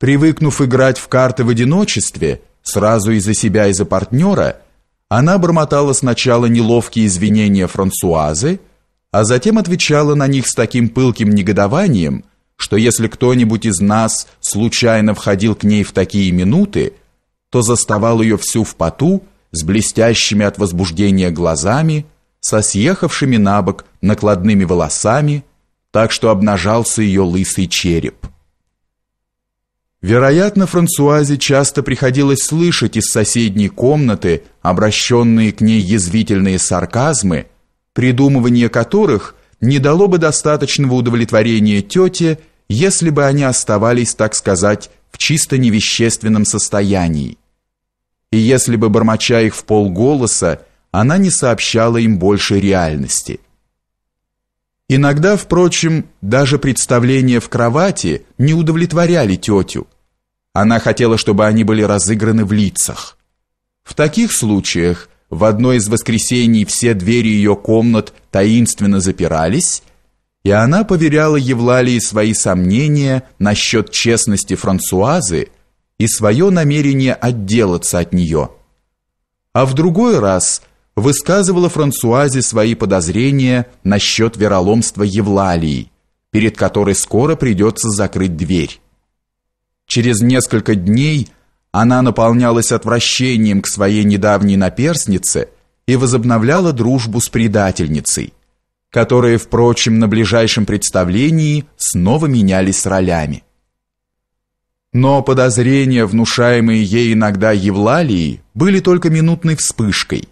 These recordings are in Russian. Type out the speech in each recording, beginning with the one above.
Привыкнув играть в карты в одиночестве, сразу из за себя, и за партнера, она бормотала сначала неловкие извинения Франсуазы, а затем отвечала на них с таким пылким негодованием, что если кто-нибудь из нас случайно входил к ней в такие минуты, то заставал ее всю в поту, с блестящими от возбуждения глазами, со съехавшими на бок накладными волосами, так что обнажался ее лысый череп. Вероятно, Франсуазе часто приходилось слышать из соседней комнаты обращенные к ней язвительные сарказмы, придумывание которых не дало бы достаточного удовлетворения тете, если бы они оставались, так сказать, в чисто невещественном состоянии. И если бы, бормоча их в полголоса, она не сообщала им больше реальности. Иногда, впрочем, даже представления в кровати не удовлетворяли тетю, она хотела, чтобы они были разыграны в лицах. В таких случаях в одно из воскресений все двери ее комнат таинственно запирались, и она поверяла Евлалии свои сомнения насчет честности Франсуазы и свое намерение отделаться от нее. А в другой раз высказывала Франсуазе свои подозрения насчет вероломства Евлалии, перед которой скоро придется закрыть дверь. Через несколько дней она наполнялась отвращением к своей недавней наперснице и возобновляла дружбу с предательницей, которые, впрочем, на ближайшем представлении снова менялись ролями. Но подозрения, внушаемые ей иногда Евлалией, были только минутной вспышкой.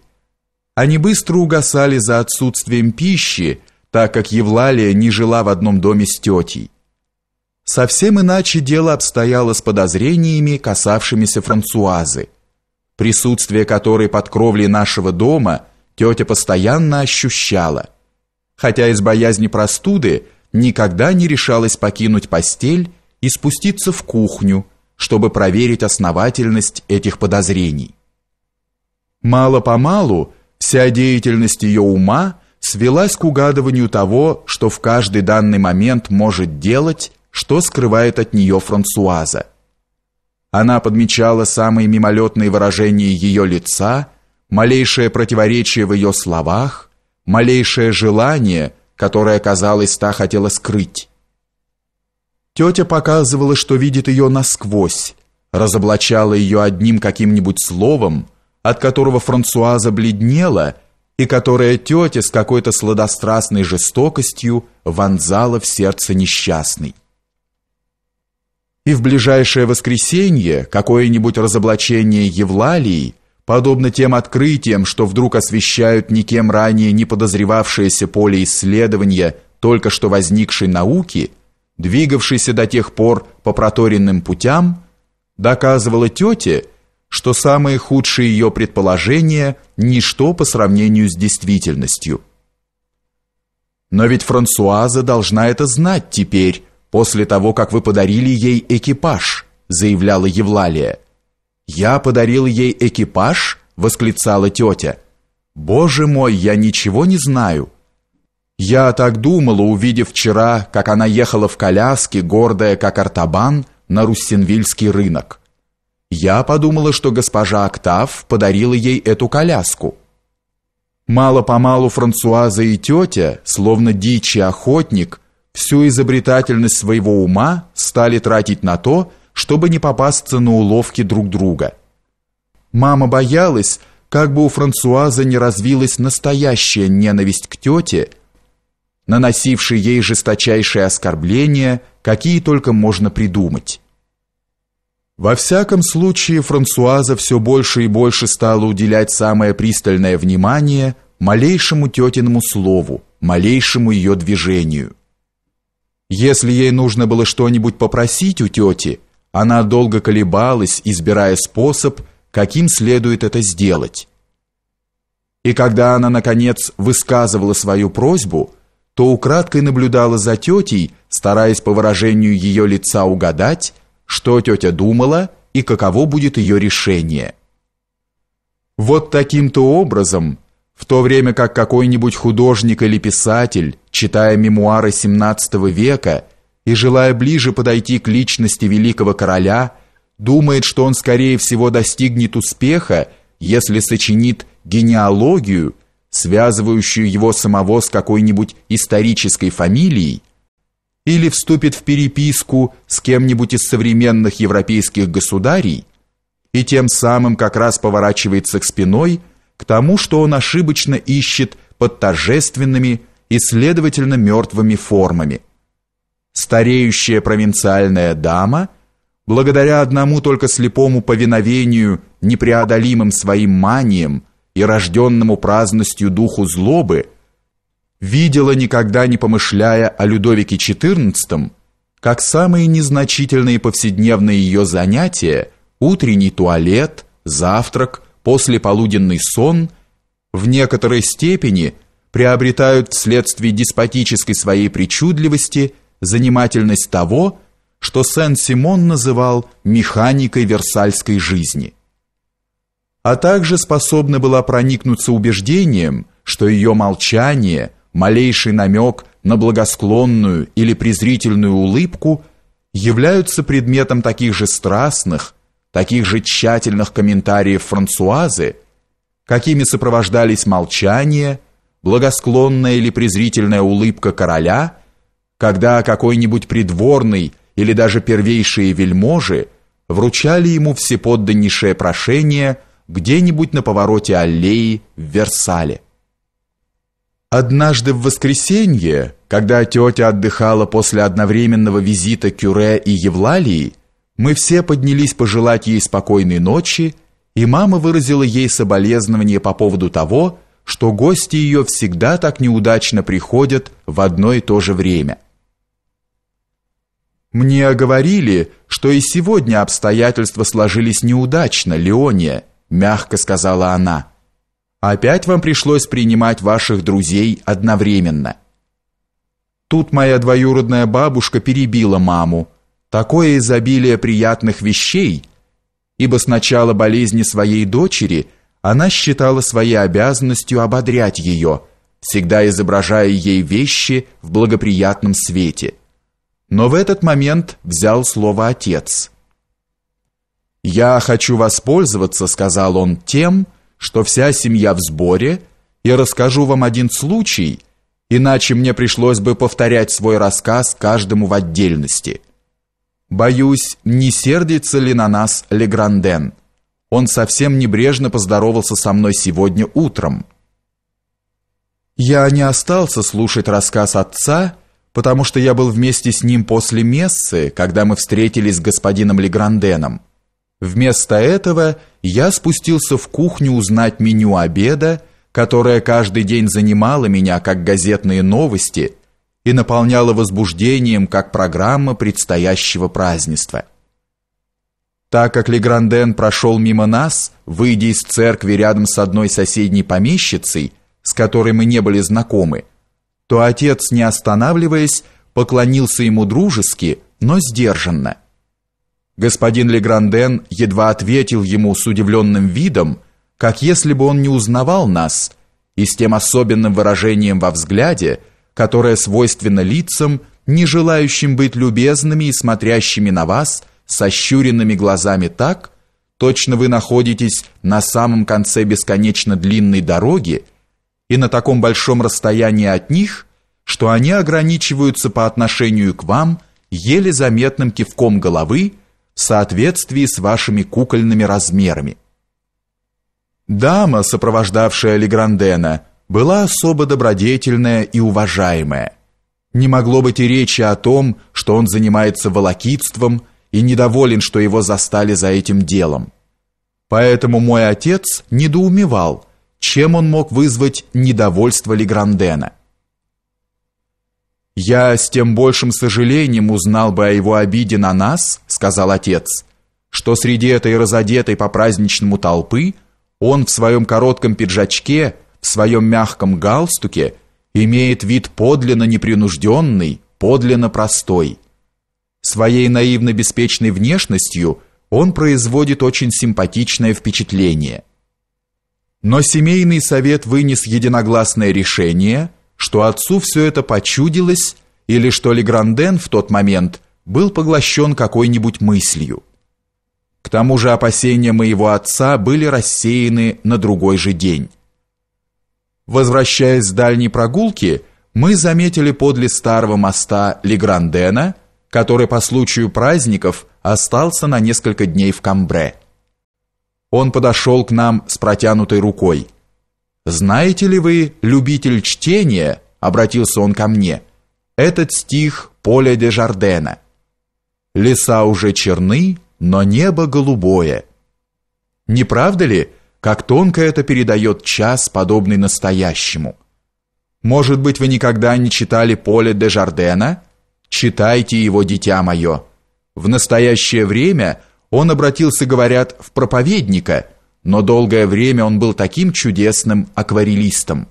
Они быстро угасали за отсутствием пищи, так как Евлалия не жила в одном доме с тетей. Совсем иначе дело обстояло с подозрениями, касавшимися Франсуазы, присутствие которой под кровлей нашего дома тетя постоянно ощущала, хотя из боязни простуды никогда не решалась покинуть постель и спуститься в кухню, чтобы проверить основательность этих подозрений. Мало-помалу вся деятельность ее ума свелась к угадыванию того, что в каждый данный момент может делать что скрывает от нее Франсуаза. Она подмечала самые мимолетные выражения ее лица, малейшее противоречие в ее словах, малейшее желание, которое, казалось, та хотела скрыть. Тетя показывала, что видит ее насквозь, разоблачала ее одним каким-нибудь словом, от которого Франсуаза бледнела и которое тетя с какой-то сладострастной жестокостью вонзала в сердце несчастной и в ближайшее воскресенье какое-нибудь разоблачение Евлалии, подобно тем открытиям, что вдруг освещают никем ранее не подозревавшееся поле исследования только что возникшей науки, двигавшейся до тех пор по проторенным путям, доказывала тете, что самые худшие ее предположения – ничто по сравнению с действительностью. Но ведь Франсуаза должна это знать теперь, после того, как вы подарили ей экипаж», заявляла Евлалия. «Я подарил ей экипаж?» восклицала тетя. «Боже мой, я ничего не знаю». Я так думала, увидев вчера, как она ехала в коляске, гордая как Артабан, на Руссенвильский рынок. Я подумала, что госпожа Октав подарила ей эту коляску. Мало-помалу Франсуаза и тетя, словно дичий охотник, всю изобретательность своего ума стали тратить на то, чтобы не попасться на уловки друг друга. Мама боялась, как бы у Франсуазы не развилась настоящая ненависть к тете, наносившей ей жесточайшие оскорбления, какие только можно придумать. Во всяком случае, Франсуаза все больше и больше стала уделять самое пристальное внимание малейшему тетиному слову, малейшему ее движению. Если ей нужно было что-нибудь попросить у тети, она долго колебалась, избирая способ, каким следует это сделать. И когда она, наконец, высказывала свою просьбу, то украдкой наблюдала за тетей, стараясь по выражению ее лица угадать, что тетя думала и каково будет ее решение. Вот таким-то образом, в то время как какой-нибудь художник или писатель читая мемуары XVII века и желая ближе подойти к личности великого короля, думает, что он скорее всего достигнет успеха, если сочинит генеалогию, связывающую его самого с какой-нибудь исторической фамилией, или вступит в переписку с кем-нибудь из современных европейских государей, и тем самым как раз поворачивается к спиной к тому, что он ошибочно ищет под торжественными и, следовательно, мертвыми формами. Стареющая провинциальная дама, благодаря одному только слепому повиновению, непреодолимым своим маниям и рожденному праздностью духу злобы, видела, никогда не помышляя о Людовике XIV, как самые незначительные повседневные ее занятия утренний туалет, завтрак, послеполуденный сон в некоторой степени – приобретают вследствие деспотической своей причудливости занимательность того, что Сен-Симон называл «механикой версальской жизни». А также способна была проникнуться убеждением, что ее молчание, малейший намек на благосклонную или презрительную улыбку являются предметом таких же страстных, таких же тщательных комментариев Франсуазы, какими сопровождались молчание – благосклонная или презрительная улыбка короля, когда какой-нибудь придворный или даже первейшие вельможи вручали ему всеподданнейшее прошение где-нибудь на повороте аллеи в Версале. Однажды в воскресенье, когда тетя отдыхала после одновременного визита Кюре и Евлалии, мы все поднялись пожелать ей спокойной ночи, и мама выразила ей соболезнование по поводу того, что гости ее всегда так неудачно приходят в одно и то же время. Мне оговорили, что и сегодня обстоятельства сложились неудачно, Леония, мягко сказала она. Опять вам пришлось принимать ваших друзей одновременно. Тут моя двоюродная бабушка перебила маму. Такое изобилие приятных вещей, ибо сначала болезни своей дочери – она считала своей обязанностью ободрять ее, всегда изображая ей вещи в благоприятном свете. Но в этот момент взял слово отец. «Я хочу воспользоваться», — сказал он, — «тем, что вся семья в сборе, и расскажу вам один случай, иначе мне пришлось бы повторять свой рассказ каждому в отдельности. Боюсь, не сердится ли на нас Легранден?» Он совсем небрежно поздоровался со мной сегодня утром. Я не остался слушать рассказ отца, потому что я был вместе с ним после мессы, когда мы встретились с господином Легранденом. Вместо этого я спустился в кухню узнать меню обеда, которое каждый день занимало меня как газетные новости и наполняло возбуждением как программа предстоящего празднества. Так как Легранден прошел мимо нас, выйдя из церкви рядом с одной соседней помещицей, с которой мы не были знакомы, то отец, не останавливаясь, поклонился ему дружески, но сдержанно. Господин Легранден едва ответил ему с удивленным видом, как если бы он не узнавал нас, и с тем особенным выражением во взгляде, которое свойственно лицам, не желающим быть любезными и смотрящими на вас сощуренными глазами так, точно вы находитесь на самом конце бесконечно длинной дороги и на таком большом расстоянии от них, что они ограничиваются по отношению к вам еле заметным кивком головы в соответствии с вашими кукольными размерами. Дама, сопровождавшая Леграндена, была особо добродетельная и уважаемая. Не могло быть и речи о том, что он занимается волокитством – и недоволен, что его застали за этим делом. Поэтому мой отец недоумевал, чем он мог вызвать недовольство Леграндена. «Я с тем большим сожалением узнал бы о его обиде на нас», — сказал отец, «что среди этой разодетой по праздничному толпы он в своем коротком пиджачке, в своем мягком галстуке имеет вид подлинно непринужденный, подлинно простой». Своей наивно-беспечной внешностью он производит очень симпатичное впечатление. Но семейный совет вынес единогласное решение, что отцу все это почудилось или что Легранден в тот момент был поглощен какой-нибудь мыслью. К тому же опасения моего отца были рассеяны на другой же день. Возвращаясь с дальней прогулки, мы заметили подле старого моста Леграндена – который по случаю праздников остался на несколько дней в Камбре. Он подошел к нам с протянутой рукой. «Знаете ли вы, любитель чтения?» — обратился он ко мне. «Этот стих Поля де Жардена. Леса уже черны, но небо голубое. Не правда ли, как тонко это передает час, подобный настоящему? Может быть, вы никогда не читали Поля де Жардена?» «Читайте его, дитя мое». В настоящее время он обратился, говорят, в проповедника, но долгое время он был таким чудесным акварелистом.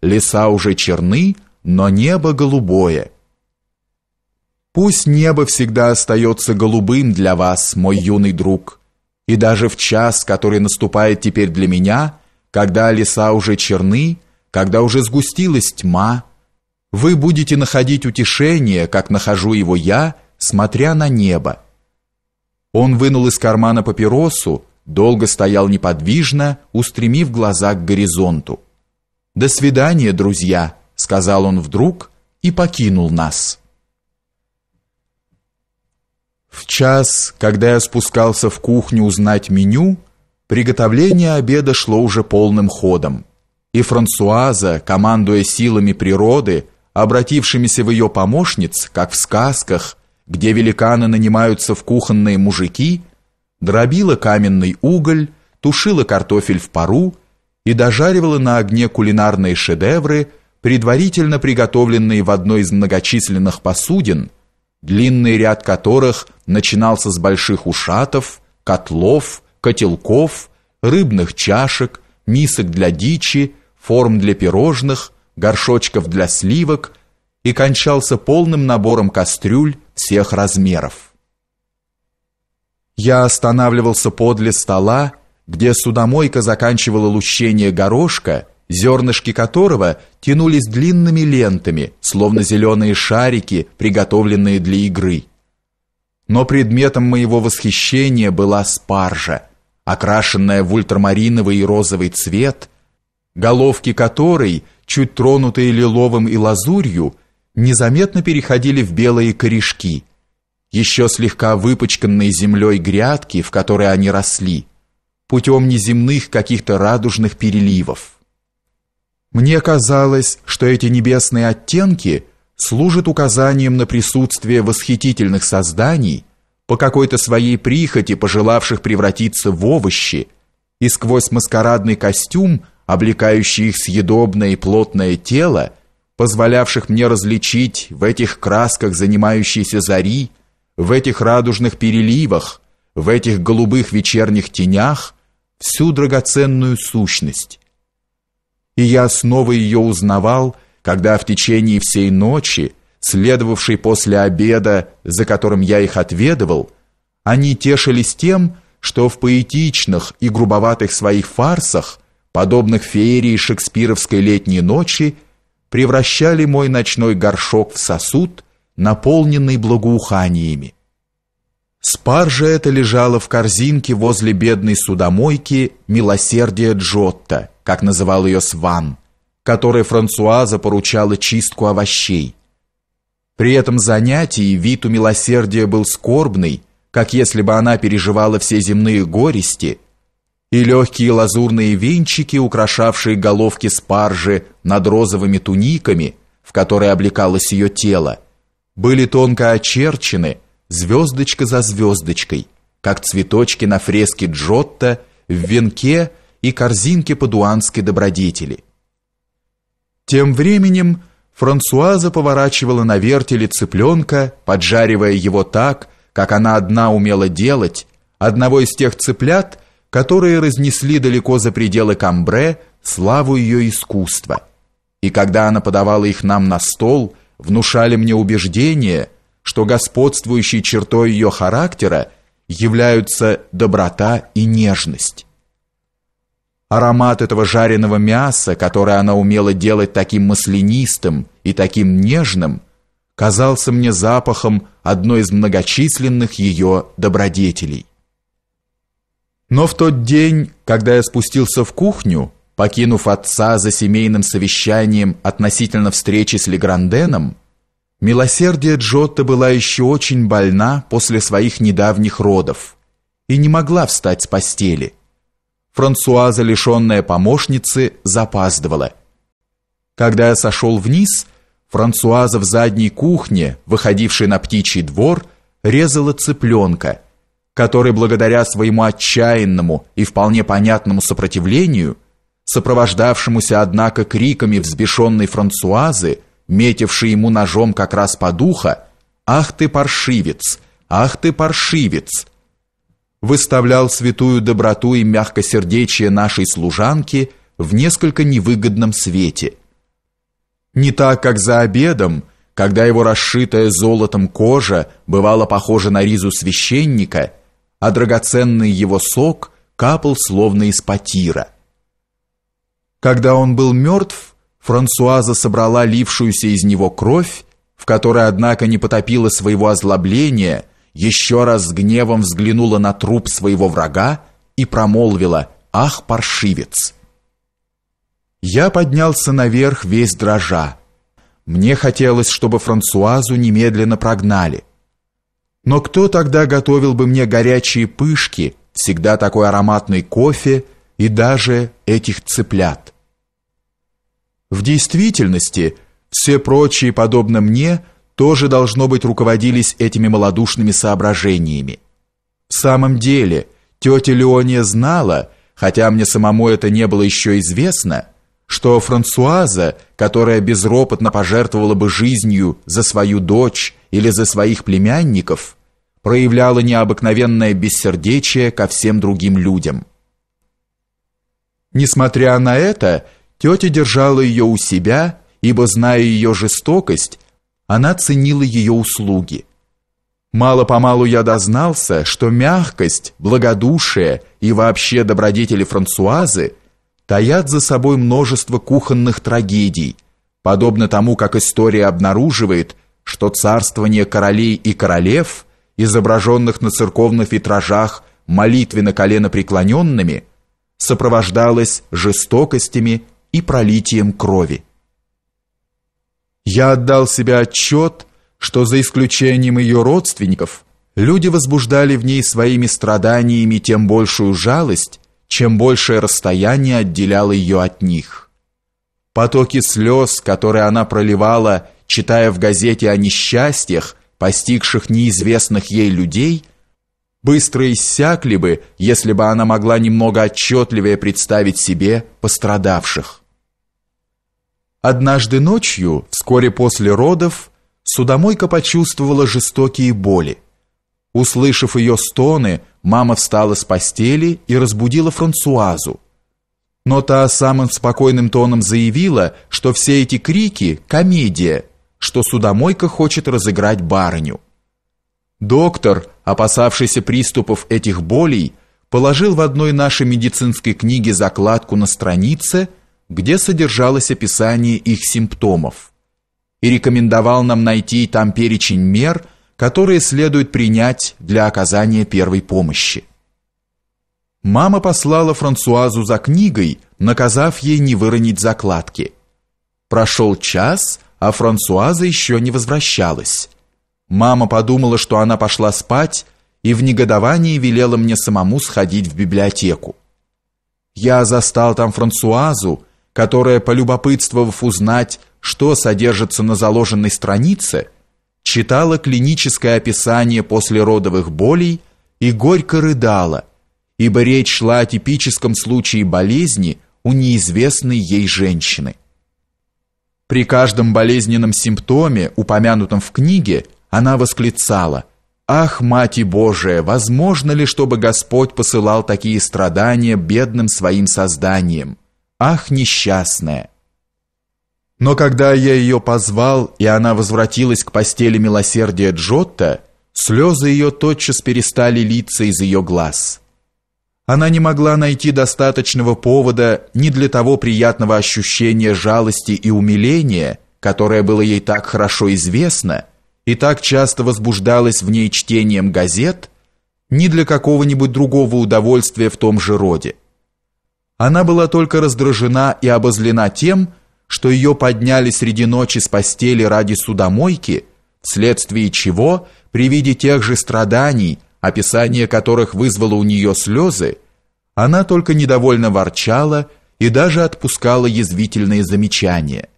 Леса уже черны, но небо голубое. Пусть небо всегда остается голубым для вас, мой юный друг, и даже в час, который наступает теперь для меня, когда леса уже черны, когда уже сгустилась тьма, вы будете находить утешение, как нахожу его я, смотря на небо. Он вынул из кармана папиросу, долго стоял неподвижно, устремив глаза к горизонту. До свидания, друзья, сказал он вдруг и покинул нас. В час, когда я спускался в кухню узнать меню, приготовление обеда шло уже полным ходом. И Франсуаза, командуя силами природы, обратившимися в ее помощниц, как в сказках, где великаны нанимаются в кухонные мужики, дробила каменный уголь, тушила картофель в пару и дожаривала на огне кулинарные шедевры, предварительно приготовленные в одной из многочисленных посудин, длинный ряд которых начинался с больших ушатов, котлов, котелков, рыбных чашек, мисок для дичи, форм для пирожных – горшочков для сливок и кончался полным набором кастрюль всех размеров. Я останавливался подле стола, где судомойка заканчивала лущение горошка, зернышки которого тянулись длинными лентами, словно зеленые шарики, приготовленные для игры. Но предметом моего восхищения была спаржа, окрашенная в ультрамариновый и розовый цвет, головки которой, чуть тронутые лиловым и лазурью, незаметно переходили в белые корешки, еще слегка выпочканные землей грядки, в которой они росли, путем неземных каких-то радужных переливов. Мне казалось, что эти небесные оттенки служат указанием на присутствие восхитительных созданий, по какой-то своей прихоти пожелавших превратиться в овощи, и сквозь маскарадный костюм – облекающий их съедобное и плотное тело, позволявших мне различить в этих красках занимающиеся зари, в этих радужных переливах, в этих голубых вечерних тенях всю драгоценную сущность. И я снова ее узнавал, когда в течение всей ночи, следовавшей после обеда, за которым я их отведывал, они тешились тем, что в поэтичных и грубоватых своих фарсах подобных феерии шекспировской летней ночи, превращали мой ночной горшок в сосуд, наполненный благоуханиями. Спаржа эта лежала в корзинке возле бедной судомойки «Милосердие Джотто», как называл ее Сван, которой Франсуаза поручала чистку овощей. При этом занятии вид у милосердия был скорбный, как если бы она переживала все земные горести – и легкие лазурные венчики, украшавшие головки спаржи над розовыми туниками, в которые облекалось ее тело, были тонко очерчены, звездочка за звездочкой, как цветочки на фреске Джотто, в венке и корзинке падуанской добродетели. Тем временем Франсуаза поворачивала на вертеле цыпленка, поджаривая его так, как она одна умела делать, одного из тех цыплят, которые разнесли далеко за пределы Камбре славу ее искусства. И когда она подавала их нам на стол, внушали мне убеждение, что господствующей чертой ее характера являются доброта и нежность. Аромат этого жареного мяса, которое она умела делать таким маслянистым и таким нежным, казался мне запахом одной из многочисленных ее добродетелей. Но в тот день, когда я спустился в кухню, покинув отца за семейным совещанием относительно встречи с Легранденом, милосердие Джотто была еще очень больна после своих недавних родов и не могла встать с постели. Франсуаза, лишенная помощницы, запаздывала. Когда я сошел вниз, Франсуаза в задней кухне, выходившей на птичий двор, резала цыпленка – который благодаря своему отчаянному и вполне понятному сопротивлению, сопровождавшемуся, однако, криками взбешенной Франсуазы, метившей ему ножом как раз под ухо, «Ах ты, паршивец! Ах ты, паршивец!» выставлял святую доброту и мягкосердечие нашей служанки в несколько невыгодном свете. Не так, как за обедом, когда его расшитая золотом кожа бывала похожа на ризу священника – а драгоценный его сок капал словно из потира. Когда он был мертв, Франсуаза собрала лившуюся из него кровь, в которой, однако, не потопила своего озлобления, еще раз с гневом взглянула на труп своего врага и промолвила «Ах, паршивец!». Я поднялся наверх весь дрожа. Мне хотелось, чтобы Франсуазу немедленно прогнали – но кто тогда готовил бы мне горячие пышки, всегда такой ароматный кофе и даже этих цыплят? В действительности, все прочие, подобно мне, тоже должно быть руководились этими малодушными соображениями. В самом деле, тетя Леония знала, хотя мне самому это не было еще известно, что Франсуаза, которая безропотно пожертвовала бы жизнью за свою дочь или за своих племянников, проявляла необыкновенное бессердечие ко всем другим людям. Несмотря на это, тетя держала ее у себя, ибо, зная ее жестокость, она ценила ее услуги. Мало-помалу я дознался, что мягкость, благодушие и вообще добродетели Франсуазы – таят за собой множество кухонных трагедий, подобно тому, как история обнаруживает, что царствование королей и королев, изображенных на церковных витражах молитвенно колено преклоненными, сопровождалось жестокостями и пролитием крови. Я отдал себе отчет, что за исключением ее родственников, люди возбуждали в ней своими страданиями тем большую жалость, чем большее расстояние отделяло ее от них. Потоки слез, которые она проливала, читая в газете о несчастьях, постигших неизвестных ей людей, быстро иссякли бы, если бы она могла немного отчетливее представить себе пострадавших. Однажды ночью, вскоре после родов, судомойка почувствовала жестокие боли. Услышав ее стоны, мама встала с постели и разбудила Франсуазу. Но та самым спокойным тоном заявила, что все эти крики – комедия, что судомойка хочет разыграть барыню. Доктор, опасавшийся приступов этих болей, положил в одной нашей медицинской книге закладку на странице, где содержалось описание их симптомов, и рекомендовал нам найти там перечень мер – которые следует принять для оказания первой помощи. Мама послала Франсуазу за книгой, наказав ей не выронить закладки. Прошел час, а Франсуаза еще не возвращалась. Мама подумала, что она пошла спать, и в негодовании велела мне самому сходить в библиотеку. Я застал там Франсуазу, которая, полюбопытствовав узнать, что содержится на заложенной странице, читала клиническое описание послеродовых болей и горько рыдала, ибо речь шла о типическом случае болезни у неизвестной ей женщины. При каждом болезненном симптоме, упомянутом в книге, она восклицала «Ах, Мать и Божия, возможно ли, чтобы Господь посылал такие страдания бедным своим созданиям? Ах, несчастная!» Но когда я ее позвал, и она возвратилась к постели милосердия Джотта, слезы ее тотчас перестали литься из ее глаз. Она не могла найти достаточного повода ни для того приятного ощущения жалости и умиления, которое было ей так хорошо известно и так часто возбуждалось в ней чтением газет, ни для какого-нибудь другого удовольствия в том же роде. Она была только раздражена и обозлена тем, что, что ее подняли среди ночи с постели ради судомойки, вследствие чего, при виде тех же страданий, описание которых вызвало у нее слезы, она только недовольно ворчала и даже отпускала язвительные замечания.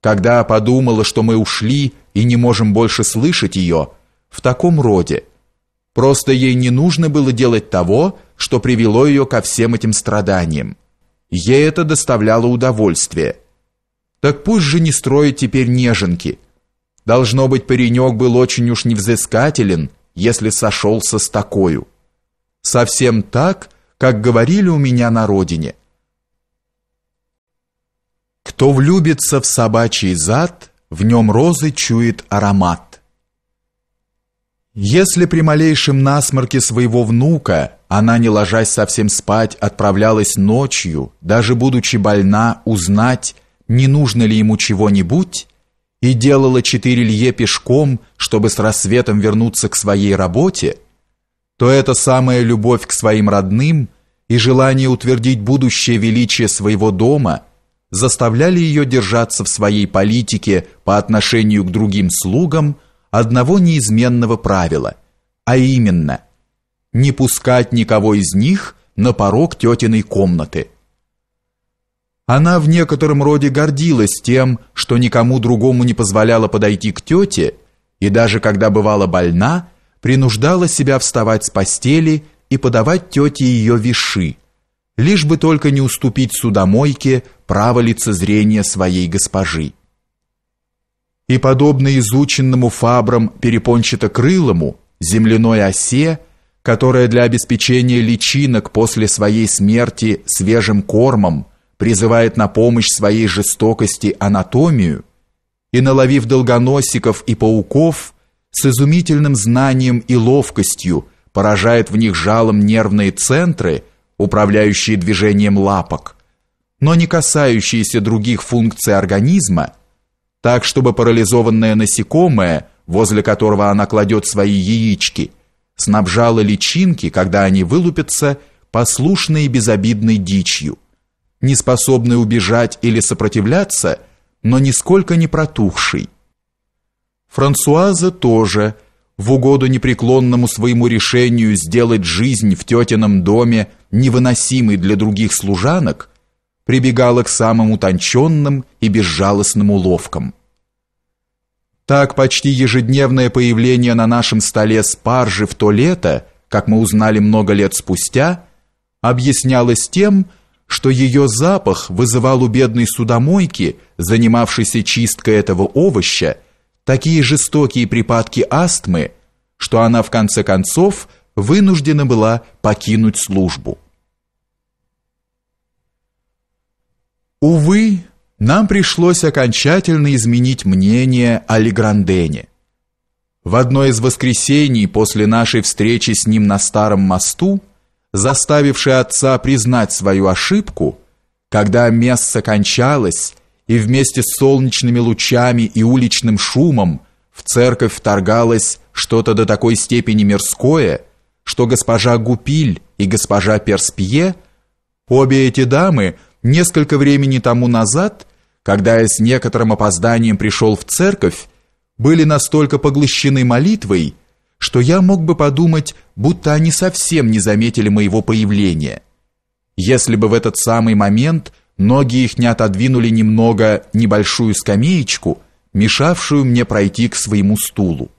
Когда подумала, что мы ушли и не можем больше слышать ее, в таком роде. Просто ей не нужно было делать того, что привело ее ко всем этим страданиям. Ей это доставляло удовольствие – так пусть же не строит теперь неженки. Должно быть, паренек был очень уж невзыскателен, если сошелся с такою. Совсем так, как говорили у меня на родине. Кто влюбится в собачий зад, в нем розы чует аромат. Если при малейшем насморке своего внука она, не ложась совсем спать, отправлялась ночью, даже будучи больна, узнать, не нужно ли ему чего-нибудь, и делала четыре лье пешком, чтобы с рассветом вернуться к своей работе, то эта самая любовь к своим родным и желание утвердить будущее величие своего дома заставляли ее держаться в своей политике по отношению к другим слугам одного неизменного правила, а именно не пускать никого из них на порог тетиной комнаты – она в некотором роде гордилась тем, что никому другому не позволяла подойти к тете, и даже когда бывала больна, принуждала себя вставать с постели и подавать тете ее виши, лишь бы только не уступить судомойке право лицезрения своей госпожи. И подобно изученному фабрам перепончатокрылому, земляной осе, которая для обеспечения личинок после своей смерти свежим кормом призывает на помощь своей жестокости анатомию и, наловив долгоносиков и пауков, с изумительным знанием и ловкостью поражает в них жалом нервные центры, управляющие движением лапок, но не касающиеся других функций организма, так чтобы парализованное насекомое, возле которого она кладет свои яички, снабжало личинки, когда они вылупятся, послушной и безобидной дичью не способный убежать или сопротивляться, но нисколько не протухший. Франсуаза тоже, в угоду непреклонному своему решению сделать жизнь в тетином доме невыносимой для других служанок, прибегала к самым утонченным и безжалостным уловкам. Так почти ежедневное появление на нашем столе спаржи в то лето, как мы узнали много лет спустя, объяснялось тем, что что ее запах вызывал у бедной судомойки, занимавшейся чисткой этого овоща, такие жестокие припадки астмы, что она в конце концов вынуждена была покинуть службу. Увы, нам пришлось окончательно изменить мнение о Леграндене. В одно из воскресений после нашей встречи с ним на старом мосту заставивший отца признать свою ошибку, когда место кончалось, и вместе с солнечными лучами и уличным шумом в церковь вторгалось что-то до такой степени мирское, что госпожа Гупиль и госпожа Перспье, обе эти дамы, несколько времени тому назад, когда я с некоторым опозданием пришел в церковь, были настолько поглощены молитвой, что я мог бы подумать, будто они совсем не заметили моего появления, если бы в этот самый момент ноги их не отодвинули немного небольшую скамеечку, мешавшую мне пройти к своему стулу.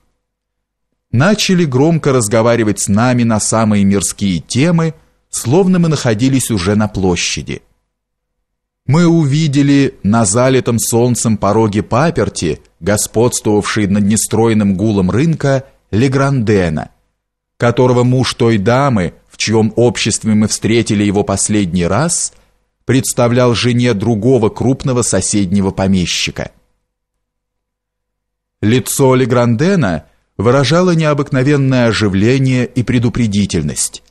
Начали громко разговаривать с нами на самые мирские темы, словно мы находились уже на площади. Мы увидели на залитом солнцем пороге паперти, господствовавшей над нестройным гулом рынка, Леграндена, которого муж той дамы, в чьем обществе мы встретили его последний раз, представлял жене другого крупного соседнего помещика. Лицо Леграндена выражало необыкновенное оживление и предупредительность.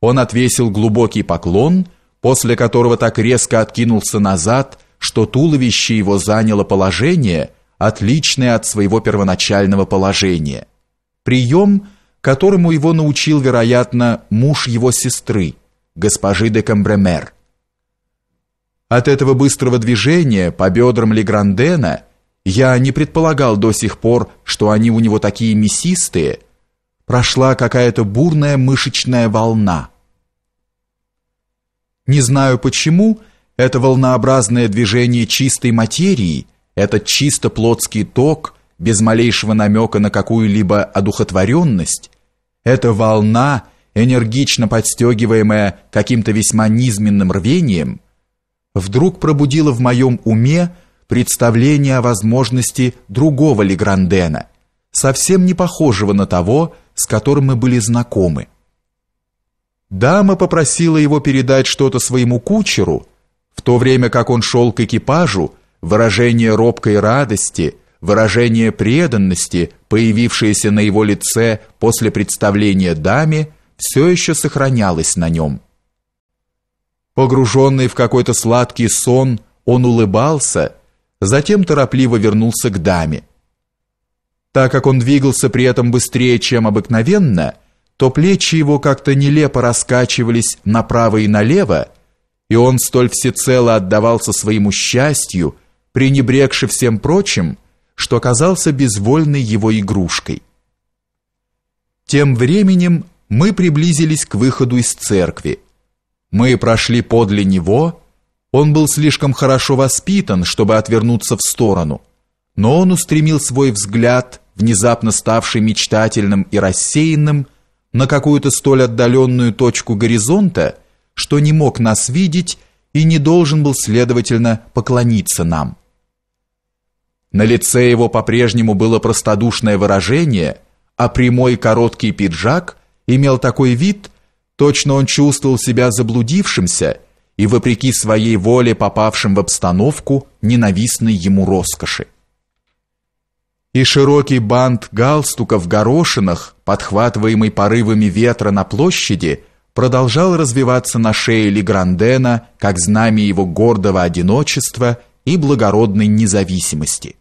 Он отвесил глубокий поклон, после которого так резко откинулся назад, что туловище его заняло положение, отличное от своего первоначального положения – прием, которому его научил, вероятно, муж его сестры, госпожи де Камбремер. От этого быстрого движения по бедрам Леграндена я не предполагал до сих пор, что они у него такие мясистые, прошла какая-то бурная мышечная волна. Не знаю почему, это волнообразное движение чистой материи, этот чисто плотский ток – без малейшего намека на какую-либо одухотворенность, эта волна, энергично подстегиваемая каким-то весьма низменным рвением, вдруг пробудила в моем уме представление о возможности другого Леграндена, совсем не похожего на того, с которым мы были знакомы. Дама попросила его передать что-то своему кучеру, в то время как он шел к экипажу, выражение робкой радости – Выражение преданности, появившееся на его лице после представления даме, все еще сохранялось на нем. Погруженный в какой-то сладкий сон, он улыбался, затем торопливо вернулся к даме. Так как он двигался при этом быстрее, чем обыкновенно, то плечи его как-то нелепо раскачивались направо и налево, и он столь всецело отдавался своему счастью, пренебрегши всем прочим, что оказался безвольной его игрушкой. Тем временем мы приблизились к выходу из церкви. Мы прошли подле него. Он был слишком хорошо воспитан, чтобы отвернуться в сторону, но он устремил свой взгляд, внезапно ставший мечтательным и рассеянным, на какую-то столь отдаленную точку горизонта, что не мог нас видеть и не должен был, следовательно, поклониться нам. На лице его по-прежнему было простодушное выражение, а прямой короткий пиджак имел такой вид, точно он чувствовал себя заблудившимся и, вопреки своей воле, попавшим в обстановку ненавистной ему роскоши. И широкий бант галстука в горошинах, подхватываемый порывами ветра на площади, продолжал развиваться на шее Леграндена как знамя его гордого одиночества и благородной независимости.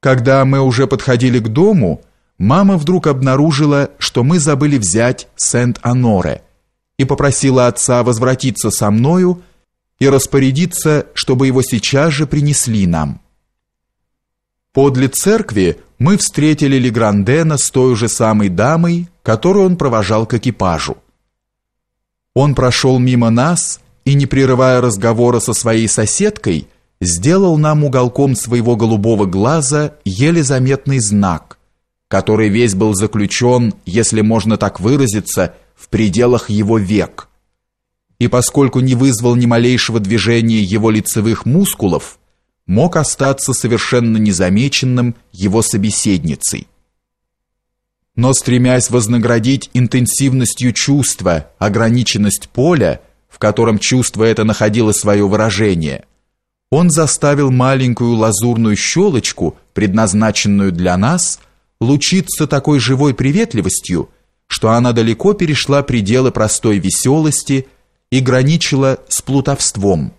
Когда мы уже подходили к дому, мама вдруг обнаружила, что мы забыли взять Сент-Аноре и попросила отца возвратиться со мною и распорядиться, чтобы его сейчас же принесли нам. Подле церкви мы встретили Леграндена с той же самой дамой, которую он провожал к экипажу. Он прошел мимо нас и, не прерывая разговора со своей соседкой, сделал нам уголком своего голубого глаза еле заметный знак, который весь был заключен, если можно так выразиться, в пределах его век. И поскольку не вызвал ни малейшего движения его лицевых мускулов, мог остаться совершенно незамеченным его собеседницей. Но стремясь вознаградить интенсивностью чувства ограниченность поля, в котором чувство это находило свое выражение – он заставил маленькую лазурную щелочку, предназначенную для нас, лучиться такой живой приветливостью, что она далеко перешла пределы простой веселости и граничила с плутовством.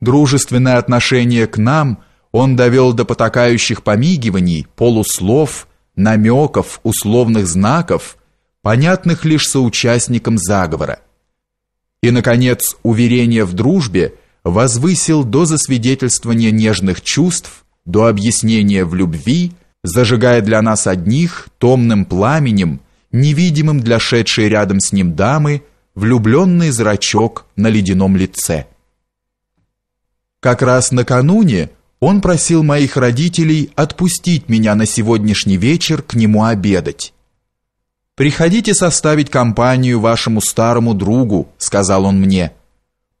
Дружественное отношение к нам он довел до потакающих помигиваний, полуслов, намеков, условных знаков, понятных лишь соучастникам заговора. И, наконец, уверение в дружбе – возвысил до засвидетельствования нежных чувств, до объяснения в любви, зажигая для нас одних томным пламенем, невидимым для шедшей рядом с ним дамы, влюбленный зрачок на ледяном лице. Как раз накануне он просил моих родителей отпустить меня на сегодняшний вечер к нему обедать. «Приходите составить компанию вашему старому другу», — сказал он мне, —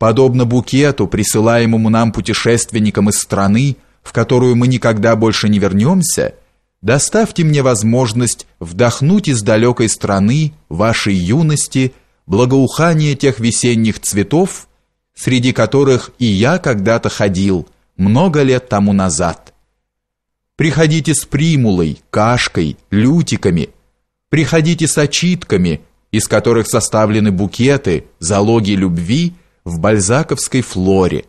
подобно букету, присылаемому нам путешественникам из страны, в которую мы никогда больше не вернемся, доставьте мне возможность вдохнуть из далекой страны вашей юности благоухание тех весенних цветов, среди которых и я когда-то ходил много лет тому назад. Приходите с примулой, кашкой, лютиками, приходите с очитками, из которых составлены букеты, залоги любви – в бальзаковской флоре.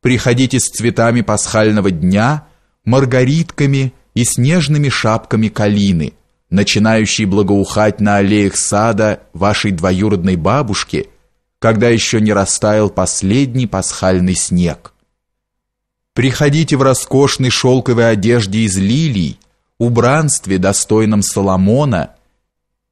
Приходите с цветами пасхального дня, маргаритками и снежными шапками калины, начинающей благоухать на аллеях сада вашей двоюродной бабушки, когда еще не растаял последний пасхальный снег. Приходите в роскошной шелковой одежде из лилий, убранстве, достойном Соломона,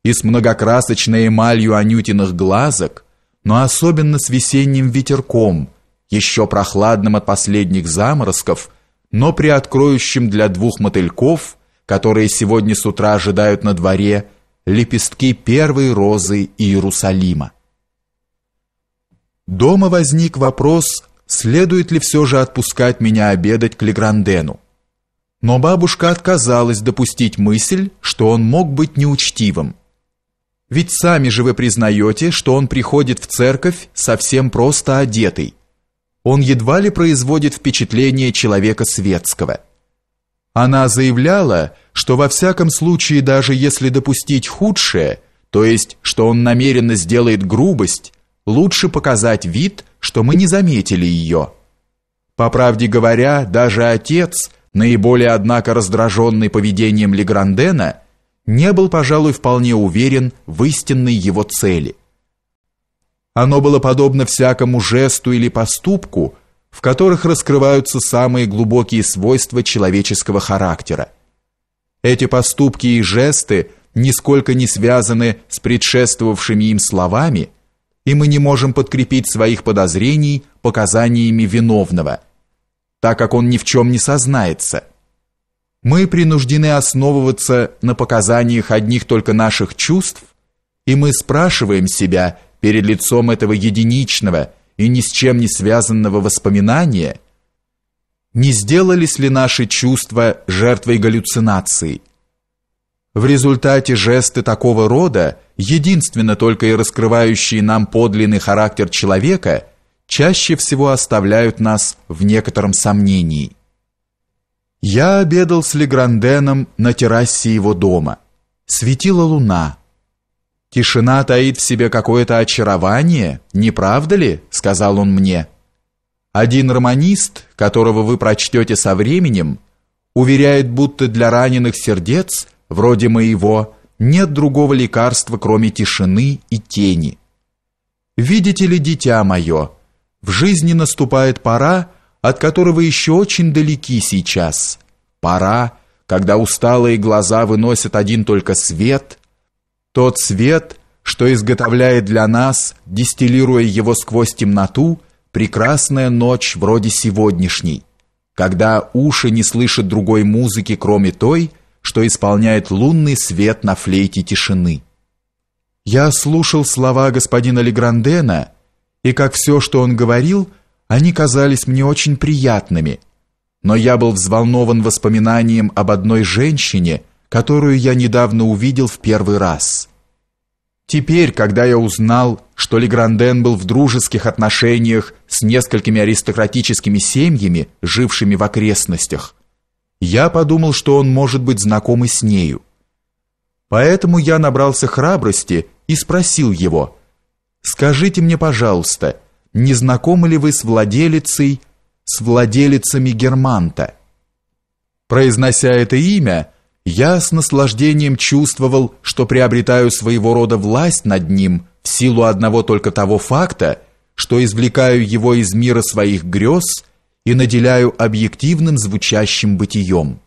и с многокрасочной эмалью анютиных глазок, но особенно с весенним ветерком, еще прохладным от последних заморозков, но приоткроющим для двух мотыльков, которые сегодня с утра ожидают на дворе, лепестки первой розы Иерусалима. Дома возник вопрос, следует ли все же отпускать меня обедать к Леграндену. Но бабушка отказалась допустить мысль, что он мог быть неучтивым. Ведь сами же вы признаете, что он приходит в церковь совсем просто одетый. Он едва ли производит впечатление человека светского. Она заявляла, что во всяком случае, даже если допустить худшее, то есть, что он намеренно сделает грубость, лучше показать вид, что мы не заметили ее. По правде говоря, даже отец, наиболее однако раздраженный поведением Леграндена, не был, пожалуй, вполне уверен в истинной его цели. Оно было подобно всякому жесту или поступку, в которых раскрываются самые глубокие свойства человеческого характера. Эти поступки и жесты нисколько не связаны с предшествовавшими им словами, и мы не можем подкрепить своих подозрений показаниями виновного, так как он ни в чем не сознается – мы принуждены основываться на показаниях одних только наших чувств, и мы спрашиваем себя перед лицом этого единичного и ни с чем не связанного воспоминания, не сделались ли наши чувства жертвой галлюцинации? В результате жесты такого рода, единственно только и раскрывающие нам подлинный характер человека, чаще всего оставляют нас в некотором сомнении. Я обедал с Легранденом на террасе его дома. Светила луна. Тишина таит в себе какое-то очарование, не правда ли? сказал он мне. Один романист, которого вы прочтете со временем, уверяет, будто для раненых сердец, вроде моего, нет другого лекарства, кроме тишины и тени. Видите ли, дитя мое, в жизни наступает пора, от которого еще очень далеки сейчас. Пора, когда усталые глаза выносят один только свет, тот свет, что изготовляет для нас, дистиллируя его сквозь темноту, прекрасная ночь вроде сегодняшней, когда уши не слышат другой музыки, кроме той, что исполняет лунный свет на флейте тишины. Я слушал слова господина Леграндена, и как все, что он говорил, они казались мне очень приятными, но я был взволнован воспоминанием об одной женщине, которую я недавно увидел в первый раз. Теперь, когда я узнал, что Легранден был в дружеских отношениях с несколькими аристократическими семьями, жившими в окрестностях, я подумал, что он может быть знаком и с нею. Поэтому я набрался храбрости и спросил его: "Скажите мне, пожалуйста, не знакомы ли вы с владелицей, с владелицами Германта? Произнося это имя, я с наслаждением чувствовал, что приобретаю своего рода власть над ним в силу одного только того факта, что извлекаю его из мира своих грез и наделяю объективным звучащим бытием.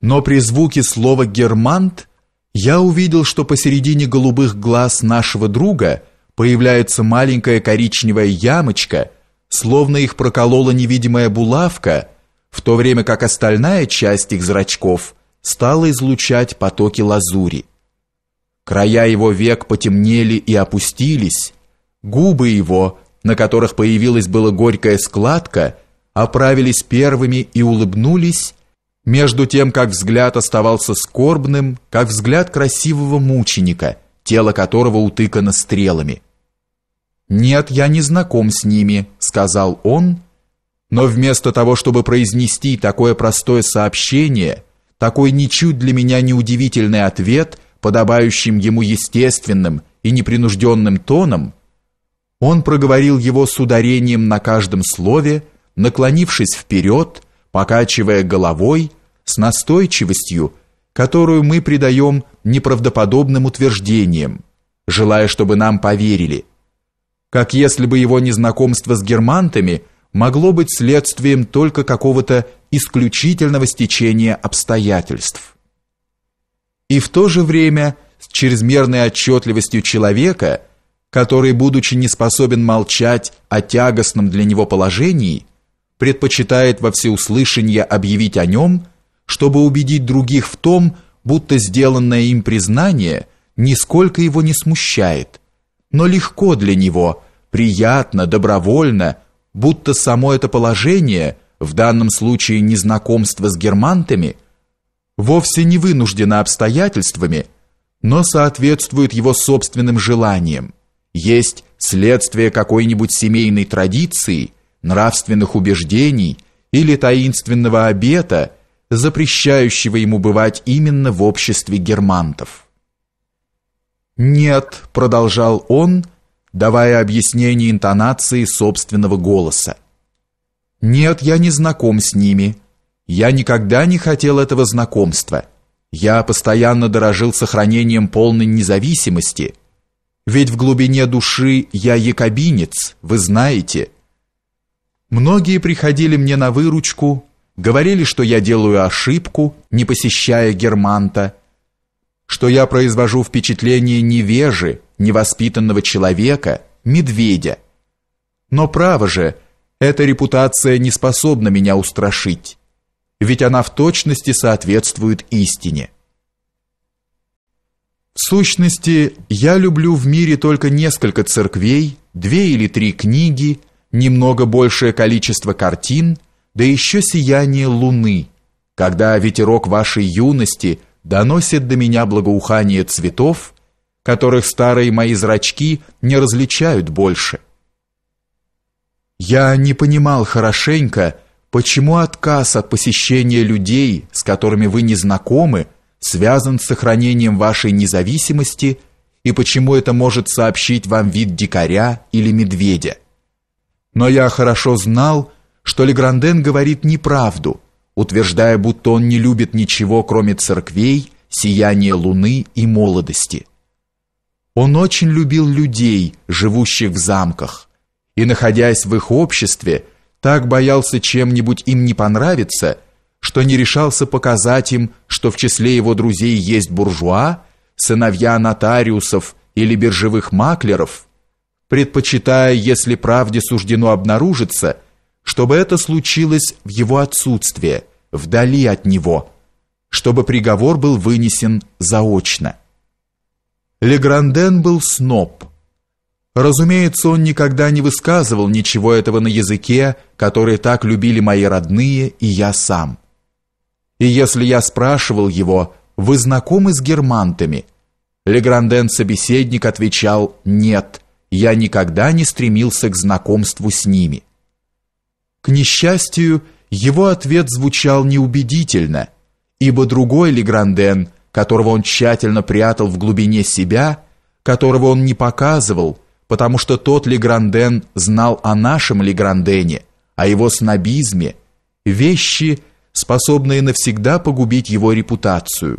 Но при звуке слова «германт» я увидел, что посередине голубых глаз нашего друга – появляется маленькая коричневая ямочка, словно их проколола невидимая булавка, в то время как остальная часть их зрачков стала излучать потоки лазури. Края его век потемнели и опустились, губы его, на которых появилась была горькая складка, оправились первыми и улыбнулись, между тем, как взгляд оставался скорбным, как взгляд красивого мученика, тело которого утыкано стрелами – «Нет, я не знаком с ними», — сказал он, но вместо того, чтобы произнести такое простое сообщение, такой ничуть для меня неудивительный ответ, подобающим ему естественным и непринужденным тоном, он проговорил его с ударением на каждом слове, наклонившись вперед, покачивая головой, с настойчивостью, которую мы придаем неправдоподобным утверждениям, желая, чтобы нам поверили – как если бы его незнакомство с германтами могло быть следствием только какого-то исключительного стечения обстоятельств. И в то же время с чрезмерной отчетливостью человека, который, будучи не способен молчать о тягостном для него положении, предпочитает во всеуслышание объявить о нем, чтобы убедить других в том, будто сделанное им признание нисколько его не смущает, но легко для него – приятно, добровольно, будто само это положение, в данном случае незнакомство с германтами, вовсе не вынуждено обстоятельствами, но соответствует его собственным желаниям, есть следствие какой-нибудь семейной традиции, нравственных убеждений или таинственного обета, запрещающего ему бывать именно в обществе германтов. «Нет», — продолжал он, — давая объяснение интонации собственного голоса. Нет, я не знаком с ними. Я никогда не хотел этого знакомства. Я постоянно дорожил сохранением полной независимости. Ведь в глубине души я якобинец, вы знаете. Многие приходили мне на выручку, говорили, что я делаю ошибку, не посещая Германта что я произвожу впечатление невежи, невоспитанного человека, медведя. Но право же, эта репутация не способна меня устрашить, ведь она в точности соответствует истине. В сущности, я люблю в мире только несколько церквей, две или три книги, немного большее количество картин, да еще сияние луны, когда ветерок вашей юности – доносит до меня благоухание цветов, которых старые мои зрачки не различают больше. Я не понимал хорошенько, почему отказ от посещения людей, с которыми вы не знакомы, связан с сохранением вашей независимости и почему это может сообщить вам вид дикаря или медведя. Но я хорошо знал, что Легранден говорит неправду – утверждая, будто он не любит ничего, кроме церквей, сияния луны и молодости. Он очень любил людей, живущих в замках, и, находясь в их обществе, так боялся чем-нибудь им не понравиться, что не решался показать им, что в числе его друзей есть буржуа, сыновья нотариусов или биржевых маклеров, предпочитая, если правде суждено обнаружиться – чтобы это случилось в его отсутствие, вдали от него, чтобы приговор был вынесен заочно. Легранден был сноб. Разумеется, он никогда не высказывал ничего этого на языке, который так любили мои родные и я сам. И если я спрашивал его, «Вы знакомы с германтами?» Легранден-собеседник отвечал «Нет, я никогда не стремился к знакомству с ними». К несчастью, его ответ звучал неубедительно, ибо другой Легранден, которого он тщательно прятал в глубине себя, которого он не показывал, потому что тот Легранден знал о нашем Леграндене, о его снобизме, вещи, способные навсегда погубить его репутацию.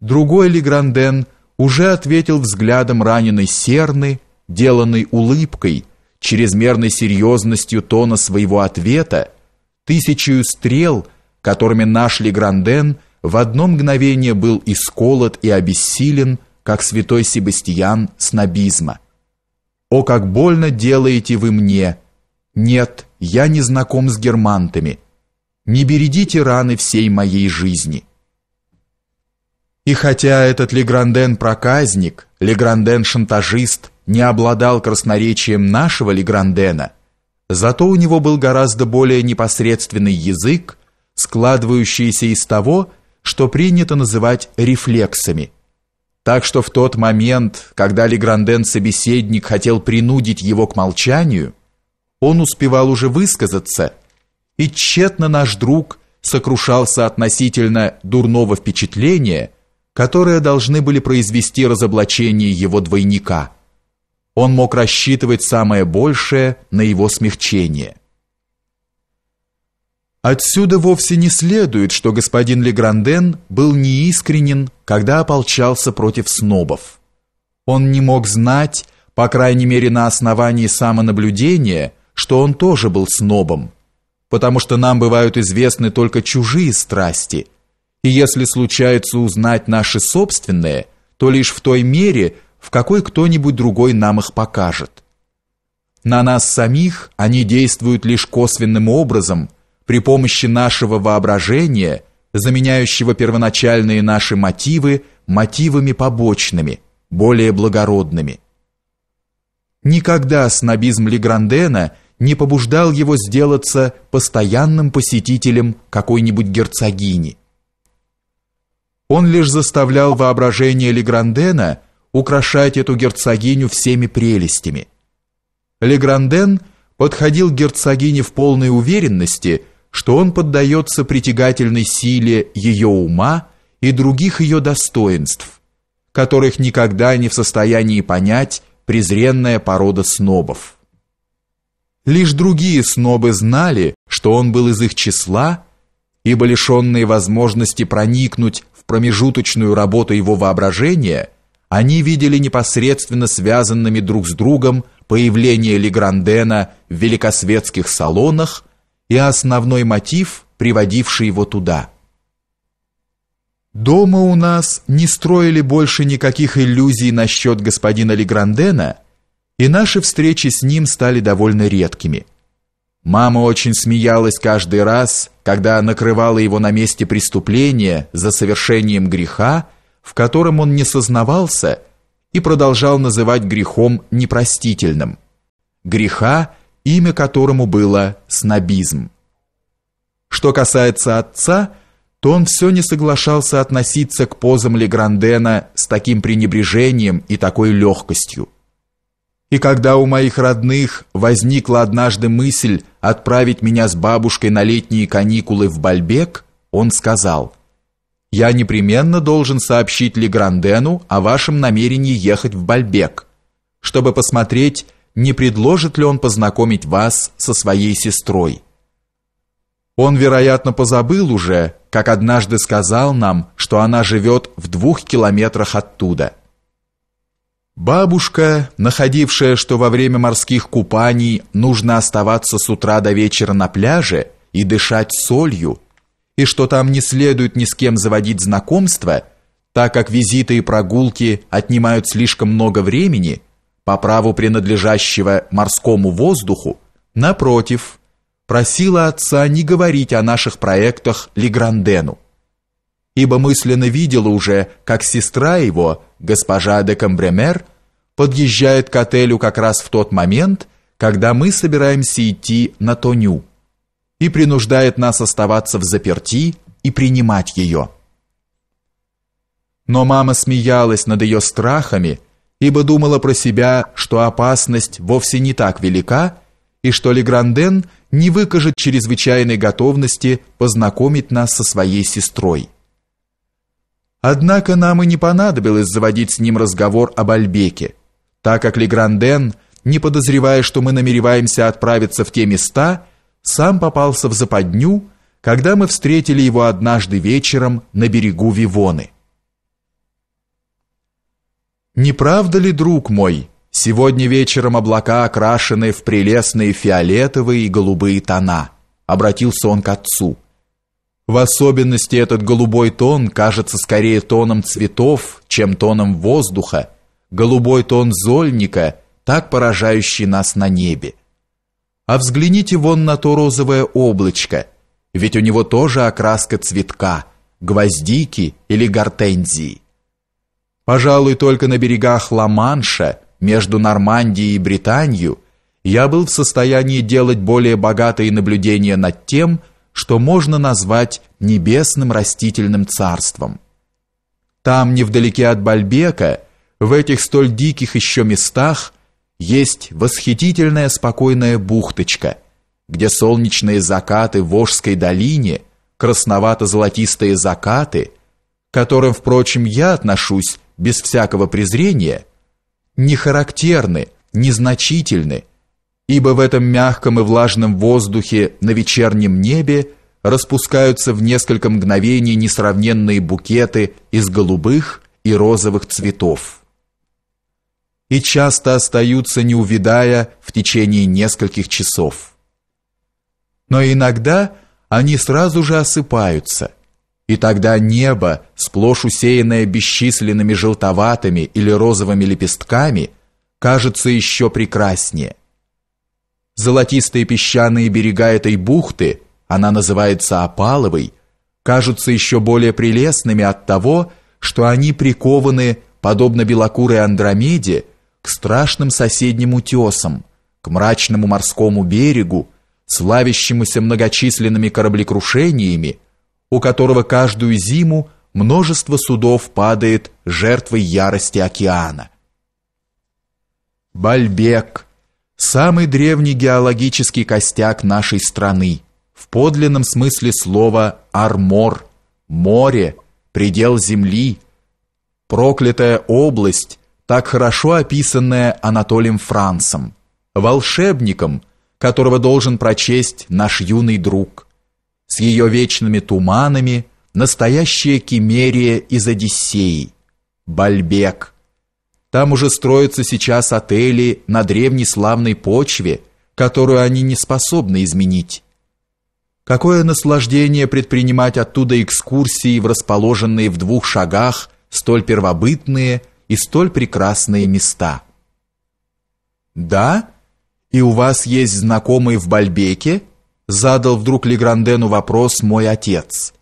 Другой Легранден уже ответил взглядом раненой серны, деланной улыбкой – чрезмерной серьезностью тона своего ответа, тысячею стрел, которыми нашли Легранден в одно мгновение был исколот и обессилен, как святой Себастьян снобизма. «О, как больно делаете вы мне! Нет, я не знаком с германтами. Не бередите раны всей моей жизни!» И хотя этот Легранден проказник, Легранден шантажист – не обладал красноречием нашего Леграндена, зато у него был гораздо более непосредственный язык, складывающийся из того, что принято называть рефлексами. Так что в тот момент, когда Легранден-собеседник хотел принудить его к молчанию, он успевал уже высказаться, и тщетно наш друг сокрушался относительно дурного впечатления, которое должны были произвести разоблачение его двойника – он мог рассчитывать самое большее на его смягчение. Отсюда вовсе не следует, что господин Легранден был неискренен, когда ополчался против снобов. Он не мог знать, по крайней мере на основании самонаблюдения, что он тоже был снобом, потому что нам бывают известны только чужие страсти, и если случается узнать наши собственные, то лишь в той мере, в какой кто-нибудь другой нам их покажет. На нас самих они действуют лишь косвенным образом, при помощи нашего воображения, заменяющего первоначальные наши мотивы мотивами побочными, более благородными. Никогда снобизм Леграндена не побуждал его сделаться постоянным посетителем какой-нибудь герцогини. Он лишь заставлял воображение Леграндена – украшать эту герцогиню всеми прелестями. Легранден подходил к герцогине в полной уверенности, что он поддается притягательной силе ее ума и других ее достоинств, которых никогда не в состоянии понять презренная порода снобов. Лишь другие снобы знали, что он был из их числа, ибо лишенные возможности проникнуть в промежуточную работу его воображения – они видели непосредственно связанными друг с другом появление Леграндена в великосветских салонах и основной мотив, приводивший его туда. Дома у нас не строили больше никаких иллюзий насчет господина Леграндена, и наши встречи с ним стали довольно редкими. Мама очень смеялась каждый раз, когда накрывала его на месте преступления за совершением греха, в котором он не сознавался и продолжал называть грехом непростительным. Греха, имя которому было снобизм. Что касается отца, то он все не соглашался относиться к позам Леграндена с таким пренебрежением и такой легкостью. И когда у моих родных возникла однажды мысль отправить меня с бабушкой на летние каникулы в Бальбек, он сказал – я непременно должен сообщить Леграндену о вашем намерении ехать в Бальбек, чтобы посмотреть, не предложит ли он познакомить вас со своей сестрой. Он, вероятно, позабыл уже, как однажды сказал нам, что она живет в двух километрах оттуда. Бабушка, находившая, что во время морских купаний нужно оставаться с утра до вечера на пляже и дышать солью, и что там не следует ни с кем заводить знакомства, так как визиты и прогулки отнимают слишком много времени, по праву принадлежащего морскому воздуху, напротив, просила отца не говорить о наших проектах Леграндену. Ибо мысленно видела уже, как сестра его, госпожа де Камбремер, подъезжает к отелю как раз в тот момент, когда мы собираемся идти на Тоню и принуждает нас оставаться в заперти и принимать ее. Но мама смеялась над ее страхами, ибо думала про себя, что опасность вовсе не так велика, и что Легранден не выкажет чрезвычайной готовности познакомить нас со своей сестрой. Однако нам и не понадобилось заводить с ним разговор об Альбеке, так как Легранден, не подозревая, что мы намереваемся отправиться в те места, сам попался в западню, когда мы встретили его однажды вечером на берегу Вивоны. Не правда ли, друг мой, сегодня вечером облака окрашены в прелестные фиолетовые и голубые тона? Обратился он к отцу. В особенности этот голубой тон кажется скорее тоном цветов, чем тоном воздуха, голубой тон зольника, так поражающий нас на небе. А взгляните вон на то розовое облачко, ведь у него тоже окраска цветка, гвоздики или гортензии. Пожалуй, только на берегах Ла-Манша, между Нормандией и Британью, я был в состоянии делать более богатые наблюдения над тем, что можно назвать небесным растительным царством. Там, невдалеке от Бальбека, в этих столь диких еще местах, есть восхитительная спокойная бухточка, где солнечные закаты в Ожской долине, красновато-золотистые закаты, к которым, впрочем, я отношусь без всякого презрения, не характерны, незначительны, ибо в этом мягком и влажном воздухе на вечернем небе распускаются в несколько мгновений несравненные букеты из голубых и розовых цветов и часто остаются, не увидая, в течение нескольких часов. Но иногда они сразу же осыпаются, и тогда небо, сплошь усеянное бесчисленными желтоватыми или розовыми лепестками, кажется еще прекраснее. Золотистые песчаные берега этой бухты, она называется Опаловой, кажутся еще более прелестными от того, что они прикованы, подобно белокурой Андромеде, к страшным соседним утесам, к мрачному морскому берегу, славящемуся многочисленными кораблекрушениями, у которого каждую зиму множество судов падает жертвой ярости океана. Бальбек – самый древний геологический костяк нашей страны, в подлинном смысле слова «армор», «море», «предел земли», «проклятая область», так хорошо описанное Анатолием Францем, волшебником, которого должен прочесть наш юный друг, с ее вечными туманами, настоящая кимерия из Одиссеи, Бальбек. Там уже строятся сейчас отели на древней славной почве, которую они не способны изменить. Какое наслаждение предпринимать оттуда экскурсии в расположенные в двух шагах столь первобытные – и столь прекрасные места. Да? И у вас есть знакомые в Бальбеке? задал вдруг Леграндену вопрос мой отец.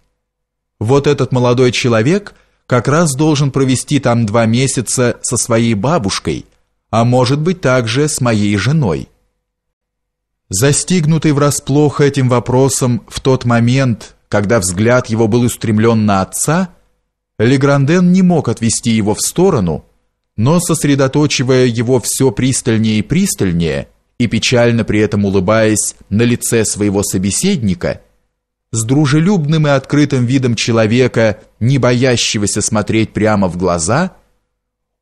Вот этот молодой человек как раз должен провести там два месяца со своей бабушкой, а может быть также с моей женой. Застигнутый врасплох этим вопросом в тот момент, когда взгляд его был устремлен на отца, Легранден не мог отвести его в сторону, но, сосредоточивая его все пристальнее и пристальнее, и печально при этом улыбаясь на лице своего собеседника, с дружелюбным и открытым видом человека, не боящегося смотреть прямо в глаза,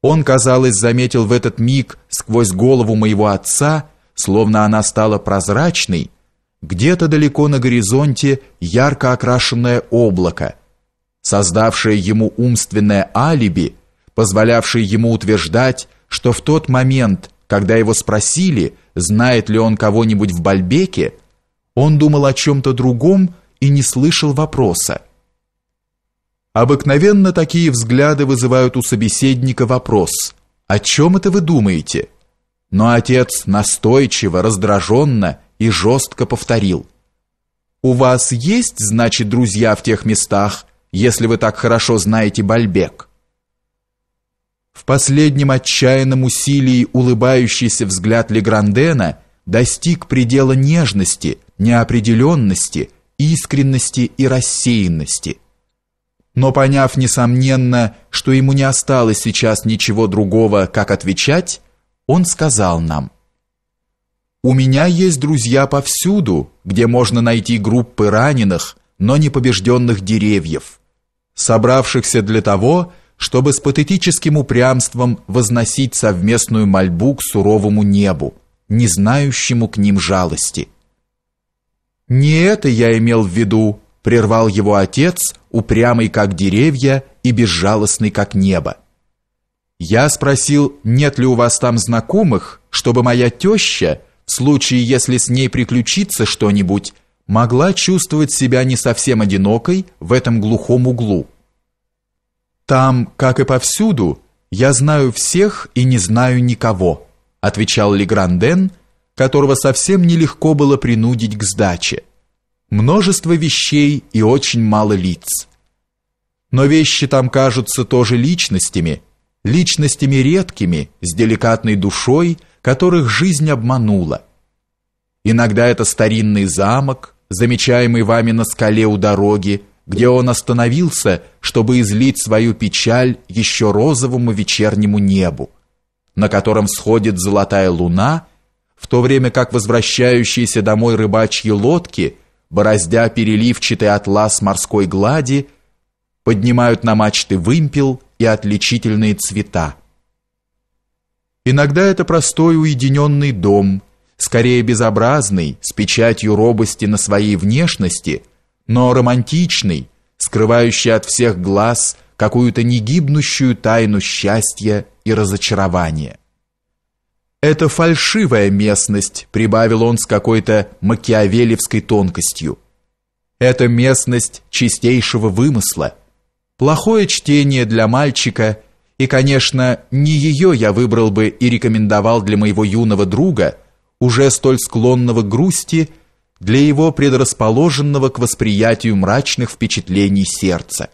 он, казалось, заметил в этот миг сквозь голову моего отца, словно она стала прозрачной, где-то далеко на горизонте ярко окрашенное облако, создавшее ему умственное алиби, позволявшее ему утверждать, что в тот момент, когда его спросили, знает ли он кого-нибудь в Бальбеке, он думал о чем-то другом и не слышал вопроса. Обыкновенно такие взгляды вызывают у собеседника вопрос «О чем это вы думаете?» Но отец настойчиво, раздраженно и жестко повторил. «У вас есть, значит, друзья в тех местах, если вы так хорошо знаете Бальбек. В последнем отчаянном усилии улыбающийся взгляд Леграндена достиг предела нежности, неопределенности, искренности и рассеянности. Но поняв несомненно, что ему не осталось сейчас ничего другого, как отвечать, он сказал нам: у меня есть друзья повсюду, где можно найти группы раненых, но не побежденных деревьев собравшихся для того, чтобы с патетическим упрямством возносить совместную мольбу к суровому небу, не знающему к ним жалости. «Не это я имел в виду», — прервал его отец, упрямый как деревья и безжалостный как небо. «Я спросил, нет ли у вас там знакомых, чтобы моя теща, в случае, если с ней приключится что-нибудь, могла чувствовать себя не совсем одинокой в этом глухом углу. Там, как и повсюду, я знаю всех и не знаю никого, отвечал Легранден, которого совсем нелегко было принудить к сдаче. Множество вещей и очень мало лиц. Но вещи там кажутся тоже личностями, личностями редкими, с деликатной душой, которых жизнь обманула. Иногда это старинный замок, замечаемый вами на скале у дороги, где он остановился, чтобы излить свою печаль еще розовому вечернему небу, на котором сходит золотая луна, в то время как возвращающиеся домой рыбачьи лодки, бороздя переливчатый атлас морской глади, поднимают на мачты вымпел и отличительные цвета. Иногда это простой уединенный дом – скорее безобразный, с печатью робости на своей внешности, но романтичный, скрывающий от всех глаз какую-то негибнущую тайну счастья и разочарования. «Это фальшивая местность», — прибавил он с какой-то макиавелевской тонкостью. «Это местность чистейшего вымысла. Плохое чтение для мальчика, и, конечно, не ее я выбрал бы и рекомендовал для моего юного друга», уже столь склонного к грусти, для его предрасположенного к восприятию мрачных впечатлений сердца.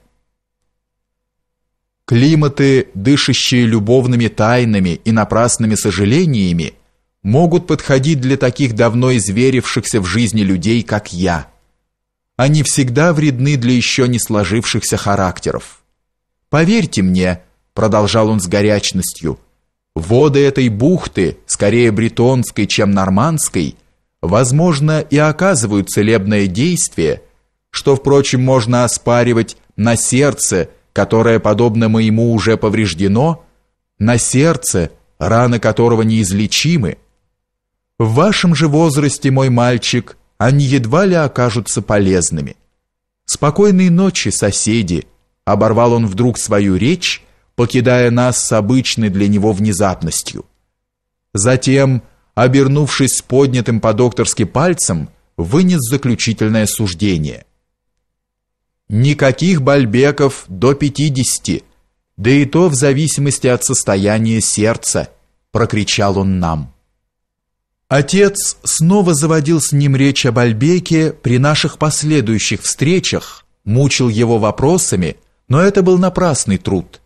Климаты, дышащие любовными тайнами и напрасными сожалениями, могут подходить для таких давно изверившихся в жизни людей, как я. Они всегда вредны для еще не сложившихся характеров. Поверьте мне, продолжал он с горячностью, — Воды этой бухты, скорее бретонской, чем нормандской, возможно, и оказывают целебное действие, что, впрочем, можно оспаривать на сердце, которое, подобно моему, уже повреждено, на сердце, раны которого неизлечимы. В вашем же возрасте, мой мальчик, они едва ли окажутся полезными. Спокойной ночи, соседи, оборвал он вдруг свою речь покидая нас с обычной для него внезапностью. Затем, обернувшись с поднятым по-докторски пальцем, вынес заключительное суждение. Никаких бальбеков до 50, да и то в зависимости от состояния сердца, прокричал он нам. Отец снова заводил с ним речь о Бальбеке при наших последующих встречах, мучил его вопросами, но это был напрасный труд –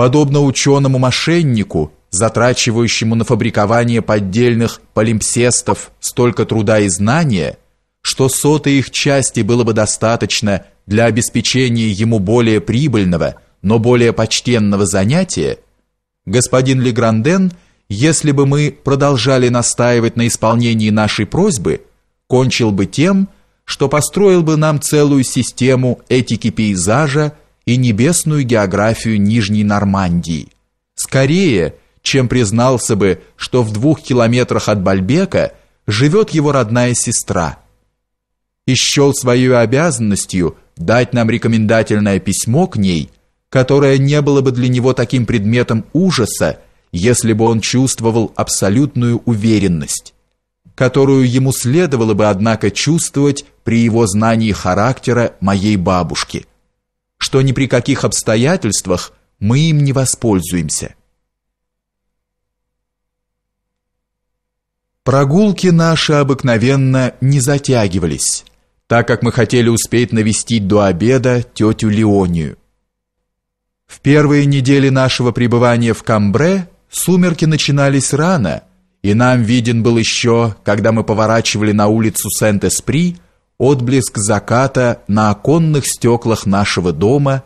подобно ученому-мошеннику, затрачивающему на фабрикование поддельных полимпсестов столько труда и знания, что сотой их части было бы достаточно для обеспечения ему более прибыльного, но более почтенного занятия, господин Легранден, если бы мы продолжали настаивать на исполнении нашей просьбы, кончил бы тем, что построил бы нам целую систему этики пейзажа, и небесную географию Нижней Нормандии. Скорее, чем признался бы, что в двух километрах от Бальбека живет его родная сестра. И счел свою обязанностью дать нам рекомендательное письмо к ней, которое не было бы для него таким предметом ужаса, если бы он чувствовал абсолютную уверенность, которую ему следовало бы, однако, чувствовать при его знании характера моей бабушки что ни при каких обстоятельствах мы им не воспользуемся. Прогулки наши обыкновенно не затягивались, так как мы хотели успеть навестить до обеда тетю Леонию. В первые недели нашего пребывания в Камбре сумерки начинались рано, и нам виден был еще, когда мы поворачивали на улицу Сент-Эспри, отблеск заката на оконных стеклах нашего дома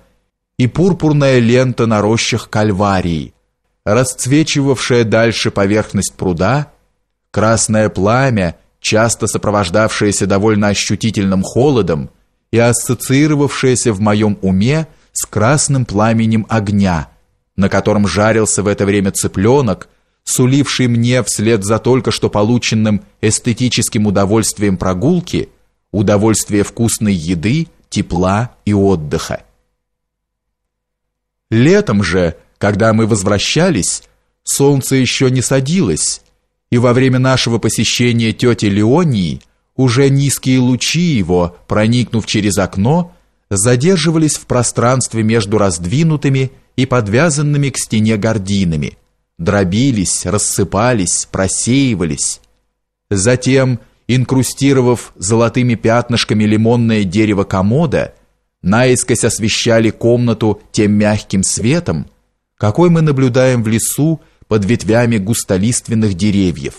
и пурпурная лента на рощах кальварии, расцвечивавшая дальше поверхность пруда, красное пламя, часто сопровождавшееся довольно ощутительным холодом и ассоциировавшееся в моем уме с красным пламенем огня, на котором жарился в это время цыпленок, суливший мне вслед за только что полученным эстетическим удовольствием прогулки – удовольствие вкусной еды, тепла и отдыха. Летом же, когда мы возвращались, солнце еще не садилось, и во время нашего посещения тети Леонии уже низкие лучи его, проникнув через окно, задерживались в пространстве между раздвинутыми и подвязанными к стене гординами, дробились, рассыпались, просеивались. Затем инкрустировав золотыми пятнышками лимонное дерево комода, наискось освещали комнату тем мягким светом, какой мы наблюдаем в лесу под ветвями густолиственных деревьев.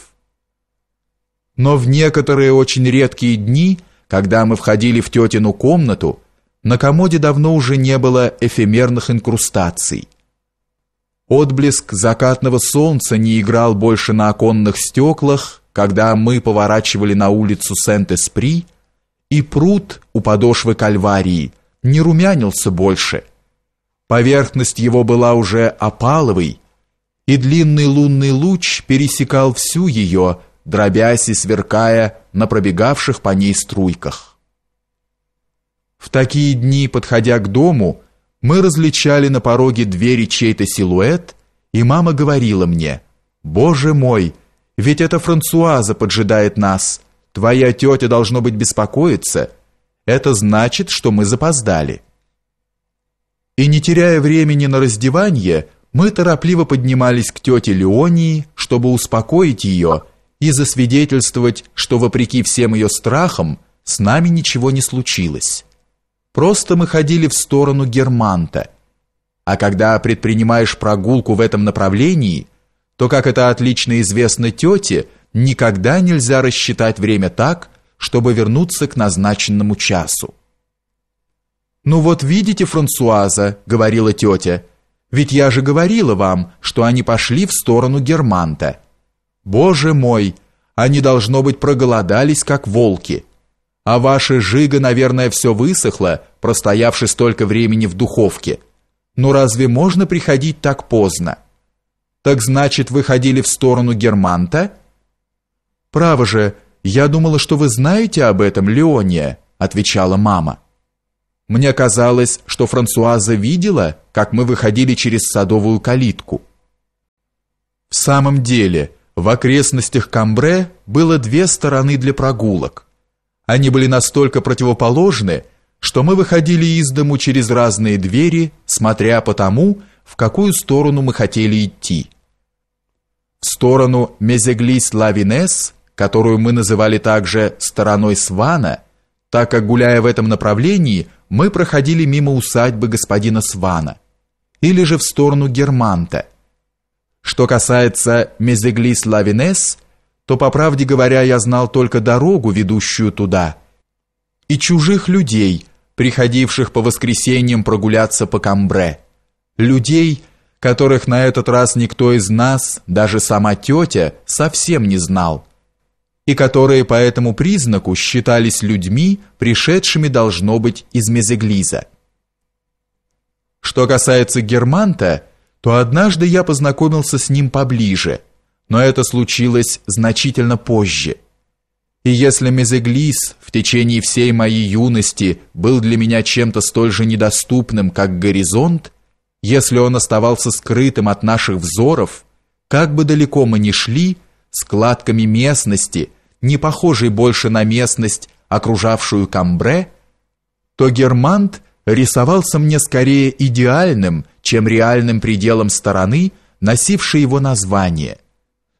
Но в некоторые очень редкие дни, когда мы входили в тетину комнату, на комоде давно уже не было эфемерных инкрустаций. Отблеск закатного солнца не играл больше на оконных стеклах, когда мы поворачивали на улицу Сент-Эспри, и пруд у подошвы Кальварии не румянился больше. Поверхность его была уже опаловой, и длинный лунный луч пересекал всю ее, дробясь и сверкая на пробегавших по ней струйках. В такие дни, подходя к дому, мы различали на пороге двери чей-то силуэт, и мама говорила мне, «Боже мой, ведь это Франсуаза поджидает нас. Твоя тетя должно быть беспокоиться. Это значит, что мы запоздали». И не теряя времени на раздевание, мы торопливо поднимались к тете Леонии, чтобы успокоить ее и засвидетельствовать, что вопреки всем ее страхам с нами ничего не случилось. Просто мы ходили в сторону Германта. А когда предпринимаешь прогулку в этом направлении, то, как это отлично известно тете, никогда нельзя рассчитать время так, чтобы вернуться к назначенному часу. «Ну вот видите, Франсуаза», — говорила тетя, — «ведь я же говорила вам, что они пошли в сторону Германта. Боже мой, они, должно быть, проголодались, как волки». А ваше жига, наверное, все высохло, простоявши столько времени в духовке. Но разве можно приходить так поздно? Так значит, вы ходили в сторону Германта? Право же, я думала, что вы знаете об этом, Леония, отвечала мама. Мне казалось, что Франсуаза видела, как мы выходили через садовую калитку. В самом деле, в окрестностях Камбре было две стороны для прогулок. Они были настолько противоположны, что мы выходили из дому через разные двери, смотря по тому, в какую сторону мы хотели идти. В сторону Мезеглис-Лавинес, которую мы называли также «стороной Свана», так как, гуляя в этом направлении, мы проходили мимо усадьбы господина Свана, или же в сторону Германта. Что касается Мезеглис-Лавинес – то, по правде говоря, я знал только дорогу, ведущую туда, и чужих людей, приходивших по воскресеньям прогуляться по Камбре, людей, которых на этот раз никто из нас, даже сама тетя, совсем не знал, и которые по этому признаку считались людьми, пришедшими, должно быть, из Мезеглиза. Что касается Германта, то однажды я познакомился с ним поближе – но это случилось значительно позже. И если Мезеглис в течение всей моей юности был для меня чем-то столь же недоступным, как горизонт, если он оставался скрытым от наших взоров, как бы далеко мы ни шли, складками местности, не похожей больше на местность, окружавшую Камбре, то Германт рисовался мне скорее идеальным, чем реальным пределом стороны, носившей его название –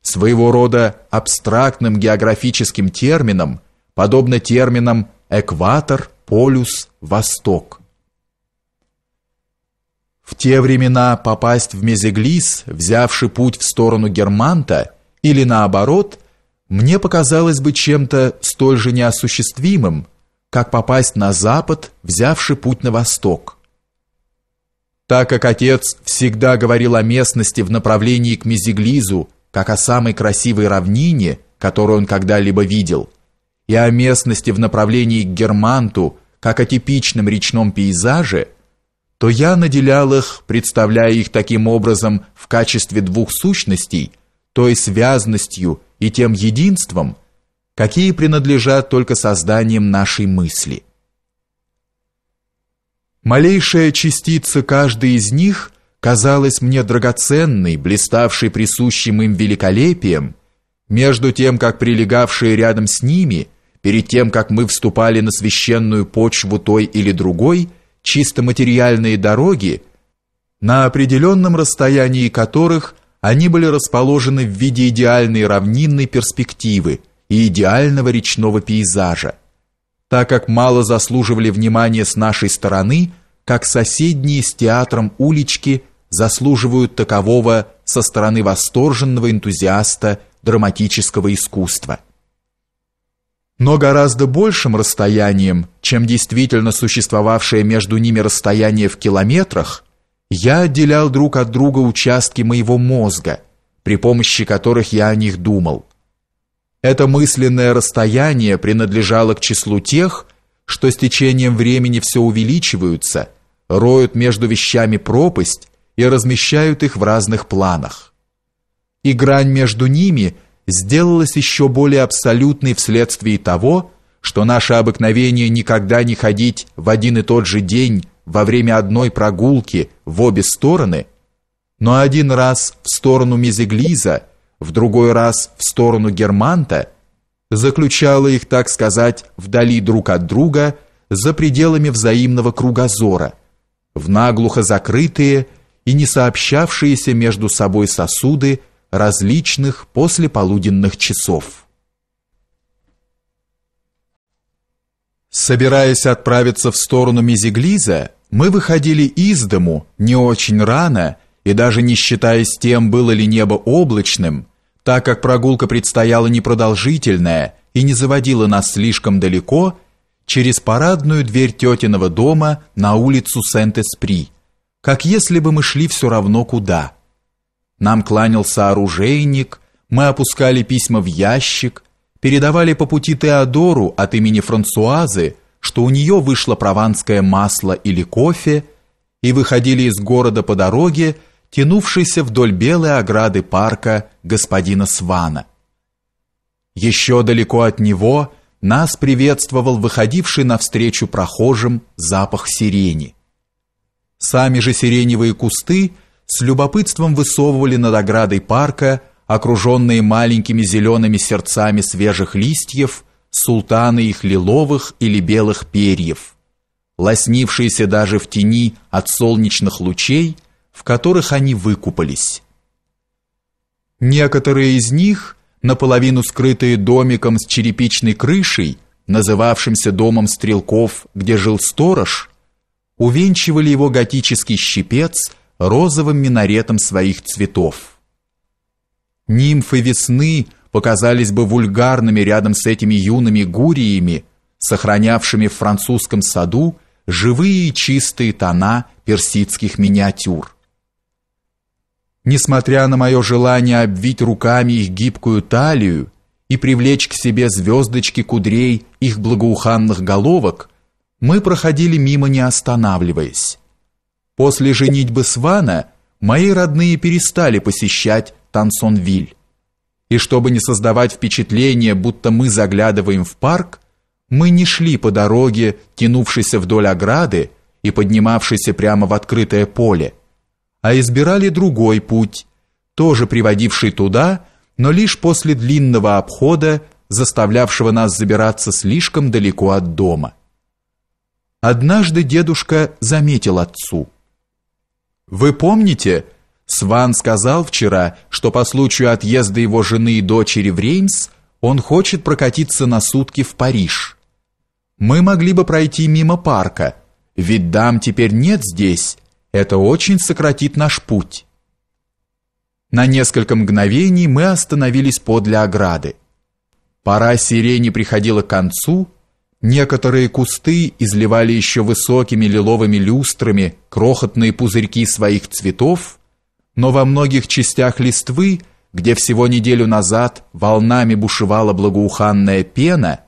своего рода абстрактным географическим термином, подобно терминам экватор, полюс, восток. В те времена попасть в Мезеглис, взявший путь в сторону Германта, или наоборот, мне показалось бы чем-то столь же неосуществимым, как попасть на запад, взявший путь на восток. Так как отец всегда говорил о местности в направлении к Мезеглизу как о самой красивой равнине, которую он когда-либо видел, и о местности в направлении к Германту, как о типичном речном пейзаже, то я наделял их, представляя их таким образом в качестве двух сущностей, той связностью и тем единством, какие принадлежат только созданием нашей мысли. Малейшая частица каждой из них казалась мне драгоценной, блиставшей присущим им великолепием, между тем, как прилегавшие рядом с ними, перед тем, как мы вступали на священную почву той или другой, чисто материальные дороги, на определенном расстоянии которых они были расположены в виде идеальной равнинной перспективы и идеального речного пейзажа, так как мало заслуживали внимания с нашей стороны, как соседние с театром улички – заслуживают такового со стороны восторженного энтузиаста драматического искусства. Но гораздо большим расстоянием, чем действительно существовавшее между ними расстояние в километрах, я отделял друг от друга участки моего мозга, при помощи которых я о них думал. Это мысленное расстояние принадлежало к числу тех, что с течением времени все увеличиваются, роют между вещами пропасть и размещают их в разных планах. И грань между ними сделалась еще более абсолютной вследствие того, что наше обыкновение никогда не ходить в один и тот же день во время одной прогулки в обе стороны, но один раз в сторону Мезеглиза, в другой раз в сторону Германта, заключало их, так сказать, вдали друг от друга, за пределами взаимного кругозора, в наглухо закрытые, и не сообщавшиеся между собой сосуды различных послеполуденных часов. Собираясь отправиться в сторону Мезиглиза, мы выходили из дому не очень рано, и даже не считаясь тем, было ли небо облачным, так как прогулка предстояла непродолжительная и не заводила нас слишком далеко, через парадную дверь тетиного дома на улицу Сент-Эспри, как если бы мы шли все равно куда. Нам кланялся оружейник, мы опускали письма в ящик, передавали по пути Теодору от имени Франсуазы, что у нее вышло прованское масло или кофе, и выходили из города по дороге, тянувшейся вдоль белой ограды парка господина Свана. Еще далеко от него нас приветствовал выходивший навстречу прохожим запах сирени. Сами же сиреневые кусты с любопытством высовывали над оградой парка, окруженные маленькими зелеными сердцами свежих листьев, султаны их лиловых или белых перьев, лоснившиеся даже в тени от солнечных лучей, в которых они выкупались. Некоторые из них, наполовину скрытые домиком с черепичной крышей, называвшимся домом стрелков, где жил сторож, увенчивали его готический щипец розовым минаретом своих цветов. Нимфы весны показались бы вульгарными рядом с этими юными гуриями, сохранявшими в французском саду живые и чистые тона персидских миниатюр. Несмотря на мое желание обвить руками их гибкую талию и привлечь к себе звездочки кудрей их благоуханных головок, мы проходили мимо, не останавливаясь. После женитьбы Свана мои родные перестали посещать Тансонвиль. И чтобы не создавать впечатление, будто мы заглядываем в парк, мы не шли по дороге, тянувшейся вдоль ограды и поднимавшейся прямо в открытое поле, а избирали другой путь, тоже приводивший туда, но лишь после длинного обхода, заставлявшего нас забираться слишком далеко от дома. Однажды дедушка заметил отцу. «Вы помните, Сван сказал вчера, что по случаю отъезда его жены и дочери в Реймс он хочет прокатиться на сутки в Париж. Мы могли бы пройти мимо парка, ведь дам теперь нет здесь, это очень сократит наш путь». На несколько мгновений мы остановились подле ограды. Пора сирени приходила к концу, Некоторые кусты изливали еще высокими лиловыми люстрами крохотные пузырьки своих цветов, но во многих частях листвы, где всего неделю назад волнами бушевала благоуханная пена,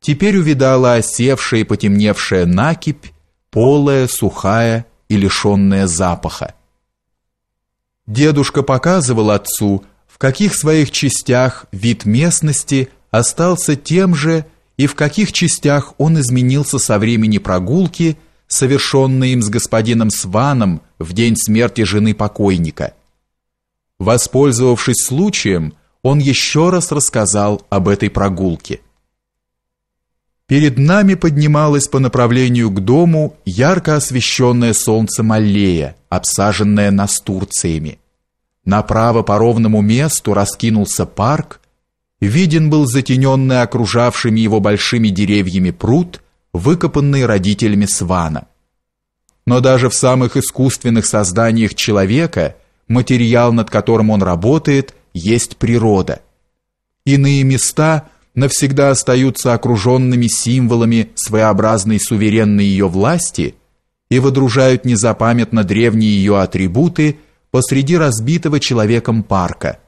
теперь увидала осевшая и потемневшая накипь, полая, сухая и лишенная запаха. Дедушка показывал отцу, в каких своих частях вид местности остался тем же, и в каких частях он изменился со времени прогулки, совершенной им с господином Сваном в день смерти жены покойника. Воспользовавшись случаем, он еще раз рассказал об этой прогулке. Перед нами поднималась по направлению к дому ярко освещенная солнцем аллея, обсаженная настурциями. Направо по ровному месту раскинулся парк, виден был затененный окружавшими его большими деревьями пруд, выкопанный родителями свана. Но даже в самых искусственных созданиях человека материал, над которым он работает, есть природа. Иные места навсегда остаются окруженными символами своеобразной суверенной ее власти и водружают незапамятно древние ее атрибуты посреди разбитого человеком парка –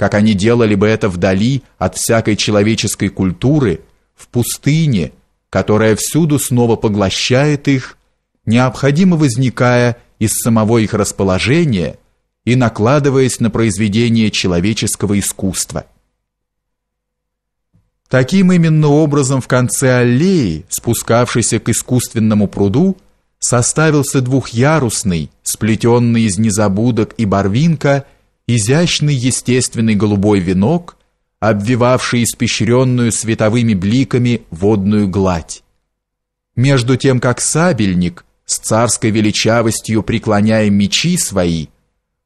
как они делали бы это вдали от всякой человеческой культуры, в пустыне, которая всюду снова поглощает их, необходимо возникая из самого их расположения и накладываясь на произведение человеческого искусства. Таким именно образом в конце аллеи, спускавшейся к искусственному пруду, составился двухъярусный, сплетенный из незабудок и барвинка, изящный естественный голубой венок, обвивавший испещренную световыми бликами водную гладь. Между тем, как сабельник, с царской величавостью преклоняя мечи свои,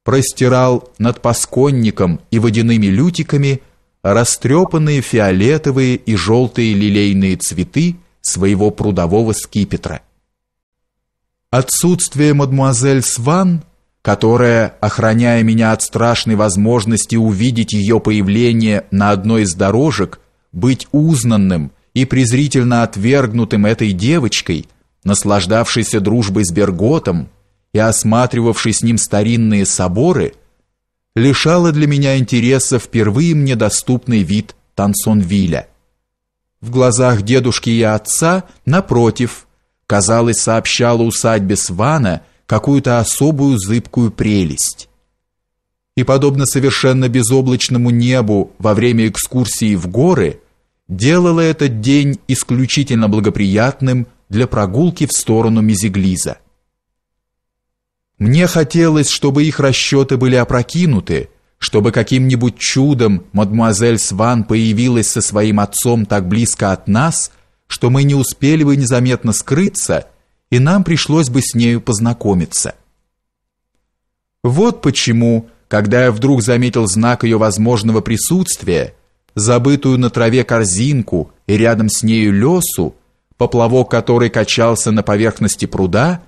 простирал над посконником и водяными лютиками растрепанные фиолетовые и желтые лилейные цветы своего прудового скипетра. Отсутствие мадмуазель Сван – которая, охраняя меня от страшной возможности увидеть ее появление на одной из дорожек, быть узнанным и презрительно отвергнутым этой девочкой, наслаждавшейся дружбой с Берготом и осматривавшей с ним старинные соборы, лишала для меня интереса впервые мне доступный вид Тансонвиля. В глазах дедушки и отца, напротив, казалось, сообщала усадьбе Свана – какую-то особую зыбкую прелесть. И подобно совершенно безоблачному небу во время экскурсии в горы, делало этот день исключительно благоприятным для прогулки в сторону Мизиглиза. Мне хотелось, чтобы их расчеты были опрокинуты, чтобы каким-нибудь чудом мадемуазель Сван появилась со своим отцом так близко от нас, что мы не успели бы незаметно скрыться – и нам пришлось бы с нею познакомиться. Вот почему, когда я вдруг заметил знак ее возможного присутствия, забытую на траве корзинку и рядом с нею лесу, поплавок которой качался на поверхности пруда,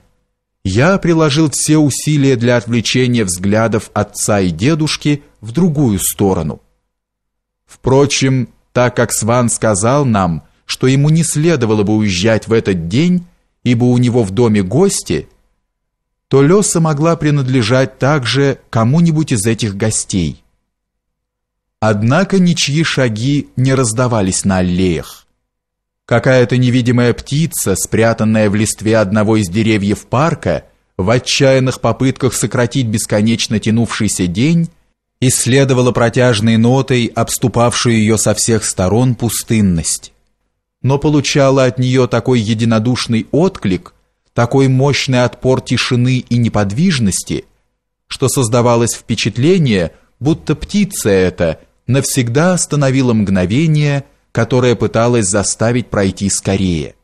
я приложил все усилия для отвлечения взглядов отца и дедушки в другую сторону. Впрочем, так как Сван сказал нам, что ему не следовало бы уезжать в этот день, ибо у него в доме гости, то Лёса могла принадлежать также кому-нибудь из этих гостей. Однако ничьи шаги не раздавались на аллеях. Какая-то невидимая птица, спрятанная в листве одного из деревьев парка, в отчаянных попытках сократить бесконечно тянувшийся день, исследовала протяжной нотой, обступавшую ее со всех сторон пустынность но получала от нее такой единодушный отклик, такой мощный отпор тишины и неподвижности, что создавалось впечатление, будто птица эта навсегда остановила мгновение, которое пыталась заставить пройти скорее.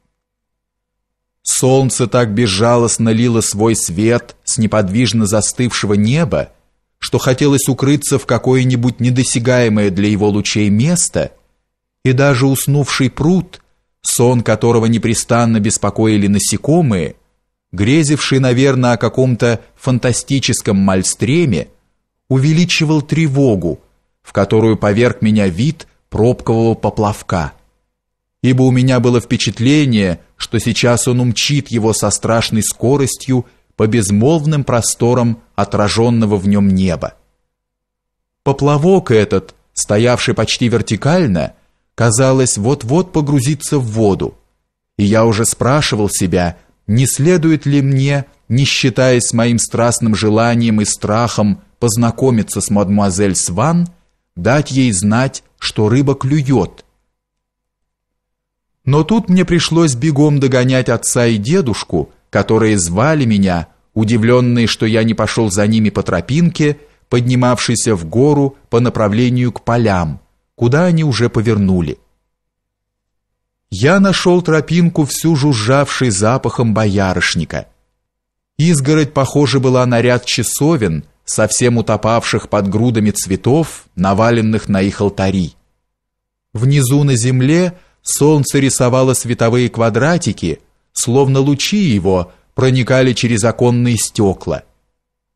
Солнце так безжалостно лило свой свет с неподвижно застывшего неба, что хотелось укрыться в какое-нибудь недосягаемое для его лучей место, и даже уснувший пруд сон которого непрестанно беспокоили насекомые, грезивший, наверное, о каком-то фантастическом мальстреме, увеличивал тревогу, в которую поверг меня вид пробкового поплавка. Ибо у меня было впечатление, что сейчас он умчит его со страшной скоростью по безмолвным просторам отраженного в нем неба. Поплавок этот, стоявший почти вертикально, казалось, вот-вот погрузиться в воду. И я уже спрашивал себя, не следует ли мне, не считаясь с моим страстным желанием и страхом познакомиться с мадмуазель Сван, дать ей знать, что рыба клюет. Но тут мне пришлось бегом догонять отца и дедушку, которые звали меня, удивленные, что я не пошел за ними по тропинке, поднимавшейся в гору по направлению к полям, куда они уже повернули. Я нашел тропинку, всю жужжавшей запахом боярышника. Изгородь похоже была на ряд часовен, совсем утопавших под грудами цветов, наваленных на их алтари. Внизу на земле солнце рисовало световые квадратики, словно лучи его проникали через оконные стекла.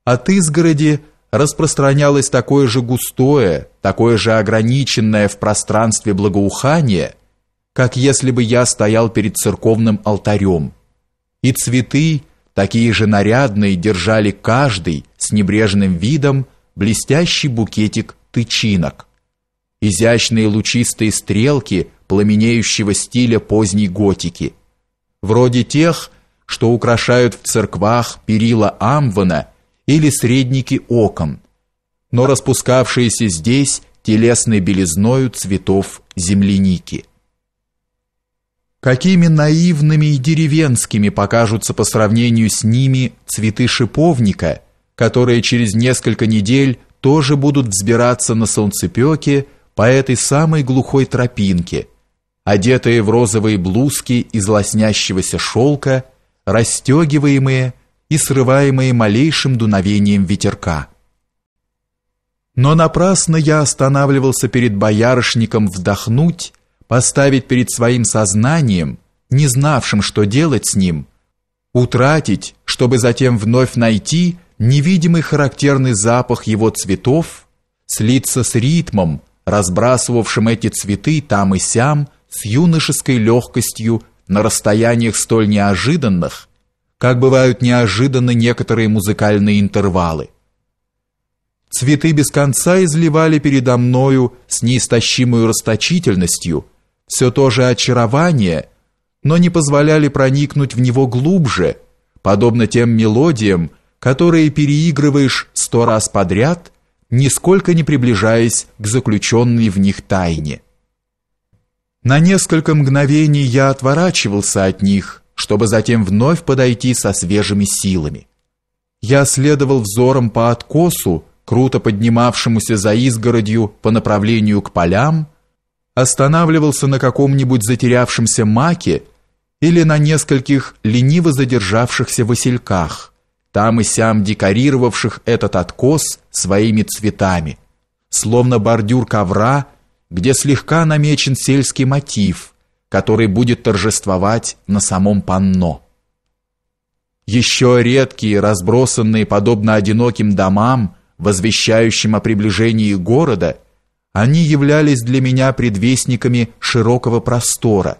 От изгороди – распространялось такое же густое, такое же ограниченное в пространстве благоухание, как если бы я стоял перед церковным алтарем. И цветы, такие же нарядные, держали каждый с небрежным видом блестящий букетик тычинок. Изящные лучистые стрелки пламенеющего стиля поздней готики, вроде тех, что украшают в церквах перила амвона – или средники окон, но распускавшиеся здесь телесной белизною цветов земляники. Какими наивными и деревенскими покажутся по сравнению с ними цветы шиповника, которые через несколько недель тоже будут взбираться на солнцепёке по этой самой глухой тропинке, одетые в розовые блузки из лоснящегося шелка, расстегиваемые, и срываемые малейшим дуновением ветерка. Но напрасно я останавливался перед боярышником вдохнуть, поставить перед своим сознанием, не знавшим, что делать с ним, утратить, чтобы затем вновь найти невидимый характерный запах его цветов, слиться с ритмом, разбрасывавшим эти цветы там и сям с юношеской легкостью на расстояниях столь неожиданных – как бывают неожиданны некоторые музыкальные интервалы. Цветы без конца изливали передо мною с неистощимой расточительностью все то же очарование, но не позволяли проникнуть в него глубже, подобно тем мелодиям, которые переигрываешь сто раз подряд, нисколько не приближаясь к заключенной в них тайне. На несколько мгновений я отворачивался от них – чтобы затем вновь подойти со свежими силами. Я следовал взором по откосу, круто поднимавшемуся за изгородью по направлению к полям, останавливался на каком-нибудь затерявшемся маке или на нескольких лениво задержавшихся васильках, там и сям декорировавших этот откос своими цветами, словно бордюр ковра, где слегка намечен сельский мотив – который будет торжествовать на самом панно. Еще редкие, разбросанные подобно одиноким домам, возвещающим о приближении города, они являлись для меня предвестниками широкого простора,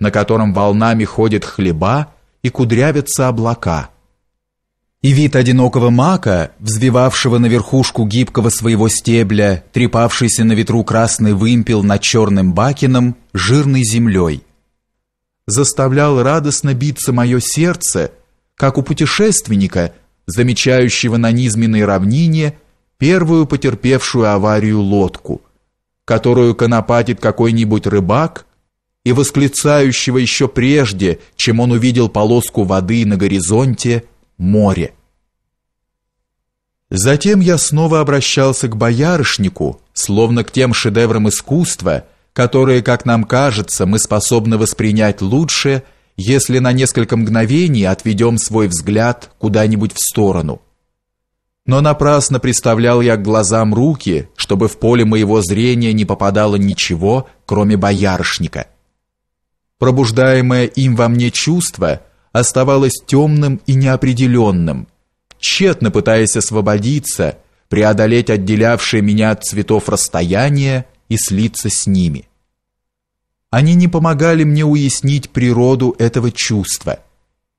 на котором волнами ходят хлеба и кудрявятся облака – и вид одинокого мака, взвивавшего на верхушку гибкого своего стебля, трепавшийся на ветру красный вымпел над черным бакином, жирной землей. Заставлял радостно биться мое сердце, как у путешественника, замечающего на низменной равнине первую потерпевшую аварию лодку, которую конопатит какой-нибудь рыбак и восклицающего еще прежде, чем он увидел полоску воды на горизонте, море. Затем я снова обращался к боярышнику, словно к тем шедеврам искусства, которые, как нам кажется, мы способны воспринять лучше, если на несколько мгновений отведем свой взгляд куда-нибудь в сторону. Но напрасно представлял я к глазам руки, чтобы в поле моего зрения не попадало ничего, кроме боярышника. Пробуждаемое им во мне чувство – оставалось темным и неопределенным, тщетно пытаясь освободиться, преодолеть отделявшее меня от цветов расстояние и слиться с ними. Они не помогали мне уяснить природу этого чувства,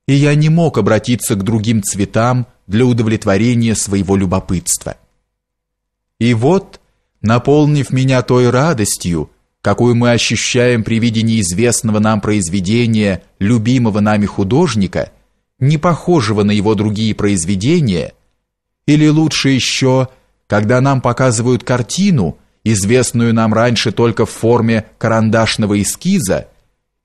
и я не мог обратиться к другим цветам для удовлетворения своего любопытства. И вот, наполнив меня той радостью, какую мы ощущаем при виде неизвестного нам произведения любимого нами художника, не похожего на его другие произведения, или лучше еще, когда нам показывают картину, известную нам раньше только в форме карандашного эскиза,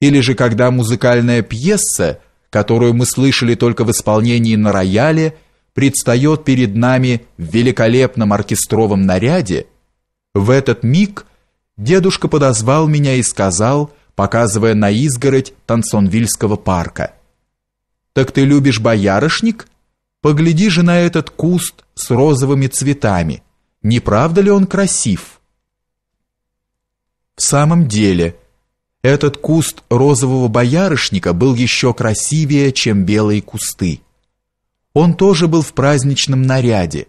или же когда музыкальная пьеса, которую мы слышали только в исполнении на рояле, предстает перед нами в великолепном оркестровом наряде, в этот миг Дедушка подозвал меня и сказал, показывая на изгородь Тансонвильского парка. «Так ты любишь боярышник? Погляди же на этот куст с розовыми цветами. Не правда ли он красив?» В самом деле, этот куст розового боярышника был еще красивее, чем белые кусты. Он тоже был в праздничном наряде.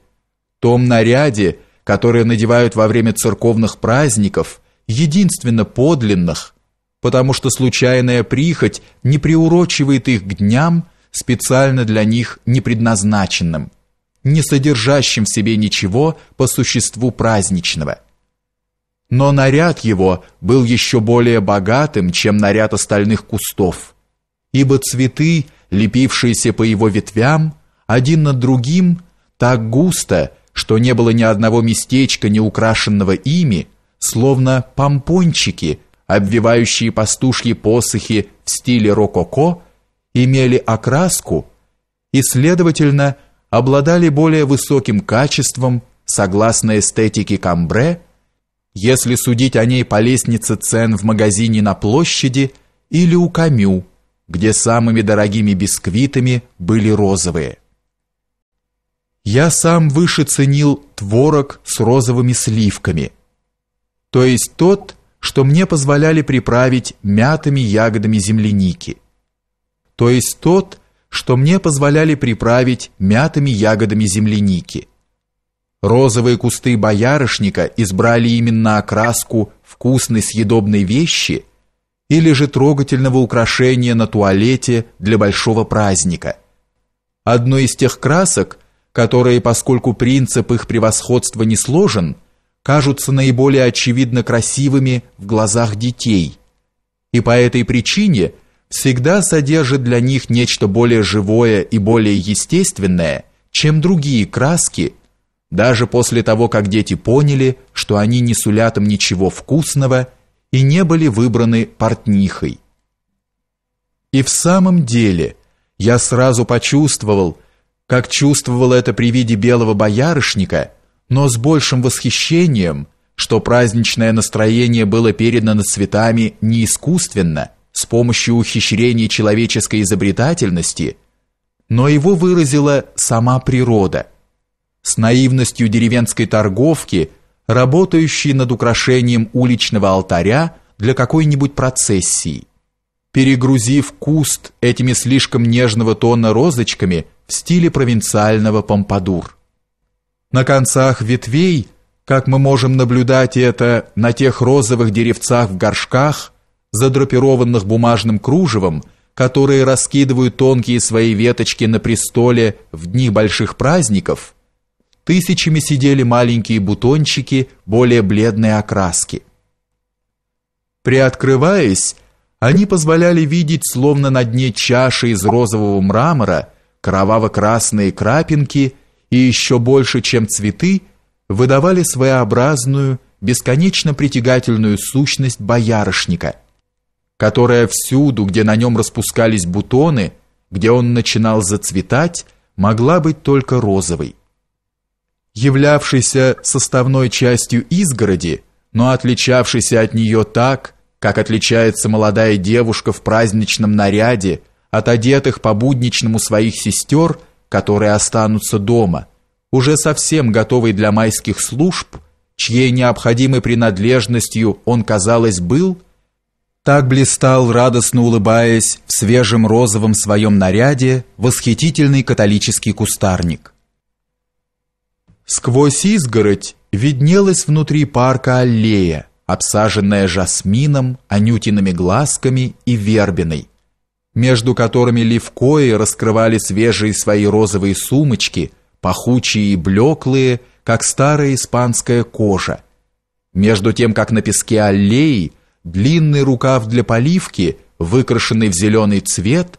Том наряде – которые надевают во время церковных праздников, единственно подлинных, потому что случайная прихоть не приурочивает их к дням, специально для них не предназначенным, не содержащим в себе ничего по существу праздничного. Но наряд его был еще более богатым, чем наряд остальных кустов, ибо цветы, лепившиеся по его ветвям, один над другим, так густо, что не было ни одного местечка, не украшенного ими, словно помпончики, обвивающие пастушьи посохи в стиле рококо, имели окраску и, следовательно, обладали более высоким качеством, согласно эстетике камбре, если судить о ней по лестнице цен в магазине на площади или у Камю, где самыми дорогими бисквитами были розовые. Я сам выше ценил творог с розовыми сливками, то есть тот, что мне позволяли приправить мятыми ягодами земляники, то есть тот, что мне позволяли приправить мятыми ягодами земляники. Розовые кусты боярышника избрали именно окраску вкусной съедобной вещи или же трогательного украшения на туалете для большого праздника. Одной из тех красок, которые, поскольку принцип их превосходства не сложен, кажутся наиболее очевидно красивыми в глазах детей, и по этой причине всегда содержит для них нечто более живое и более естественное, чем другие краски, даже после того, как дети поняли, что они не сулят им ничего вкусного и не были выбраны портнихой. И в самом деле я сразу почувствовал, как чувствовал это при виде белого боярышника, но с большим восхищением, что праздничное настроение было передано цветами не искусственно, с помощью ухищрений человеческой изобретательности, но его выразила сама природа. С наивностью деревенской торговки, работающей над украшением уличного алтаря для какой-нибудь процессии перегрузив куст этими слишком нежного тона розочками в стиле провинциального помпадур. На концах ветвей, как мы можем наблюдать это на тех розовых деревцах в горшках, задрапированных бумажным кружевом, которые раскидывают тонкие свои веточки на престоле в дни больших праздников, тысячами сидели маленькие бутончики более бледной окраски. Приоткрываясь, они позволяли видеть, словно на дне чаши из розового мрамора, кроваво-красные крапинки и еще больше, чем цветы, выдавали своеобразную, бесконечно притягательную сущность боярышника, которая всюду, где на нем распускались бутоны, где он начинал зацветать, могла быть только розовой. Являвшийся составной частью изгороди, но отличавшийся от нее так – как отличается молодая девушка в праздничном наряде от одетых по будничному своих сестер, которые останутся дома, уже совсем готовый для майских служб, чьей необходимой принадлежностью он, казалось, был, так блистал, радостно улыбаясь, в свежем розовом своем наряде восхитительный католический кустарник. Сквозь изгородь виднелась внутри парка аллея, обсаженная жасмином, анютиными глазками и вербиной, между которыми левкои раскрывали свежие свои розовые сумочки, пахучие и блеклые, как старая испанская кожа. Между тем, как на песке аллеи, длинный рукав для поливки, выкрашенный в зеленый цвет,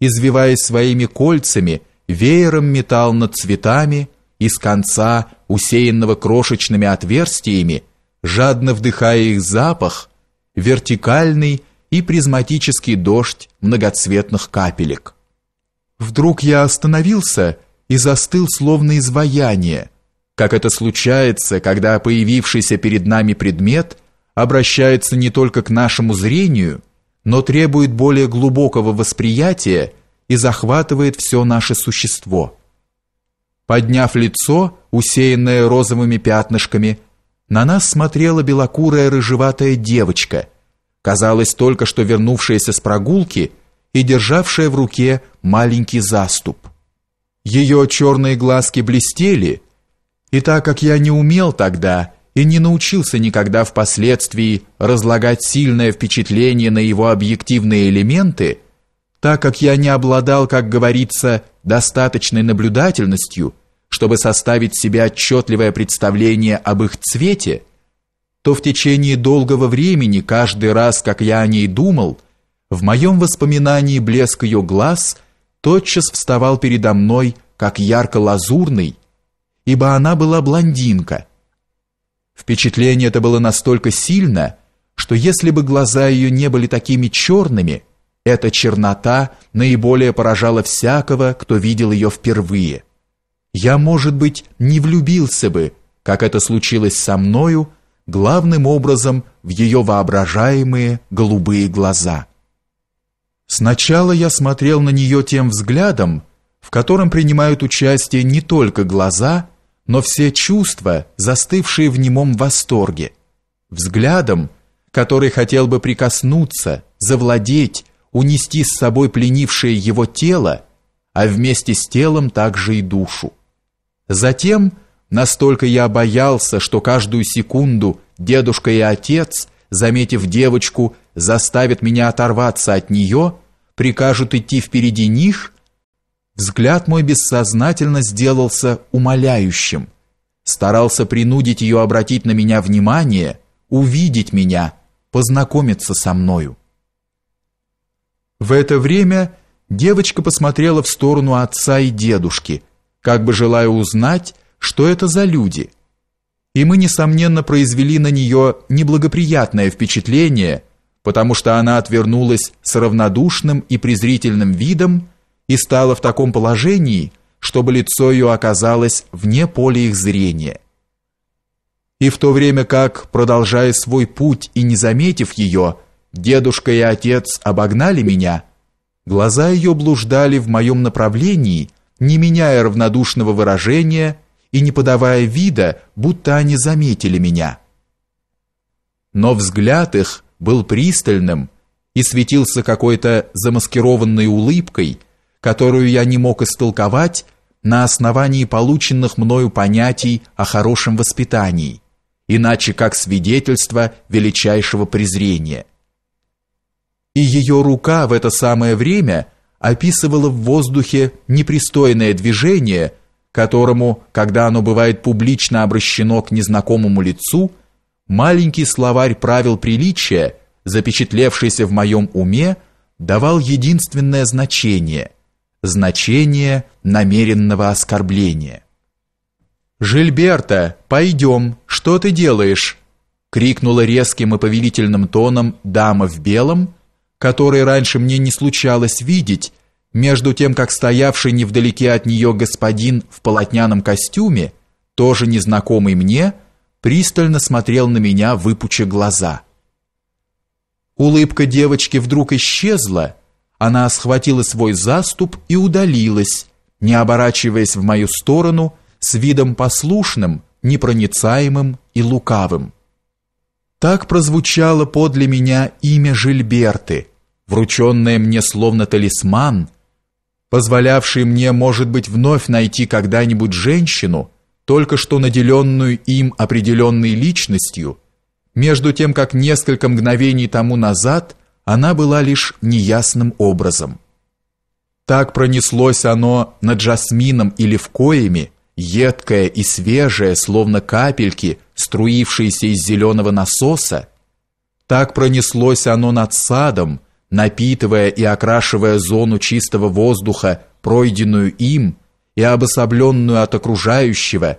извиваясь своими кольцами, веером метал над цветами, из конца, усеянного крошечными отверстиями, жадно вдыхая их запах, вертикальный и призматический дождь многоцветных капелек. Вдруг я остановился и застыл словно изваяние, как это случается, когда появившийся перед нами предмет обращается не только к нашему зрению, но требует более глубокого восприятия и захватывает все наше существо. Подняв лицо, усеянное розовыми пятнышками, на нас смотрела белокурая рыжеватая девочка, казалось только что вернувшаяся с прогулки и державшая в руке маленький заступ. Ее черные глазки блестели, и так как я не умел тогда и не научился никогда впоследствии разлагать сильное впечатление на его объективные элементы, так как я не обладал, как говорится, достаточной наблюдательностью – чтобы составить себе отчетливое представление об их цвете, то в течение долгого времени, каждый раз, как я о ней думал, в моем воспоминании блеск ее глаз тотчас вставал передо мной, как ярко-лазурный, ибо она была блондинка. Впечатление это было настолько сильно, что если бы глаза ее не были такими черными, эта чернота наиболее поражала всякого, кто видел ее впервые я, может быть, не влюбился бы, как это случилось со мною, главным образом в ее воображаемые голубые глаза. Сначала я смотрел на нее тем взглядом, в котором принимают участие не только глаза, но все чувства, застывшие в немом восторге, взглядом, который хотел бы прикоснуться, завладеть, унести с собой пленившее его тело, а вместе с телом также и душу. Затем, настолько я боялся, что каждую секунду дедушка и отец, заметив девочку, заставят меня оторваться от нее, прикажут идти впереди них, взгляд мой бессознательно сделался умоляющим. Старался принудить ее обратить на меня внимание, увидеть меня, познакомиться со мною. В это время девочка посмотрела в сторону отца и дедушки – как бы желая узнать, что это за люди. И мы, несомненно, произвели на нее неблагоприятное впечатление, потому что она отвернулась с равнодушным и презрительным видом и стала в таком положении, чтобы лицо ее оказалось вне поля их зрения. И в то время как, продолжая свой путь и не заметив ее, дедушка и отец обогнали меня, глаза ее блуждали в моем направлении – не меняя равнодушного выражения и не подавая вида, будто они заметили меня. Но взгляд их был пристальным и светился какой-то замаскированной улыбкой, которую я не мог истолковать на основании полученных мною понятий о хорошем воспитании, иначе как свидетельство величайшего презрения. И ее рука в это самое время – описывала в воздухе непристойное движение, которому, когда оно бывает публично обращено к незнакомому лицу, маленький словарь правил приличия, запечатлевшийся в моем уме, давал единственное значение – значение намеренного оскорбления. «Жильберта, пойдем, что ты делаешь?» – крикнула резким и повелительным тоном дама в белом – которой раньше мне не случалось видеть, между тем, как стоявший невдалеке от нее господин в полотняном костюме, тоже незнакомый мне, пристально смотрел на меня, выпуча глаза. Улыбка девочки вдруг исчезла, она схватила свой заступ и удалилась, не оборачиваясь в мою сторону, с видом послушным, непроницаемым и лукавым. Так прозвучало подле меня имя Жильберты – врученное мне словно талисман, позволявший мне, может быть, вновь найти когда-нибудь женщину, только что наделенную им определенной личностью, между тем, как несколько мгновений тому назад она была лишь неясным образом. Так пронеслось оно над жасмином и левкоями, едкое и свежее, словно капельки, струившиеся из зеленого насоса. Так пронеслось оно над садом, напитывая и окрашивая зону чистого воздуха, пройденную им и обособленную от окружающего,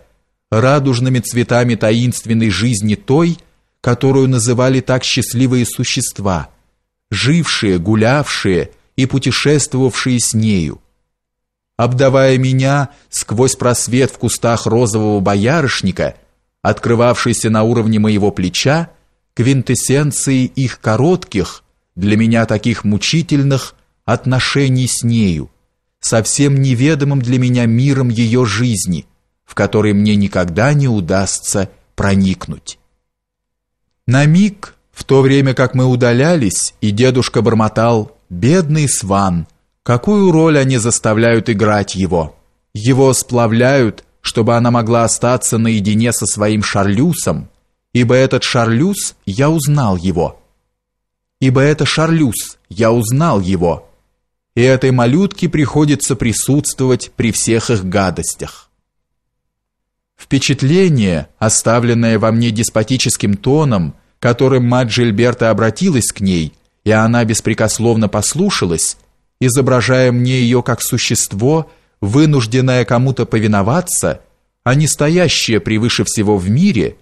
радужными цветами таинственной жизни той, которую называли так счастливые существа, жившие, гулявшие и путешествовавшие с нею. Обдавая меня сквозь просвет в кустах розового боярышника, открывавшийся на уровне моего плеча, квинтэссенцией их коротких, для меня таких мучительных отношений с нею, совсем неведомым для меня миром ее жизни, в который мне никогда не удастся проникнуть. На миг, в то время как мы удалялись, и дедушка бормотал «Бедный Сван, какую роль они заставляют играть его? Его сплавляют, чтобы она могла остаться наедине со своим Шарлюсом, ибо этот Шарлюс, я узнал его» ибо это Шарлюз, я узнал его. И этой малютке приходится присутствовать при всех их гадостях. Впечатление, оставленное во мне деспотическим тоном, которым мать Жильберта обратилась к ней, и она беспрекословно послушалась, изображая мне ее как существо, вынужденное кому-то повиноваться, а не стоящее превыше всего в мире,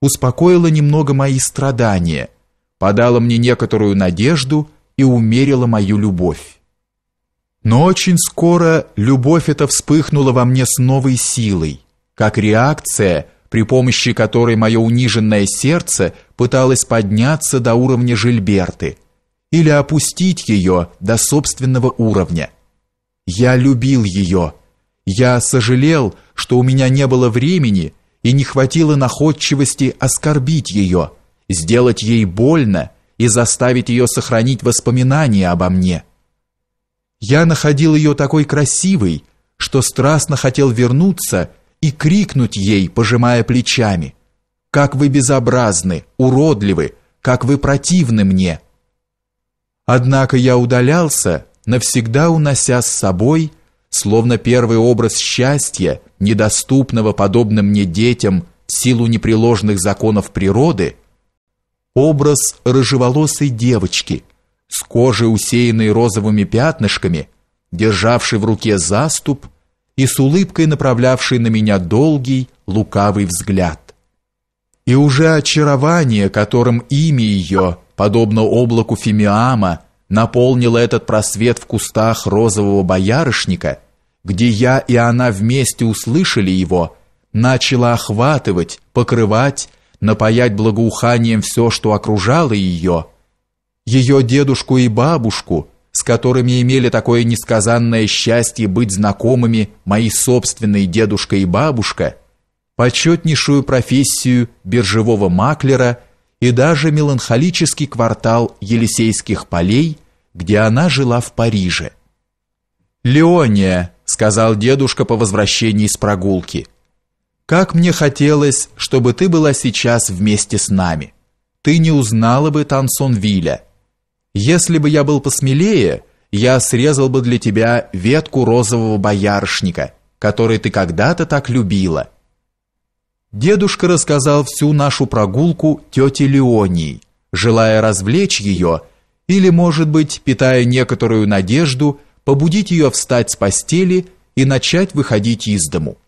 успокоило немного мои страдания – подала мне некоторую надежду и умерила мою любовь. Но очень скоро любовь эта вспыхнула во мне с новой силой, как реакция, при помощи которой мое униженное сердце пыталось подняться до уровня Жильберты или опустить ее до собственного уровня. Я любил ее. Я сожалел, что у меня не было времени и не хватило находчивости оскорбить ее – сделать ей больно и заставить ее сохранить воспоминания обо мне. Я находил ее такой красивой, что страстно хотел вернуться и крикнуть ей, пожимая плечами: "Как вы безобразны, уродливы, как вы противны мне!" Однако я удалялся, навсегда унося с собой, словно первый образ счастья, недоступного подобным мне детям в силу непреложных законов природы, образ рыжеволосой девочки с кожей, усеянной розовыми пятнышками, державшей в руке заступ и с улыбкой направлявшей на меня долгий, лукавый взгляд. И уже очарование, которым имя ее, подобно облаку фимиама, наполнило этот просвет в кустах розового боярышника, где я и она вместе услышали его, начало охватывать, покрывать напоять благоуханием все, что окружало ее, ее дедушку и бабушку, с которыми имели такое несказанное счастье быть знакомыми мои собственные дедушка и бабушка, почетнейшую профессию биржевого маклера и даже меланхолический квартал Елисейских полей, где она жила в Париже. «Леония», — сказал дедушка по возвращении с прогулки, — как мне хотелось, чтобы ты была сейчас вместе с нами. Ты не узнала бы Тансон Виля. Если бы я был посмелее, я срезал бы для тебя ветку розового боярышника, который ты когда-то так любила. Дедушка рассказал всю нашу прогулку тете Леонии, желая развлечь ее или, может быть, питая некоторую надежду, побудить ее встать с постели и начать выходить из дому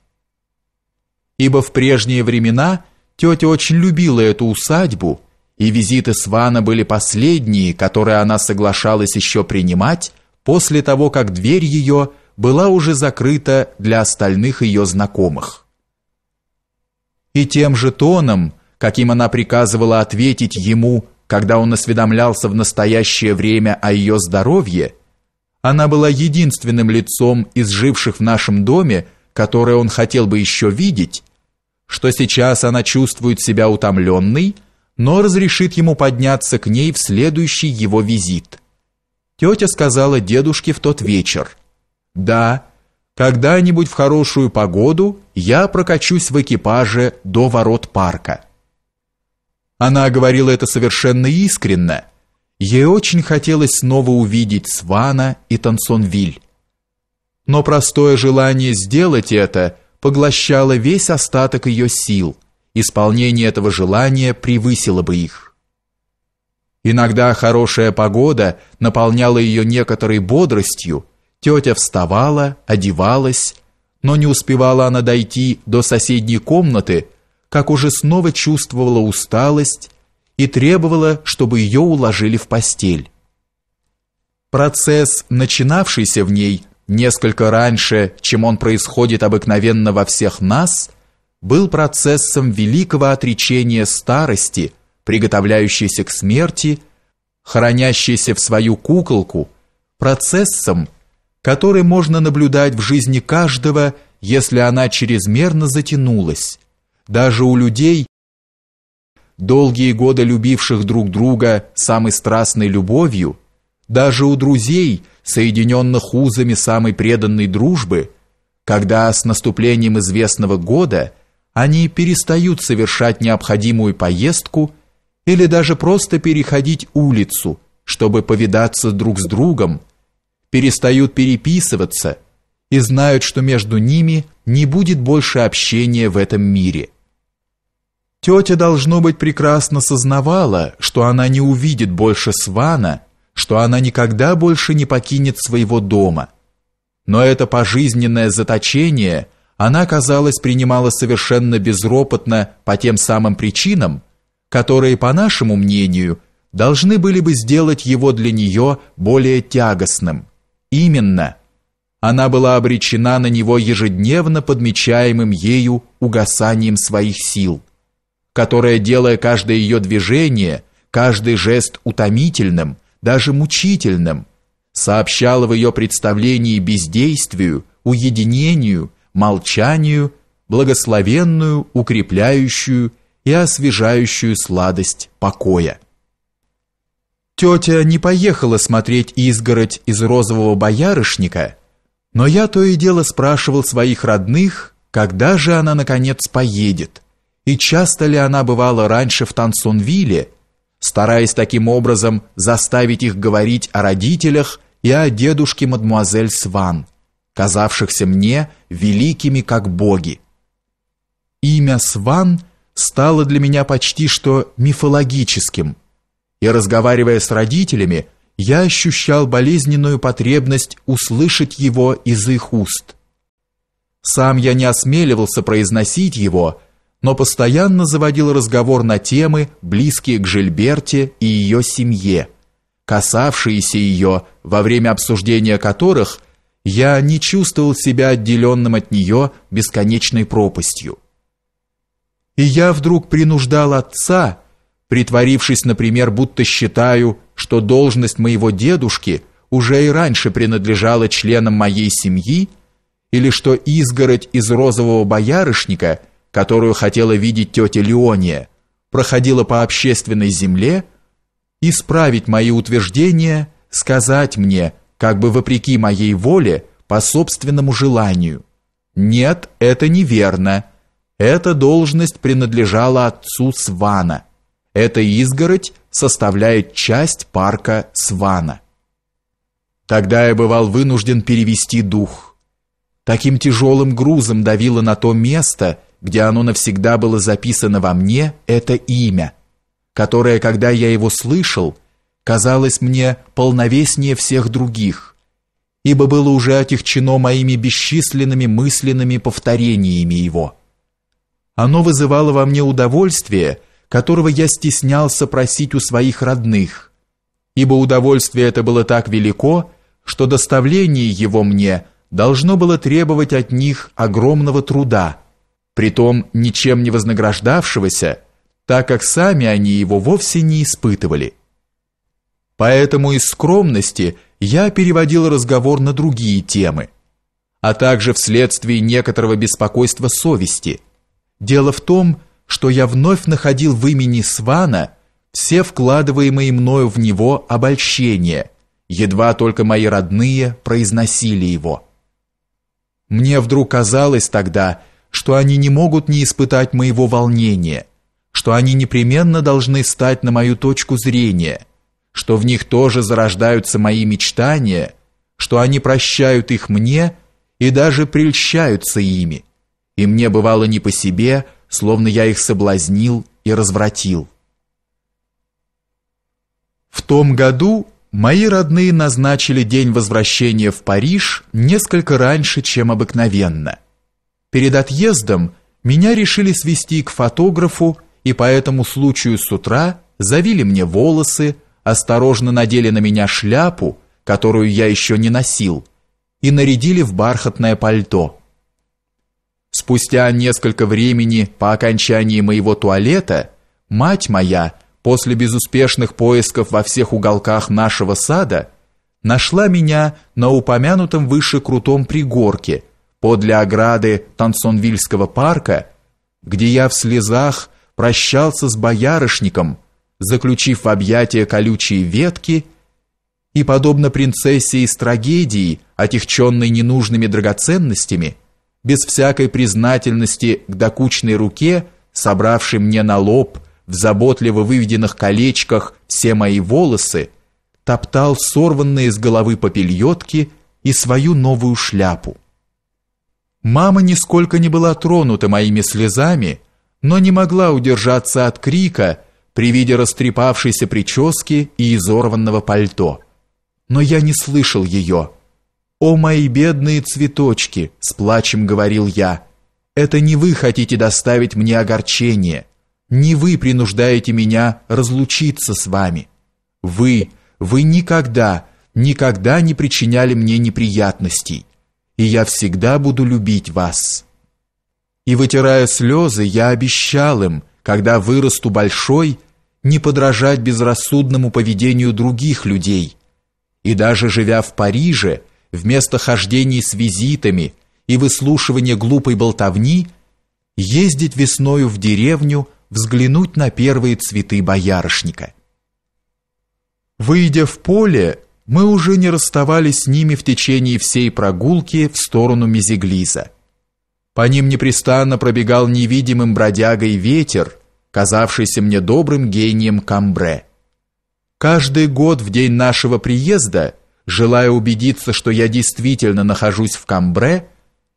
ибо в прежние времена тетя очень любила эту усадьбу, и визиты Свана были последние, которые она соглашалась еще принимать после того, как дверь ее была уже закрыта для остальных ее знакомых. И тем же тоном, каким она приказывала ответить ему, когда он осведомлялся в настоящее время о ее здоровье, она была единственным лицом из живших в нашем доме, которое он хотел бы еще видеть, что сейчас она чувствует себя утомленной, но разрешит ему подняться к ней в следующий его визит. Тетя сказала дедушке в тот вечер, «Да, когда-нибудь в хорошую погоду я прокачусь в экипаже до ворот парка». Она говорила это совершенно искренне. Ей очень хотелось снова увидеть Свана и Тансонвиль но простое желание сделать это поглощало весь остаток ее сил. Исполнение этого желания превысило бы их. Иногда хорошая погода наполняла ее некоторой бодростью. Тетя вставала, одевалась, но не успевала она дойти до соседней комнаты, как уже снова чувствовала усталость и требовала, чтобы ее уложили в постель. Процесс, начинавшийся в ней, несколько раньше, чем он происходит обыкновенно во всех нас, был процессом великого отречения старости, приготовляющейся к смерти, хранящейся в свою куколку, процессом, который можно наблюдать в жизни каждого, если она чрезмерно затянулась, даже у людей, долгие годы любивших друг друга самой страстной любовью, даже у друзей – соединенных узами самой преданной дружбы, когда с наступлением известного года они перестают совершать необходимую поездку или даже просто переходить улицу, чтобы повидаться друг с другом, перестают переписываться и знают, что между ними не будет больше общения в этом мире. Тетя, должно быть, прекрасно сознавала, что она не увидит больше Свана – что она никогда больше не покинет своего дома. Но это пожизненное заточение она, казалось, принимала совершенно безропотно по тем самым причинам, которые, по нашему мнению, должны были бы сделать его для нее более тягостным. Именно, она была обречена на него ежедневно подмечаемым ею угасанием своих сил, которое, делая каждое ее движение, каждый жест утомительным – даже мучительным, сообщало в ее представлении бездействию, уединению, молчанию, благословенную, укрепляющую и освежающую сладость покоя. Тетя не поехала смотреть изгородь из розового боярышника, но я то и дело спрашивал своих родных, когда же она наконец поедет, и часто ли она бывала раньше в Тансонвилле, стараясь таким образом заставить их говорить о родителях и о дедушке мадмуазель Сван, казавшихся мне великими как боги. Имя Сван стало для меня почти что мифологическим, и разговаривая с родителями, я ощущал болезненную потребность услышать его из их уст. Сам я не осмеливался произносить его, но постоянно заводил разговор на темы, близкие к Жильберте и ее семье, касавшиеся ее, во время обсуждения которых я не чувствовал себя отделенным от нее бесконечной пропастью. И я вдруг принуждал отца, притворившись, например, будто считаю, что должность моего дедушки уже и раньше принадлежала членам моей семьи, или что изгородь из розового боярышника – которую хотела видеть тетя Леония, проходила по общественной земле, исправить мои утверждения, сказать мне, как бы вопреки моей воле, по собственному желанию. Нет, это неверно. Эта должность принадлежала отцу Свана. Эта изгородь составляет часть парка Свана. Тогда я бывал вынужден перевести дух. Таким тяжелым грузом давило на то место, где оно навсегда было записано во мне, это имя, которое, когда я его слышал, казалось мне полновеснее всех других, ибо было уже отягчено моими бесчисленными мысленными повторениями его. Оно вызывало во мне удовольствие, которого я стеснялся просить у своих родных, ибо удовольствие это было так велико, что доставление его мне должно было требовать от них огромного труда – притом ничем не вознаграждавшегося, так как сами они его вовсе не испытывали. Поэтому из скромности я переводил разговор на другие темы, а также вследствие некоторого беспокойства совести. Дело в том, что я вновь находил в имени Свана все вкладываемые мною в него обольщения, едва только мои родные произносили его. Мне вдруг казалось тогда, что что они не могут не испытать моего волнения, что они непременно должны стать на мою точку зрения, что в них тоже зарождаются мои мечтания, что они прощают их мне и даже прельщаются ими. И мне бывало не по себе, словно я их соблазнил и развратил. В том году мои родные назначили день возвращения в Париж несколько раньше, чем обыкновенно – Перед отъездом меня решили свести к фотографу, и по этому случаю с утра завили мне волосы, осторожно надели на меня шляпу, которую я еще не носил, и нарядили в бархатное пальто. Спустя несколько времени по окончании моего туалета мать моя после безуспешных поисков во всех уголках нашего сада нашла меня на упомянутом выше крутом пригорке – подле ограды Тансонвильского парка, где я в слезах прощался с боярышником, заключив в объятия колючие ветки, и, подобно принцессе из трагедии, отягченной ненужными драгоценностями, без всякой признательности к докучной руке, собравшей мне на лоб в заботливо выведенных колечках все мои волосы, топтал сорванные с головы попельотки и свою новую шляпу. Мама нисколько не была тронута моими слезами, но не могла удержаться от крика при виде растрепавшейся прически и изорванного пальто. Но я не слышал ее. «О, мои бедные цветочки!» – с плачем говорил я. «Это не вы хотите доставить мне огорчение. Не вы принуждаете меня разлучиться с вами. Вы, вы никогда, никогда не причиняли мне неприятностей» и я всегда буду любить вас. И вытирая слезы, я обещал им, когда вырасту большой, не подражать безрассудному поведению других людей. И даже живя в Париже, вместо хождений с визитами и выслушивания глупой болтовни, ездить весной в деревню, взглянуть на первые цветы боярышника. Выйдя в поле, мы уже не расставались с ними в течение всей прогулки в сторону Мезиглиза. По ним непрестанно пробегал невидимым бродягой ветер, казавшийся мне добрым гением Камбре. Каждый год в день нашего приезда, желая убедиться, что я действительно нахожусь в Камбре,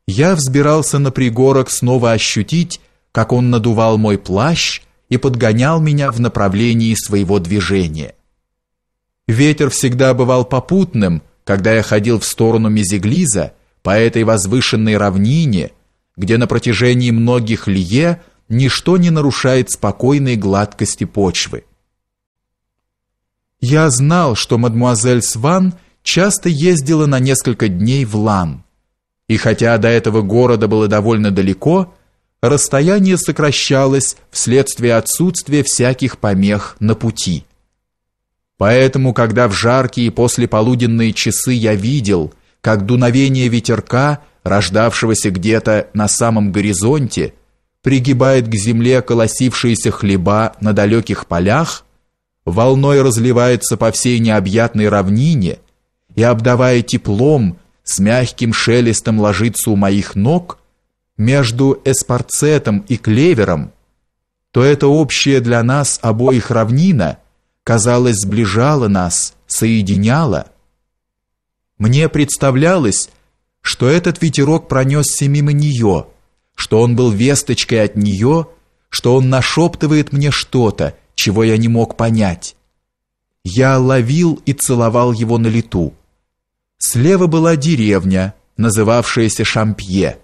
я взбирался на пригорок снова ощутить, как он надувал мой плащ и подгонял меня в направлении своего движения. Ветер всегда бывал попутным, когда я ходил в сторону Мезиглиза, по этой возвышенной равнине, где на протяжении многих лье ничто не нарушает спокойной гладкости почвы. Я знал, что мадмуазель Сван часто ездила на несколько дней в Лан. И хотя до этого города было довольно далеко, расстояние сокращалось вследствие отсутствия всяких помех на пути. Поэтому, когда в жаркие послеполуденные часы я видел, как дуновение ветерка, рождавшегося где-то на самом горизонте, пригибает к земле колосившиеся хлеба на далеких полях, волной разливается по всей необъятной равнине и, обдавая теплом, с мягким шелестом ложится у моих ног, между эспарцетом и клевером, то это общая для нас обоих равнина – казалось, сближало нас, соединяло. Мне представлялось, что этот ветерок пронесся мимо нее, что он был весточкой от нее, что он нашептывает мне что-то, чего я не мог понять. Я ловил и целовал его на лету. Слева была деревня, называвшаяся Шампье.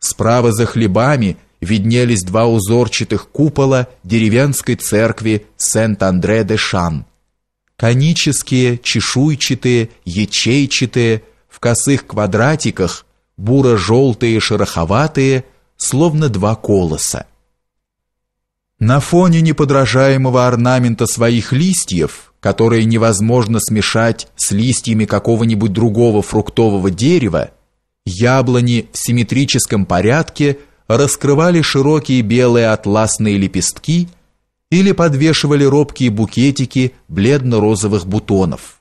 Справа за хлебами – виднелись два узорчатых купола деревенской церкви Сент-Андре-де-Шан. Конические, чешуйчатые, ячейчатые, в косых квадратиках, буро-желтые, шероховатые, словно два колоса. На фоне неподражаемого орнамента своих листьев, которые невозможно смешать с листьями какого-нибудь другого фруктового дерева, яблони в симметрическом порядке – раскрывали широкие белые атласные лепестки или подвешивали робкие букетики бледно-розовых бутонов.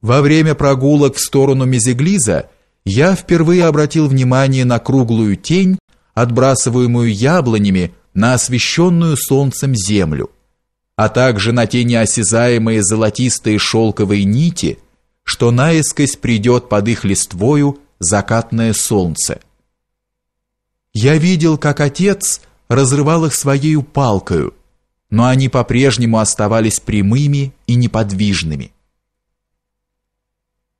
Во время прогулок в сторону Мезеглиза я впервые обратил внимание на круглую тень, отбрасываемую яблонями на освещенную солнцем землю, а также на те неосязаемые золотистые шелковые нити, что наискось придет под их листвою закатное солнце. Я видел, как отец разрывал их своей палкою, но они по-прежнему оставались прямыми и неподвижными.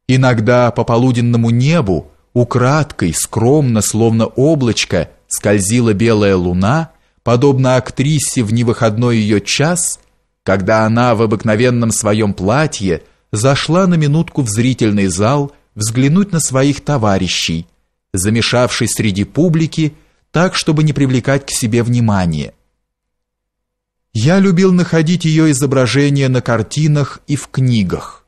Иногда по полуденному небу, украдкой, скромно, словно облачко, скользила белая луна, подобно актрисе в невыходной ее час, когда она в обыкновенном своем платье зашла на минутку в зрительный зал взглянуть на своих товарищей, замешавшись среди публики так, чтобы не привлекать к себе внимания. Я любил находить ее изображения на картинах и в книгах.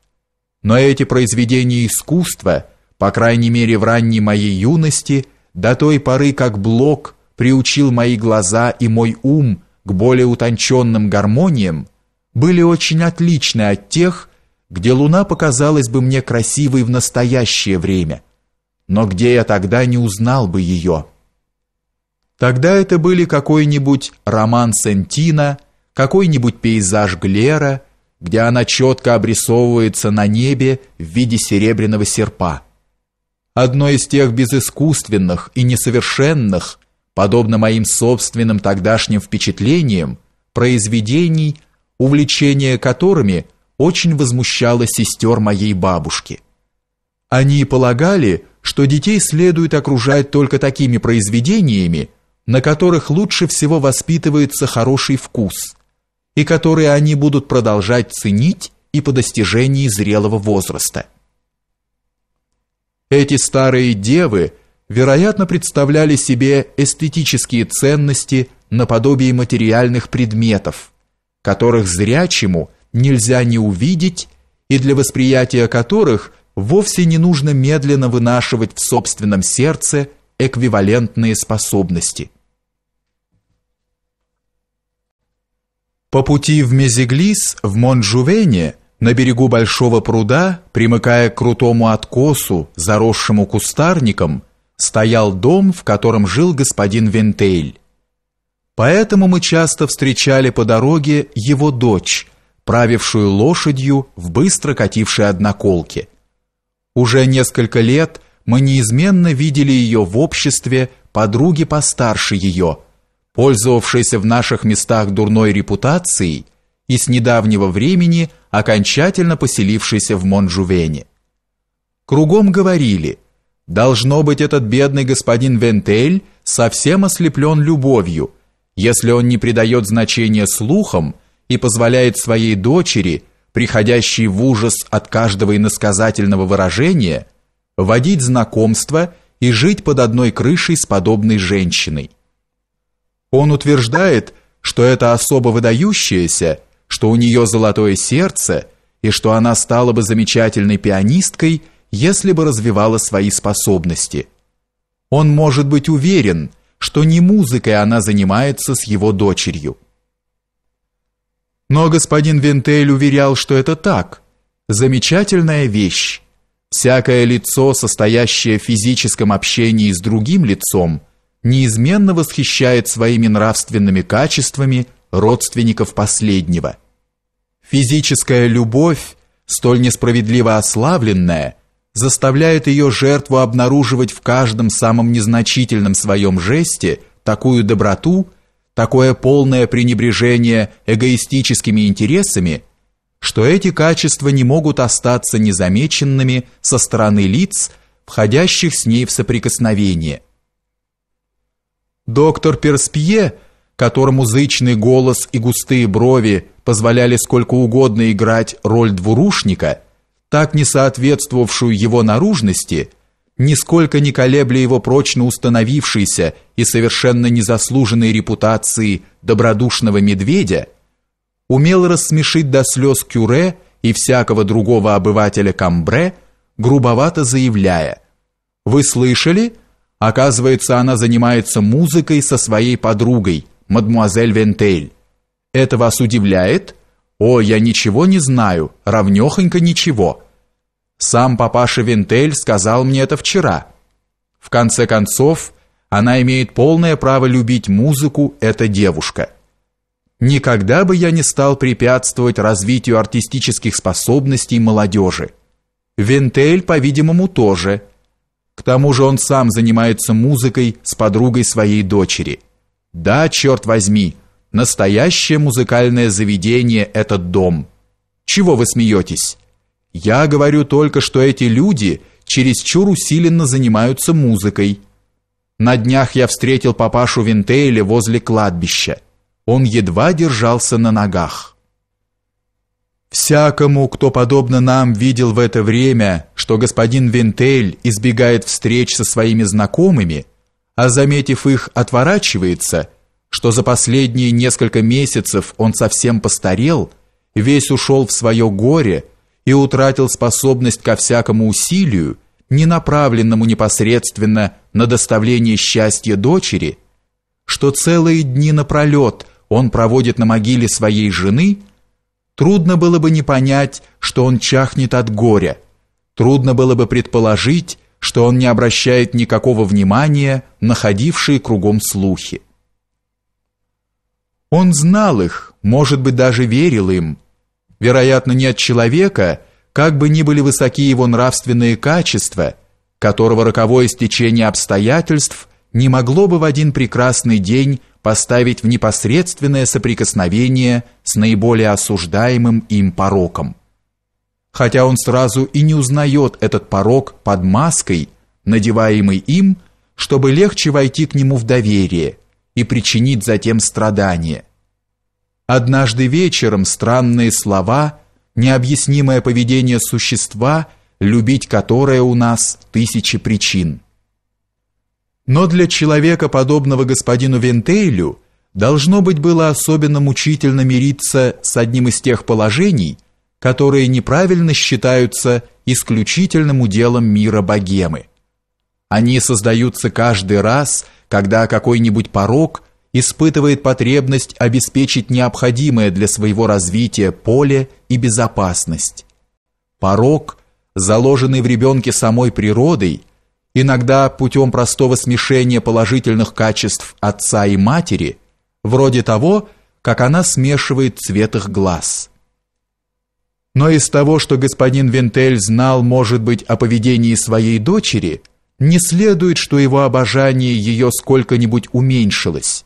Но эти произведения искусства, по крайней мере в ранней моей юности, до той поры, как Блок приучил мои глаза и мой ум к более утонченным гармониям, были очень отличны от тех, где луна показалась бы мне красивой в настоящее время, но где я тогда не узнал бы ее. Тогда это были какой-нибудь роман Сентина, какой-нибудь пейзаж Глера, где она четко обрисовывается на небе в виде серебряного серпа. Одно из тех безыскусственных и несовершенных, подобно моим собственным тогдашним впечатлениям, произведений, увлечение которыми очень возмущало сестер моей бабушки. Они полагали, что детей следует окружать только такими произведениями, на которых лучше всего воспитывается хороший вкус, и которые они будут продолжать ценить и по достижении зрелого возраста. Эти старые девы, вероятно, представляли себе эстетические ценности наподобие материальных предметов, которых зрячему нельзя не увидеть и для восприятия которых вовсе не нужно медленно вынашивать в собственном сердце эквивалентные способности. По пути в Мезиглис, в Монжувене, на берегу большого пруда, примыкая к крутому откосу, заросшему кустарником, стоял дом, в котором жил господин Вентель. Поэтому мы часто встречали по дороге его дочь, правившую лошадью в быстро катившей одноколке. Уже несколько лет мы неизменно видели ее в обществе подруги постарше ее – пользовавшийся в наших местах дурной репутацией и с недавнего времени окончательно поселившийся в Монжувене. Кругом говорили, должно быть этот бедный господин Вентель совсем ослеплен любовью, если он не придает значения слухам и позволяет своей дочери, приходящей в ужас от каждого иносказательного выражения, водить знакомства и жить под одной крышей с подобной женщиной. Он утверждает, что это особо выдающееся, что у нее золотое сердце и что она стала бы замечательной пианисткой, если бы развивала свои способности. Он может быть уверен, что не музыкой она занимается с его дочерью. Но господин Вентель уверял, что это так. Замечательная вещь. Всякое лицо, состоящее в физическом общении с другим лицом – неизменно восхищает своими нравственными качествами родственников последнего. Физическая любовь, столь несправедливо ославленная, заставляет ее жертву обнаруживать в каждом самом незначительном своем жесте такую доброту, такое полное пренебрежение эгоистическими интересами, что эти качества не могут остаться незамеченными со стороны лиц, входящих с ней в соприкосновение, Доктор Перспье, которому зычный голос и густые брови позволяли сколько угодно играть роль двурушника, так не соответствовавшую его наружности, нисколько не колебля его прочно установившейся и совершенно незаслуженной репутации добродушного медведя, умел рассмешить до слез Кюре и всякого другого обывателя Камбре, грубовато заявляя «Вы слышали?» Оказывается, она занимается музыкой со своей подругой, мадмуазель Вентель. Это вас удивляет? О, я ничего не знаю, равнёхонько ничего. Сам папаша Вентель сказал мне это вчера. В конце концов, она имеет полное право любить музыку, эта девушка. Никогда бы я не стал препятствовать развитию артистических способностей молодежи. Вентель, по-видимому, тоже – к тому же он сам занимается музыкой с подругой своей дочери. Да, черт возьми, настоящее музыкальное заведение этот дом. Чего вы смеетесь? Я говорю только, что эти люди чересчур усиленно занимаются музыкой. На днях я встретил папашу Винтейля возле кладбища. Он едва держался на ногах. Всякому, кто подобно нам видел в это время, что господин Винтель избегает встреч со своими знакомыми, а заметив их, отворачивается, что за последние несколько месяцев он совсем постарел, весь ушел в свое горе и утратил способность ко всякому усилию, не направленному непосредственно на доставление счастья дочери, что целые дни напролет он проводит на могиле своей жены – Трудно было бы не понять, что он чахнет от горя. Трудно было бы предположить, что он не обращает никакого внимания находившие кругом слухи. Он знал их, может быть, даже верил им. Вероятно, нет человека, как бы ни были высоки его нравственные качества, которого роковое стечение обстоятельств не могло бы в один прекрасный день поставить в непосредственное соприкосновение с наиболее осуждаемым им пороком. Хотя он сразу и не узнает этот порок под маской, надеваемый им, чтобы легче войти к нему в доверие и причинить затем страдания. Однажды вечером странные слова, необъяснимое поведение существа, любить которое у нас тысячи причин – но для человека, подобного господину Вентейлю, должно быть было особенно мучительно мириться с одним из тех положений, которые неправильно считаются исключительным уделом мира богемы. Они создаются каждый раз, когда какой-нибудь порог испытывает потребность обеспечить необходимое для своего развития поле и безопасность. Порог, заложенный в ребенке самой природой, иногда путем простого смешения положительных качеств отца и матери, вроде того, как она смешивает цвет их глаз. Но из того, что господин Вентель знал, может быть, о поведении своей дочери, не следует, что его обожание ее сколько-нибудь уменьшилось.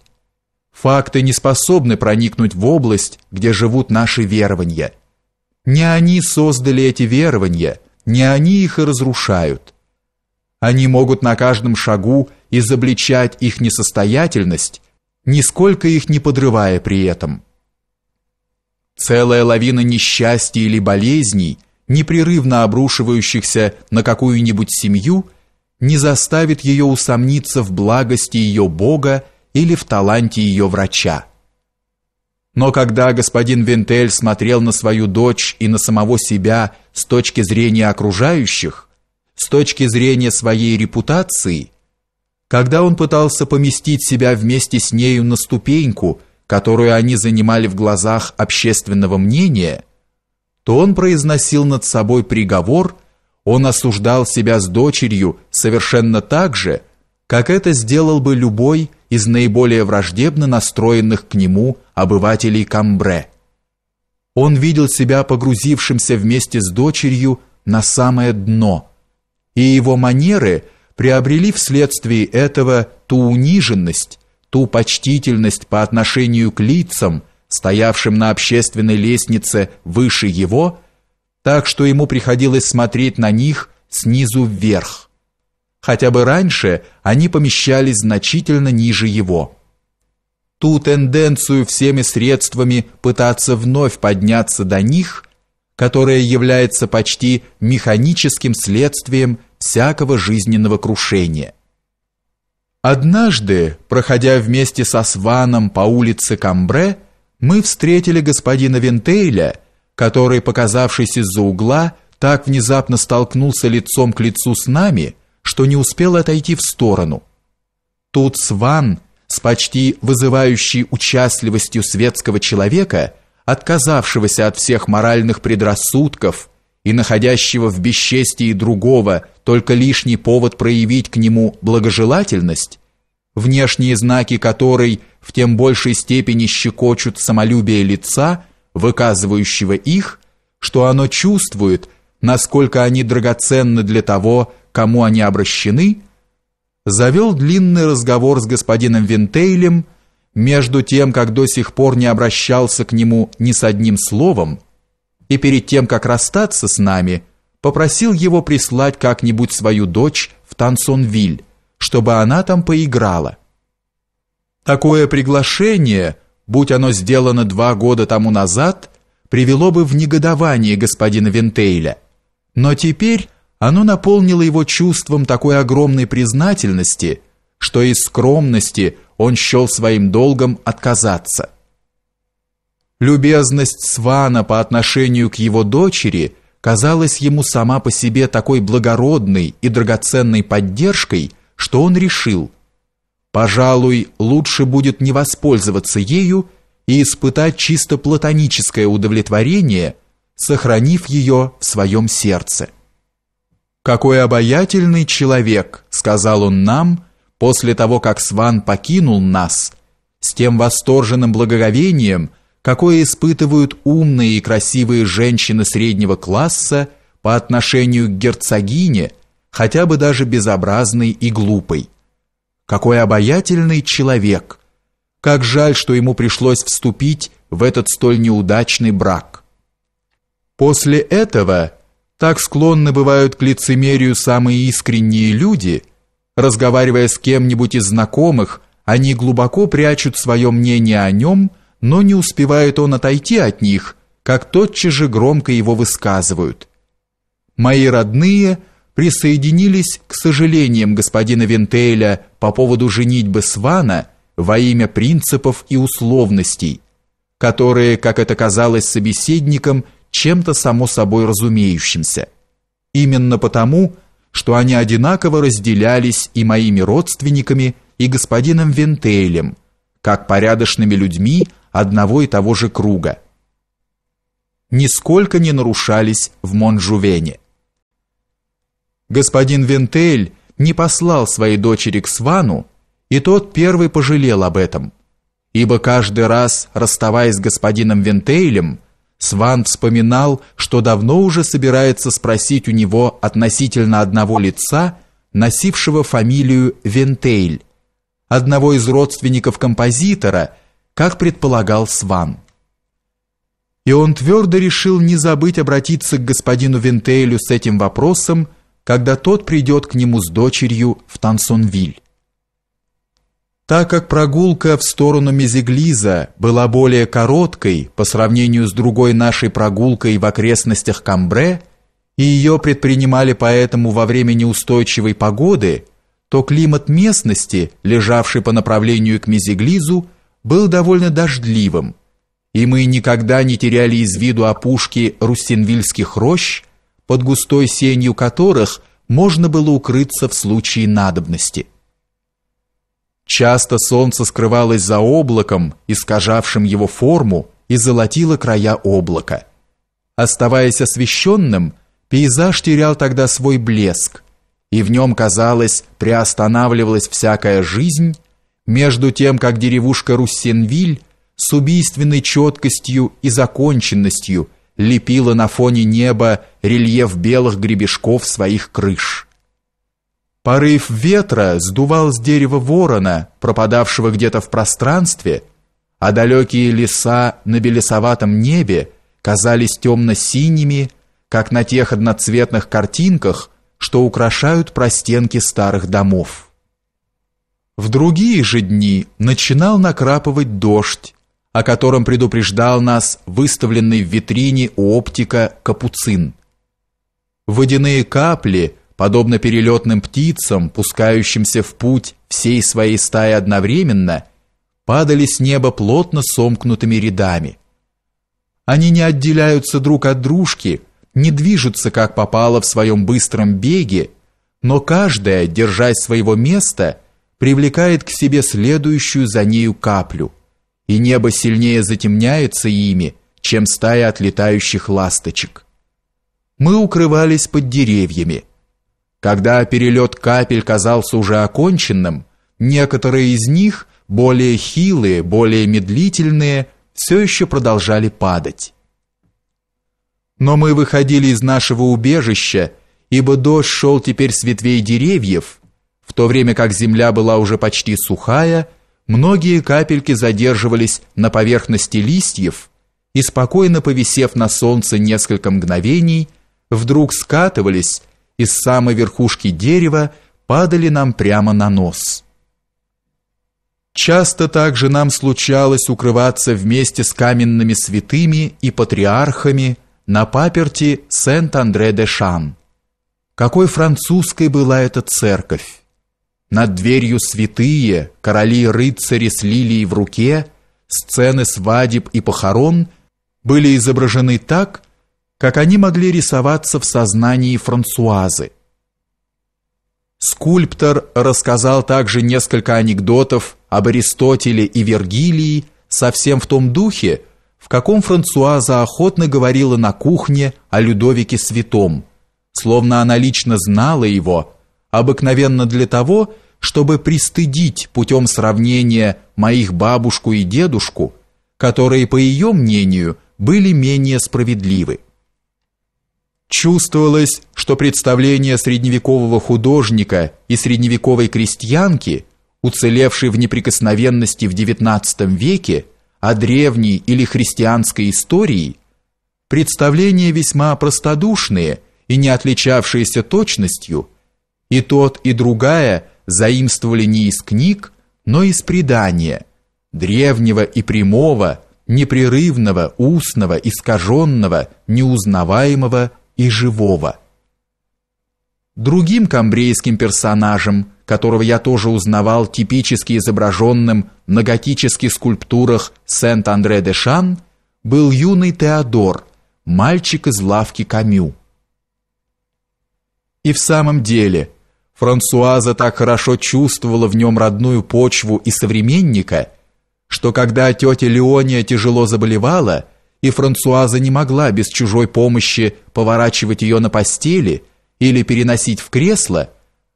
Факты не способны проникнуть в область, где живут наши верования. Не они создали эти верования, не они их и разрушают. Они могут на каждом шагу изобличать их несостоятельность, нисколько их не подрывая при этом. Целая лавина несчастья или болезней, непрерывно обрушивающихся на какую-нибудь семью, не заставит ее усомниться в благости ее Бога или в таланте ее врача. Но когда господин Вентель смотрел на свою дочь и на самого себя с точки зрения окружающих, с точки зрения своей репутации, когда он пытался поместить себя вместе с нею на ступеньку, которую они занимали в глазах общественного мнения, то он произносил над собой приговор, он осуждал себя с дочерью совершенно так же, как это сделал бы любой из наиболее враждебно настроенных к нему обывателей Камбре. Он видел себя погрузившимся вместе с дочерью на самое дно – и его манеры приобрели вследствие этого ту униженность, ту почтительность по отношению к лицам, стоявшим на общественной лестнице выше его, так что ему приходилось смотреть на них снизу вверх. Хотя бы раньше они помещались значительно ниже его. Ту тенденцию всеми средствами пытаться вновь подняться до них – которое является почти механическим следствием всякого жизненного крушения. Однажды, проходя вместе со Сваном по улице Камбре, мы встретили господина Вентейля, который, показавшись из-за угла, так внезапно столкнулся лицом к лицу с нами, что не успел отойти в сторону. Тут Сван, с почти вызывающей участливостью светского человека, отказавшегося от всех моральных предрассудков и находящего в бесчестии другого только лишний повод проявить к нему благожелательность, внешние знаки которой в тем большей степени щекочут самолюбие лица, выказывающего их, что оно чувствует, насколько они драгоценны для того, кому они обращены, завел длинный разговор с господином Винтейлем, между тем, как до сих пор не обращался к нему ни с одним словом, и перед тем, как расстаться с нами, попросил его прислать как-нибудь свою дочь в Тансонвиль, чтобы она там поиграла. Такое приглашение, будь оно сделано два года тому назад, привело бы в негодование господина Винтейля. Но теперь оно наполнило его чувством такой огромной признательности – что из скромности он счел своим долгом отказаться. Любезность Свана по отношению к его дочери казалась ему сама по себе такой благородной и драгоценной поддержкой, что он решил, пожалуй, лучше будет не воспользоваться ею и испытать чисто платоническое удовлетворение, сохранив ее в своем сердце. «Какой обаятельный человек!» — сказал он нам — после того, как Сван покинул нас, с тем восторженным благоговением, какое испытывают умные и красивые женщины среднего класса по отношению к герцогине, хотя бы даже безобразной и глупой. Какой обаятельный человек! Как жаль, что ему пришлось вступить в этот столь неудачный брак. После этого так склонны бывают к лицемерию самые искренние люди – разговаривая с кем-нибудь из знакомых, они глубоко прячут свое мнение о нем, но не успевает он отойти от них, как тотчас же громко его высказывают. Мои родные присоединились к сожалениям господина Вентеля по поводу женитьбы Свана во имя принципов и условностей, которые, как это казалось собеседникам, чем-то само собой разумеющимся. Именно потому, что они одинаково разделялись и моими родственниками, и господином Вентейлем, как порядочными людьми одного и того же круга. Нисколько не нарушались в Монжувене. Господин Вентейль не послал своей дочери к Свану, и тот первый пожалел об этом, ибо каждый раз, расставаясь с господином Вентейлем, Сван вспоминал, что давно уже собирается спросить у него относительно одного лица, носившего фамилию Вентейль, одного из родственников композитора, как предполагал Сван. И он твердо решил не забыть обратиться к господину Вентейлю с этим вопросом, когда тот придет к нему с дочерью в Тансонвиль. Так как прогулка в сторону Мезиглиза была более короткой по сравнению с другой нашей прогулкой в окрестностях Камбре, и ее предпринимали поэтому во время неустойчивой погоды, то климат местности, лежавший по направлению к Мезиглизу, был довольно дождливым, и мы никогда не теряли из виду опушки Рустинвильских рощ, под густой сенью которых можно было укрыться в случае надобности. Часто солнце скрывалось за облаком, искажавшим его форму, и золотило края облака. Оставаясь освещенным, пейзаж терял тогда свой блеск, и в нем, казалось, приостанавливалась всякая жизнь, между тем, как деревушка Руссенвиль с убийственной четкостью и законченностью лепила на фоне неба рельеф белых гребешков своих крыш. Порыв ветра сдувал с дерева ворона, пропадавшего где-то в пространстве, а далекие леса на белесоватом небе казались темно-синими, как на тех одноцветных картинках, что украшают простенки старых домов. В другие же дни начинал накрапывать дождь, о котором предупреждал нас выставленный в витрине у оптика капуцин. Водяные капли – подобно перелетным птицам, пускающимся в путь всей своей стаи одновременно, падали с неба плотно сомкнутыми рядами. Они не отделяются друг от дружки, не движутся как попало в своем быстром беге, но каждая, держась своего места, привлекает к себе следующую за нею каплю, и небо сильнее затемняется ими, чем стая отлетающих ласточек. Мы укрывались под деревьями, когда перелет капель казался уже оконченным, некоторые из них, более хилые, более медлительные, все еще продолжали падать. Но мы выходили из нашего убежища, ибо дождь шел теперь с ветвей деревьев, в то время как земля была уже почти сухая, многие капельки задерживались на поверхности листьев и, спокойно повисев на солнце несколько мгновений, вдруг скатывались, из самой верхушки дерева падали нам прямо на нос. Часто также нам случалось укрываться вместе с каменными святыми и патриархами на паперти Сент-Андре-де-Шан. Какой французской была эта церковь! Над дверью святые, короли и рыцари с лилией в руке, сцены свадеб и похорон были изображены так, как они могли рисоваться в сознании Франсуазы. Скульптор рассказал также несколько анекдотов об Аристотеле и Вергилии совсем в том духе, в каком Франсуаза охотно говорила на кухне о Людовике Святом, словно она лично знала его, обыкновенно для того, чтобы пристыдить путем сравнения моих бабушку и дедушку, которые, по ее мнению, были менее справедливы. Чувствовалось, что представления средневекового художника и средневековой крестьянки, уцелевшей в неприкосновенности в XIX веке, о древней или христианской истории, представления весьма простодушные и не отличавшиеся точностью, и тот, и другая заимствовали не из книг, но из предания, древнего и прямого, непрерывного, устного, искаженного, неузнаваемого и живого. Другим камбрейским персонажем, которого я тоже узнавал типически изображенным на готических скульптурах Сент-Андре-де-Шан, был юный Теодор, мальчик из лавки Камю. И в самом деле, Франсуаза так хорошо чувствовала в нем родную почву и современника, что когда тетя Леония тяжело заболевала – и Франсуаза не могла без чужой помощи поворачивать ее на постели или переносить в кресло,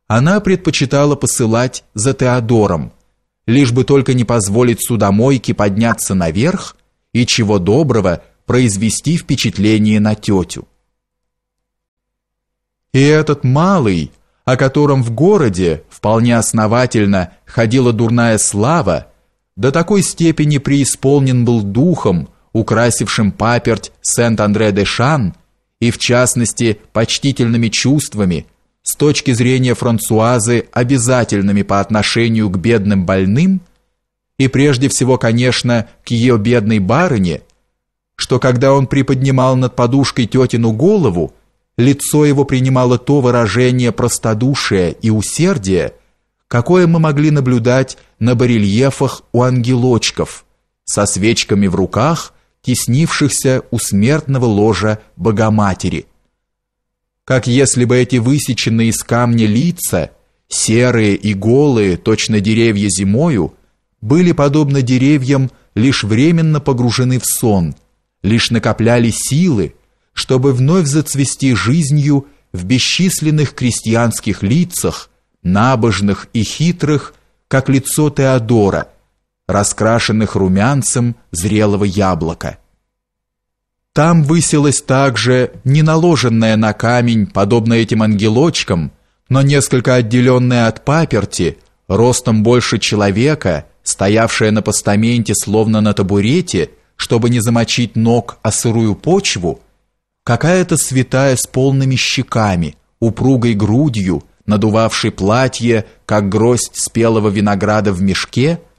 она предпочитала посылать за Теодором, лишь бы только не позволить судомойке подняться наверх и чего доброго произвести впечатление на тетю. И этот малый, о котором в городе вполне основательно ходила дурная слава, до такой степени преисполнен был духом, украсившим паперть Сент-Андре-де-Шан, и в частности почтительными чувствами, с точки зрения Франсуазы обязательными по отношению к бедным больным, и прежде всего, конечно, к ее бедной барыне, что когда он приподнимал над подушкой тетину голову, лицо его принимало то выражение простодушия и усердия, какое мы могли наблюдать на барельефах у ангелочков со свечками в руках теснившихся у смертного ложа Богоматери. Как если бы эти высеченные из камня лица, серые и голые, точно деревья зимою, были подобно деревьям лишь временно погружены в сон, лишь накопляли силы, чтобы вновь зацвести жизнью в бесчисленных крестьянских лицах, набожных и хитрых, как лицо Теодора, раскрашенных румянцем зрелого яблока. Там высилась также не наложенная на камень, подобно этим ангелочкам, но несколько отделенная от паперти, ростом больше человека, стоявшая на постаменте словно на табурете, чтобы не замочить ног о сырую почву, какая-то святая с полными щеками, упругой грудью, надувавшей платье, как гроздь спелого винограда в мешке –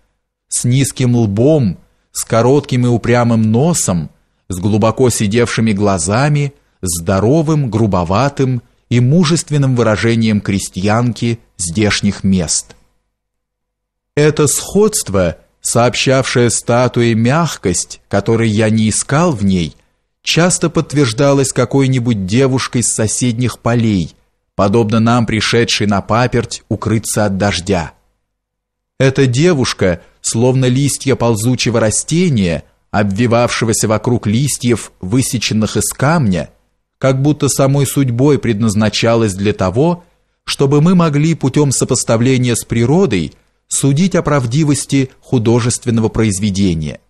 с низким лбом, с коротким и упрямым носом, с глубоко сидевшими глазами, здоровым, грубоватым и мужественным выражением крестьянки здешних мест. Это сходство, сообщавшее статуе мягкость, которой я не искал в ней, часто подтверждалось какой-нибудь девушкой с соседних полей, подобно нам пришедшей на паперть укрыться от дождя. Эта девушка, словно листья ползучего растения, обвивавшегося вокруг листьев, высеченных из камня, как будто самой судьбой предназначалась для того, чтобы мы могли путем сопоставления с природой судить о правдивости художественного произведения.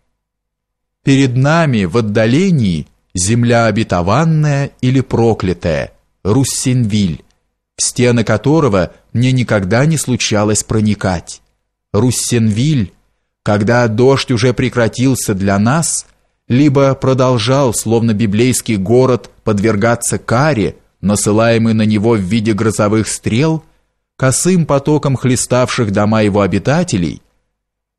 Перед нами в отдалении земля обетованная или проклятая, Руссенвиль, в стены которого мне никогда не случалось проникать. Руссенвиль, когда дождь уже прекратился для нас, либо продолжал, словно библейский город, подвергаться каре, насылаемой на него в виде грозовых стрел, косым потоком хлеставших дома его обитателей,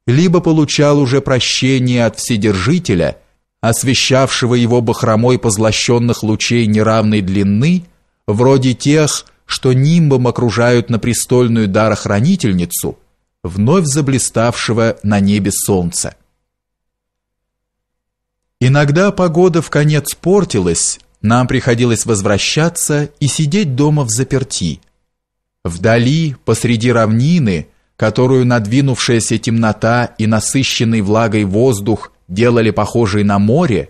либо получал уже прощение от Вседержителя, освещавшего его бахромой позлощенных лучей неравной длины, вроде тех, что нимбом окружают на престольную дарохранительницу – вновь заблиставшего на небе солнца. Иногда погода в конец портилась, нам приходилось возвращаться и сидеть дома в заперти. Вдали, посреди равнины, которую надвинувшаяся темнота и насыщенный влагой воздух делали похожей на море,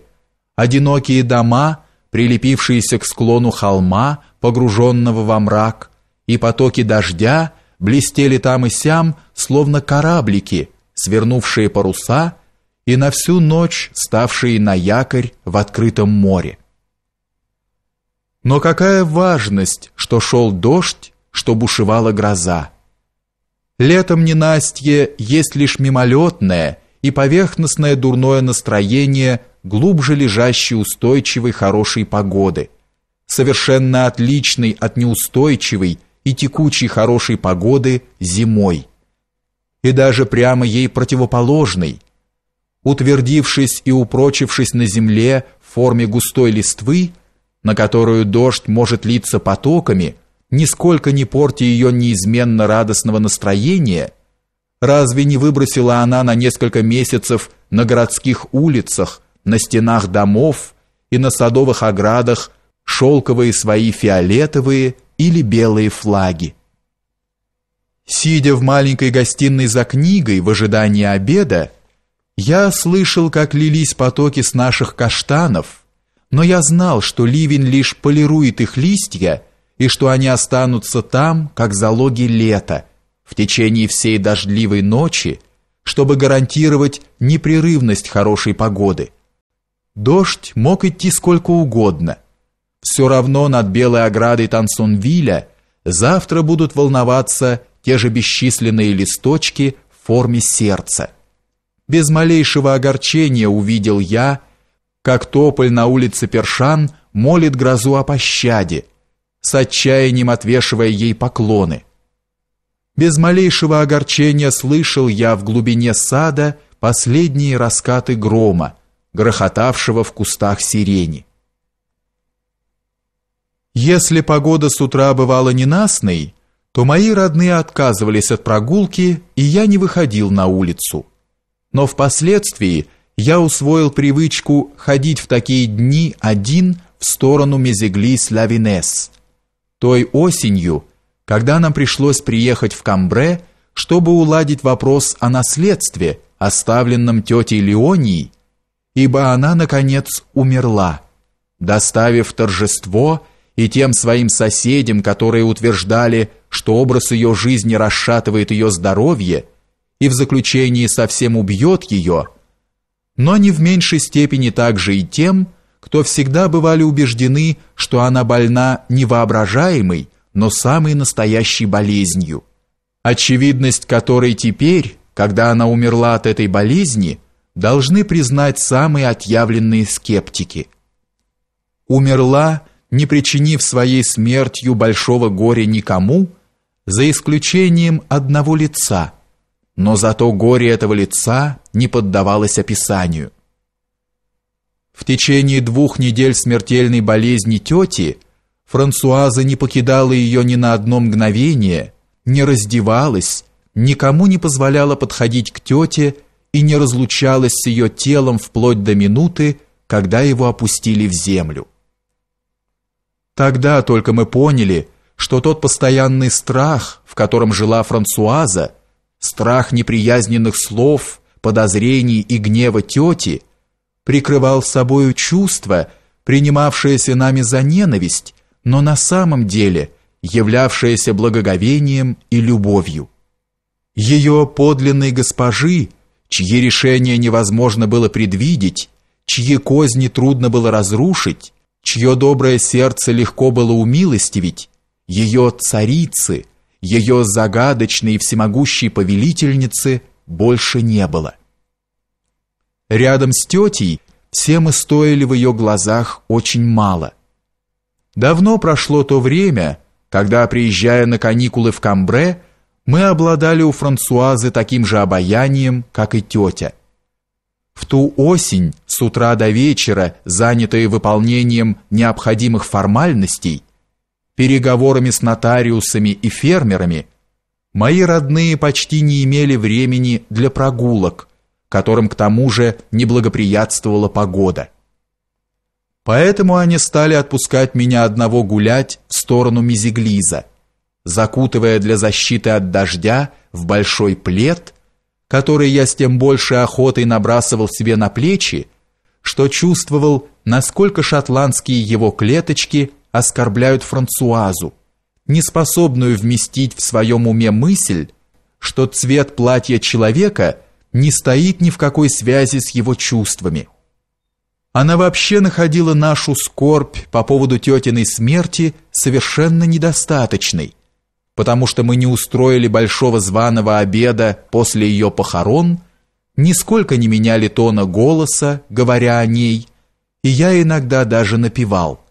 одинокие дома, прилепившиеся к склону холма, погруженного во мрак, и потоки дождя, блестели там и сям, словно кораблики, свернувшие паруса и на всю ночь ставшие на якорь в открытом море. Но какая важность, что шел дождь, что бушевала гроза. Летом ненастье есть лишь мимолетное и поверхностное дурное настроение глубже лежащей устойчивой хорошей погоды, совершенно отличной от неустойчивой и текучей хорошей погоды зимой, и даже прямо ей противоположной, утвердившись и упрочившись на земле в форме густой листвы, на которую дождь может литься потоками, нисколько не порти ее неизменно радостного настроения, разве не выбросила она на несколько месяцев на городских улицах, на стенах домов и на садовых оградах шелковые свои фиолетовые или белые флаги. Сидя в маленькой гостиной за книгой в ожидании обеда, я слышал, как лились потоки с наших каштанов, но я знал, что ливень лишь полирует их листья и что они останутся там, как залоги лета, в течение всей дождливой ночи, чтобы гарантировать непрерывность хорошей погоды. Дождь мог идти сколько угодно, все равно над белой оградой Тансонвиля завтра будут волноваться те же бесчисленные листочки в форме сердца. Без малейшего огорчения увидел я, как тополь на улице Першан молит грозу о пощаде, с отчаянием отвешивая ей поклоны. Без малейшего огорчения слышал я в глубине сада последние раскаты грома, грохотавшего в кустах сирени. Если погода с утра бывала ненастной, то мои родные отказывались от прогулки, и я не выходил на улицу. Но впоследствии я усвоил привычку ходить в такие дни один в сторону Мезеглис-Лавинес. Той осенью, когда нам пришлось приехать в Камбре, чтобы уладить вопрос о наследстве, оставленном тетей Леонией, ибо она, наконец, умерла, доставив торжество и и тем своим соседям, которые утверждали, что образ ее жизни расшатывает ее здоровье и в заключении совсем убьет ее, но не в меньшей степени также и тем, кто всегда бывали убеждены, что она больна невоображаемой, но самой настоящей болезнью, очевидность которой теперь, когда она умерла от этой болезни, должны признать самые отъявленные скептики. Умерла не причинив своей смертью большого горя никому, за исключением одного лица. Но зато горе этого лица не поддавалось описанию. В течение двух недель смертельной болезни тети Франсуаза не покидала ее ни на одно мгновение, не раздевалась, никому не позволяла подходить к тете и не разлучалась с ее телом вплоть до минуты, когда его опустили в землю. Тогда только мы поняли, что тот постоянный страх, в котором жила Франсуаза, страх неприязненных слов, подозрений и гнева тети, прикрывал собою чувство, принимавшееся нами за ненависть, но на самом деле являвшееся благоговением и любовью. Ее подлинной госпожи, чьи решения невозможно было предвидеть, чьи козни трудно было разрушить, чье доброе сердце легко было умилостивить, ее царицы, ее загадочной и всемогущей повелительницы больше не было. Рядом с тетей все мы стоили в ее глазах очень мало. Давно прошло то время, когда, приезжая на каникулы в Камбре, мы обладали у Франсуазы таким же обаянием, как и тетя – в ту осень, с утра до вечера, занятые выполнением необходимых формальностей, переговорами с нотариусами и фермерами, мои родные почти не имели времени для прогулок, которым к тому же неблагоприятствовала погода. Поэтому они стали отпускать меня одного гулять в сторону Мизиглиза, закутывая для защиты от дождя в большой плед который я с тем большей охотой набрасывал себе на плечи, что чувствовал, насколько шотландские его клеточки оскорбляют Франсуазу, неспособную вместить в своем уме мысль, что цвет платья человека не стоит ни в какой связи с его чувствами. Она вообще находила нашу скорбь по поводу тетиной смерти совершенно недостаточной, потому что мы не устроили большого званого обеда после ее похорон, нисколько не меняли тона голоса, говоря о ней, и я иногда даже напевал.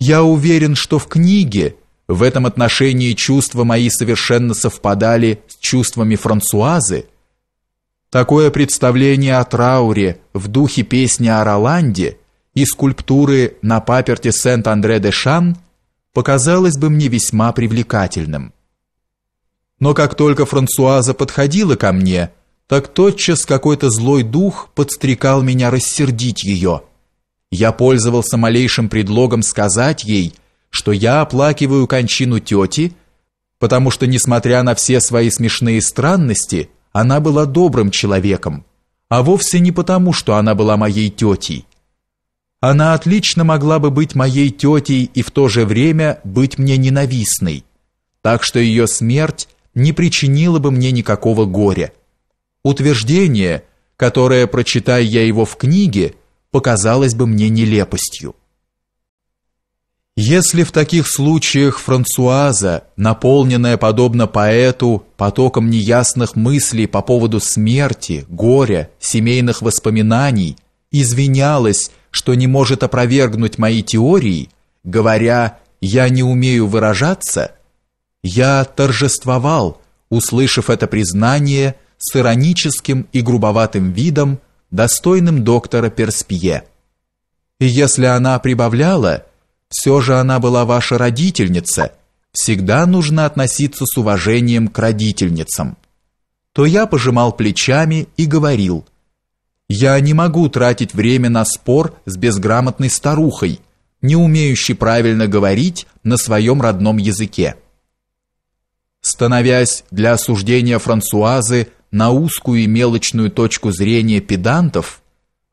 Я уверен, что в книге в этом отношении чувства мои совершенно совпадали с чувствами Франсуазы. Такое представление о трауре в духе песни о Роланде и скульптуры на паперте Сент-Андре-де-Шан – показалось бы мне весьма привлекательным. Но как только Франсуаза подходила ко мне, так тотчас какой-то злой дух подстрекал меня рассердить ее. Я пользовался малейшим предлогом сказать ей, что я оплакиваю кончину тети, потому что, несмотря на все свои смешные странности, она была добрым человеком, а вовсе не потому, что она была моей тетей, она отлично могла бы быть моей тетей и в то же время быть мне ненавистной, так что ее смерть не причинила бы мне никакого горя. Утверждение, которое, прочитая я его в книге, показалось бы мне нелепостью. Если в таких случаях Франсуаза, наполненная подобно поэту потоком неясных мыслей по поводу смерти, горя, семейных воспоминаний, извинялась что не может опровергнуть мои теории, говоря «я не умею выражаться», я торжествовал, услышав это признание с ироническим и грубоватым видом, достойным доктора Перспье. И если она прибавляла, все же она была ваша родительница, всегда нужно относиться с уважением к родительницам. То я пожимал плечами и говорил – я не могу тратить время на спор с безграмотной старухой, не умеющей правильно говорить на своем родном языке. Становясь для осуждения Франсуазы на узкую и мелочную точку зрения педантов,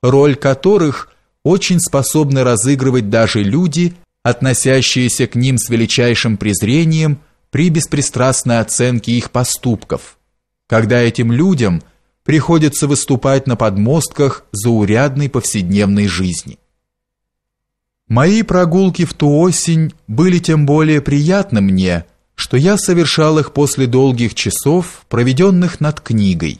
роль которых очень способны разыгрывать даже люди, относящиеся к ним с величайшим презрением при беспристрастной оценке их поступков, когда этим людям – приходится выступать на подмостках заурядной повседневной жизни. Мои прогулки в ту осень были тем более приятны мне, что я совершал их после долгих часов, проведенных над книгой.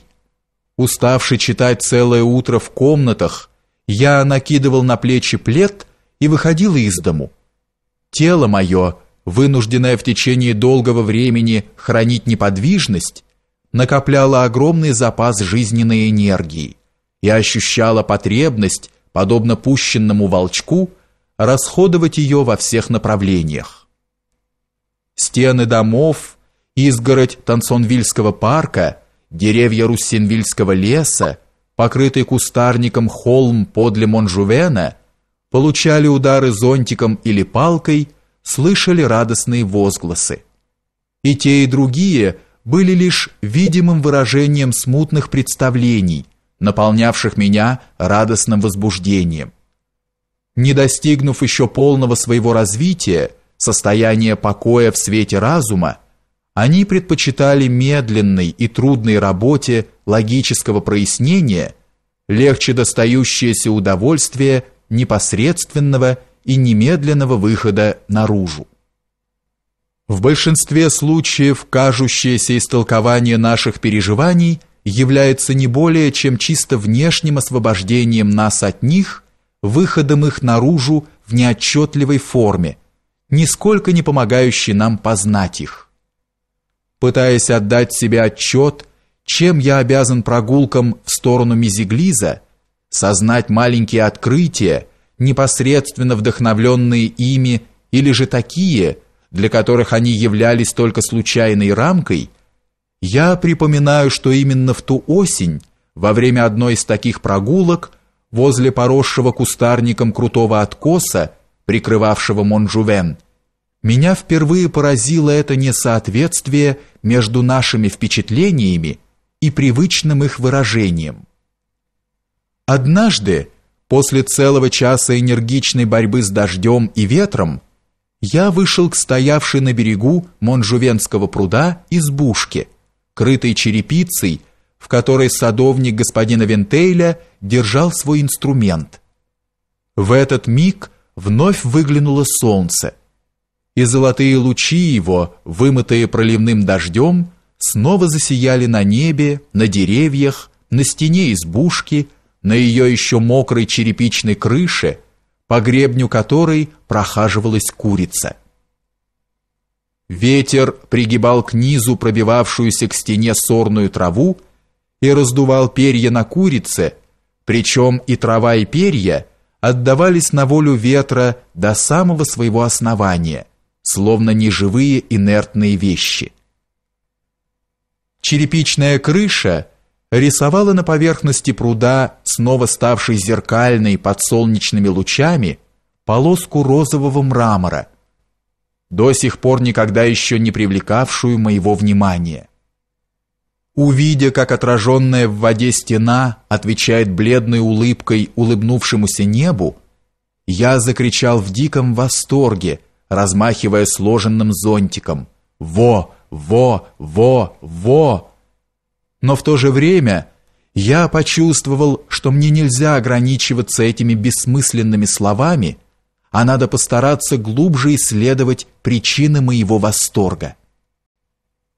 Уставший читать целое утро в комнатах, я накидывал на плечи плед и выходил из дому. Тело мое, вынужденное в течение долгого времени хранить неподвижность, накопляла огромный запас жизненной энергии и ощущала потребность, подобно пущенному волчку, расходовать ее во всех направлениях. Стены домов, изгородь Тансонвильского парка, деревья Руссенвильского леса, покрытый кустарником холм подле Монжувена, получали удары зонтиком или палкой, слышали радостные возгласы. И те, и другие – были лишь видимым выражением смутных представлений, наполнявших меня радостным возбуждением. Не достигнув еще полного своего развития, состояния покоя в свете разума, они предпочитали медленной и трудной работе логического прояснения легче достающееся удовольствие непосредственного и немедленного выхода наружу. В большинстве случаев кажущееся истолкование наших переживаний является не более чем чисто внешним освобождением нас от них, выходом их наружу в неотчетливой форме, нисколько не помогающей нам познать их. Пытаясь отдать себе отчет, чем я обязан прогулкам в сторону Мизиглиза, сознать маленькие открытия, непосредственно вдохновленные ими, или же такие – для которых они являлись только случайной рамкой, я припоминаю, что именно в ту осень, во время одной из таких прогулок, возле поросшего кустарником крутого откоса, прикрывавшего Монжувен, меня впервые поразило это несоответствие между нашими впечатлениями и привычным их выражением. Однажды, после целого часа энергичной борьбы с дождем и ветром, я вышел к стоявшей на берегу Монжувенского пруда избушке, крытой черепицей, в которой садовник господина Вентейля держал свой инструмент. В этот миг вновь выглянуло солнце, и золотые лучи его, вымытые проливным дождем, снова засияли на небе, на деревьях, на стене избушки, на ее еще мокрой черепичной крыше – по гребню которой прохаживалась курица. Ветер пригибал к низу пробивавшуюся к стене сорную траву и раздувал перья на курице, причем и трава, и перья отдавались на волю ветра до самого своего основания, словно неживые инертные вещи. Черепичная крыша – рисовала на поверхности пруда, снова ставшей зеркальной под солнечными лучами, полоску розового мрамора, до сих пор никогда еще не привлекавшую моего внимания. Увидя, как отраженная в воде стена отвечает бледной улыбкой улыбнувшемуся небу, я закричал в диком восторге, размахивая сложенным зонтиком. «Во! Во! Во! Во!» но в то же время я почувствовал, что мне нельзя ограничиваться этими бессмысленными словами, а надо постараться глубже исследовать причины моего восторга.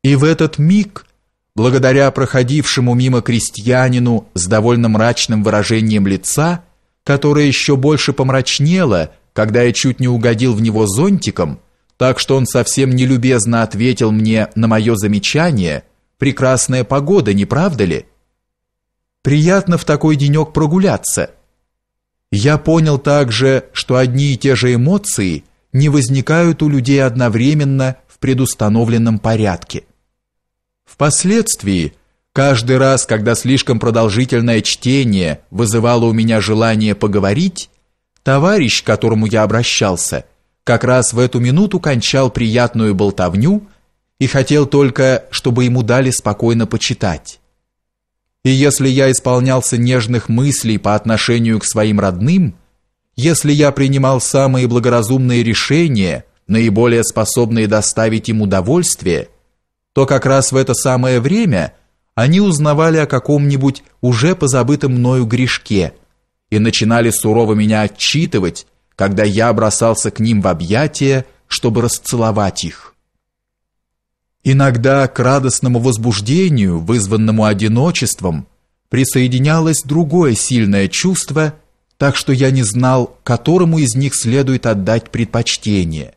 И в этот миг, благодаря проходившему мимо крестьянину с довольно мрачным выражением лица, которое еще больше помрачнело, когда я чуть не угодил в него зонтиком, так что он совсем нелюбезно ответил мне на мое замечание – Прекрасная погода, не правда ли? Приятно в такой денек прогуляться. Я понял также, что одни и те же эмоции не возникают у людей одновременно в предустановленном порядке. Впоследствии, каждый раз, когда слишком продолжительное чтение вызывало у меня желание поговорить, товарищ, к которому я обращался, как раз в эту минуту кончал приятную болтовню – и хотел только, чтобы ему дали спокойно почитать. И если я исполнялся нежных мыслей по отношению к своим родным, если я принимал самые благоразумные решения, наиболее способные доставить им удовольствие, то как раз в это самое время они узнавали о каком-нибудь уже позабытом мною грешке и начинали сурово меня отчитывать, когда я бросался к ним в объятия, чтобы расцеловать их. Иногда к радостному возбуждению, вызванному одиночеством, присоединялось другое сильное чувство, так что я не знал, которому из них следует отдать предпочтение.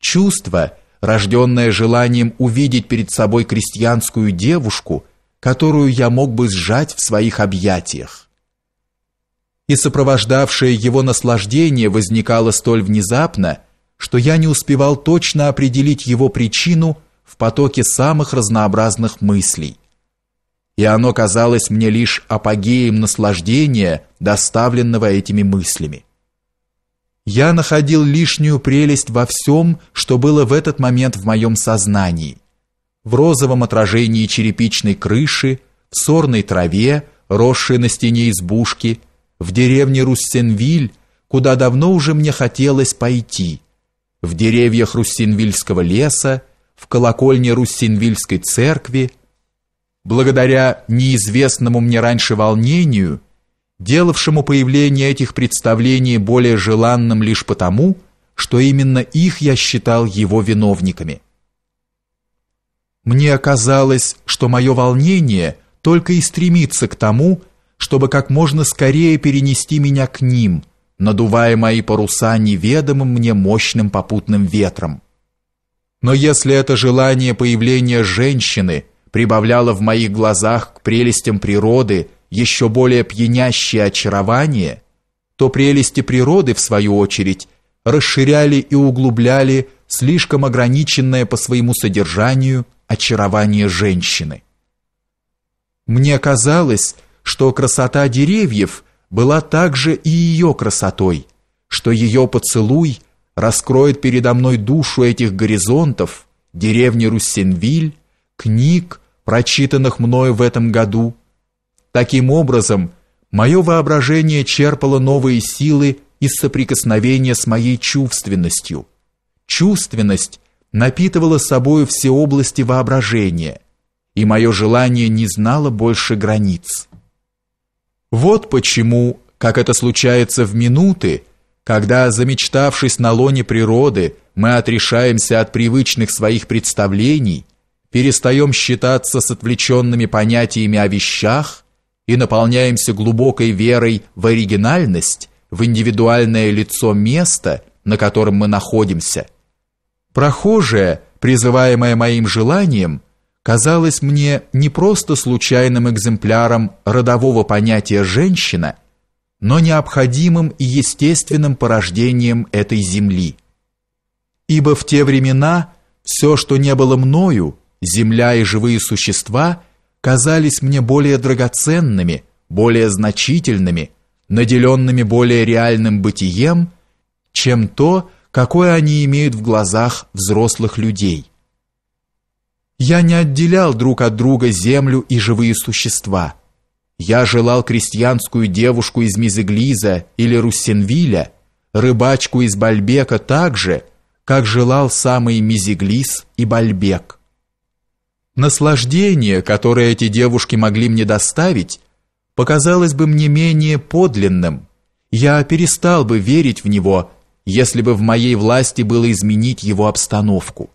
Чувство, рожденное желанием увидеть перед собой крестьянскую девушку, которую я мог бы сжать в своих объятиях. И сопровождавшее его наслаждение возникало столь внезапно, что я не успевал точно определить его причину – в потоке самых разнообразных мыслей. И оно казалось мне лишь апогеем наслаждения, доставленного этими мыслями. Я находил лишнюю прелесть во всем, что было в этот момент в моем сознании. В розовом отражении черепичной крыши, в сорной траве, росшей на стене избушки, в деревне Руссенвиль, куда давно уже мне хотелось пойти, в деревьях Руссенвильского леса, в колокольне Руссинвильской церкви, благодаря неизвестному мне раньше волнению, делавшему появление этих представлений более желанным лишь потому, что именно их я считал его виновниками. Мне казалось, что мое волнение только и стремится к тому, чтобы как можно скорее перенести меня к ним, надувая мои паруса неведомым мне мощным попутным ветром. Но если это желание появления женщины прибавляло в моих глазах к прелестям природы еще более пьянящее очарование, то прелести природы, в свою очередь, расширяли и углубляли слишком ограниченное по своему содержанию очарование женщины. Мне казалось, что красота деревьев была также и ее красотой, что ее поцелуй – раскроет передо мной душу этих горизонтов, деревни Руссенвиль, книг, прочитанных мною в этом году. Таким образом, мое воображение черпало новые силы из соприкосновения с моей чувственностью. Чувственность напитывала собою все области воображения, и мое желание не знало больше границ. Вот почему, как это случается в минуты, когда, замечтавшись на лоне природы, мы отрешаемся от привычных своих представлений, перестаем считаться с отвлеченными понятиями о вещах и наполняемся глубокой верой в оригинальность, в индивидуальное лицо места, на котором мы находимся. Прохожее, призываемое моим желанием, казалось мне не просто случайным экземпляром родового понятия «женщина», но необходимым и естественным порождением этой земли. Ибо в те времена все, что не было мною, земля и живые существа, казались мне более драгоценными, более значительными, наделенными более реальным бытием, чем то, какое они имеют в глазах взрослых людей. Я не отделял друг от друга землю и живые существа – я желал крестьянскую девушку из Мизеглиза или Руссенвиля, рыбачку из Бальбека так же, как желал самый Мизеглиз и Бальбек. Наслаждение, которое эти девушки могли мне доставить, показалось бы мне менее подлинным. Я перестал бы верить в него, если бы в моей власти было изменить его обстановку.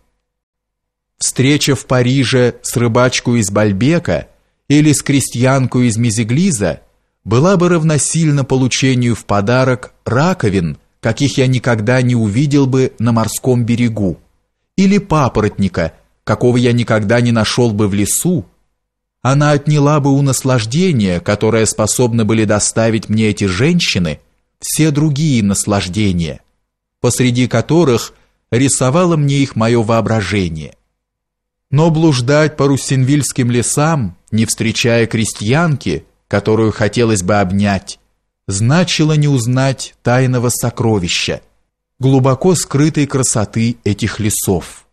Встреча в Париже с рыбачкой из Бальбека – или с крестьянку из Мизиглиза, была бы равносильна получению в подарок раковин, каких я никогда не увидел бы на морском берегу, или папоротника, какого я никогда не нашел бы в лесу. Она отняла бы у наслаждения, которое способны были доставить мне эти женщины, все другие наслаждения, посреди которых рисовало мне их мое воображение. Но блуждать по руссинвильским лесам – не встречая крестьянки, которую хотелось бы обнять, значило не узнать тайного сокровища, глубоко скрытой красоты этих лесов.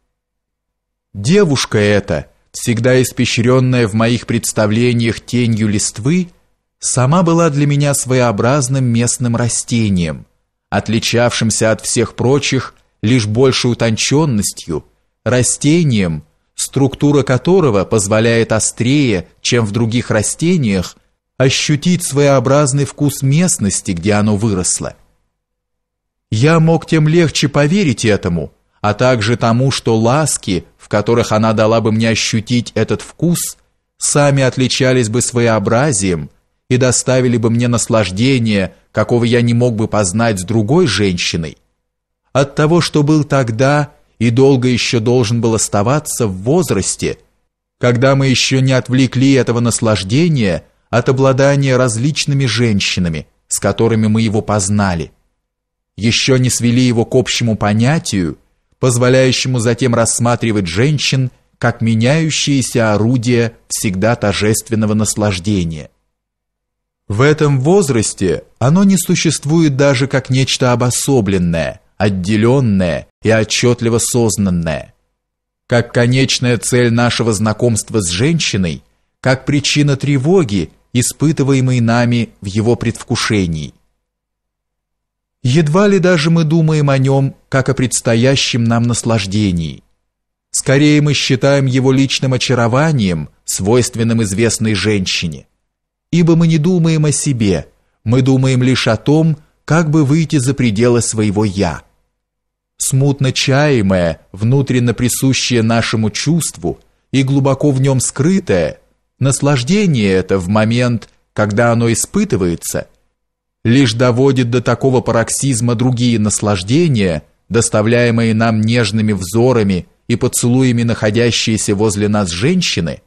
Девушка эта, всегда испещренная в моих представлениях тенью листвы, сама была для меня своеобразным местным растением, отличавшимся от всех прочих лишь большей утонченностью, растением – структура которого позволяет острее, чем в других растениях, ощутить своеобразный вкус местности, где оно выросло. Я мог тем легче поверить этому, а также тому, что ласки, в которых она дала бы мне ощутить этот вкус, сами отличались бы своеобразием и доставили бы мне наслаждение, какого я не мог бы познать с другой женщиной. От того, что был тогда – и долго еще должен был оставаться в возрасте, когда мы еще не отвлекли этого наслаждения от обладания различными женщинами, с которыми мы его познали, еще не свели его к общему понятию, позволяющему затем рассматривать женщин как меняющиеся орудия всегда торжественного наслаждения. В этом возрасте оно не существует даже как нечто обособленное – отделенное и отчетливо сознанное. Как конечная цель нашего знакомства с женщиной, как причина тревоги, испытываемой нами в его предвкушении. Едва ли даже мы думаем о нем, как о предстоящем нам наслаждении. Скорее мы считаем его личным очарованием, свойственным известной женщине. Ибо мы не думаем о себе, мы думаем лишь о том, как бы выйти за пределы своего «я» смутно чаемое, внутренне присущее нашему чувству и глубоко в нем скрытое, наслаждение это в момент, когда оно испытывается, лишь доводит до такого пароксизма другие наслаждения, доставляемые нам нежными взорами и поцелуями находящиеся возле нас женщины,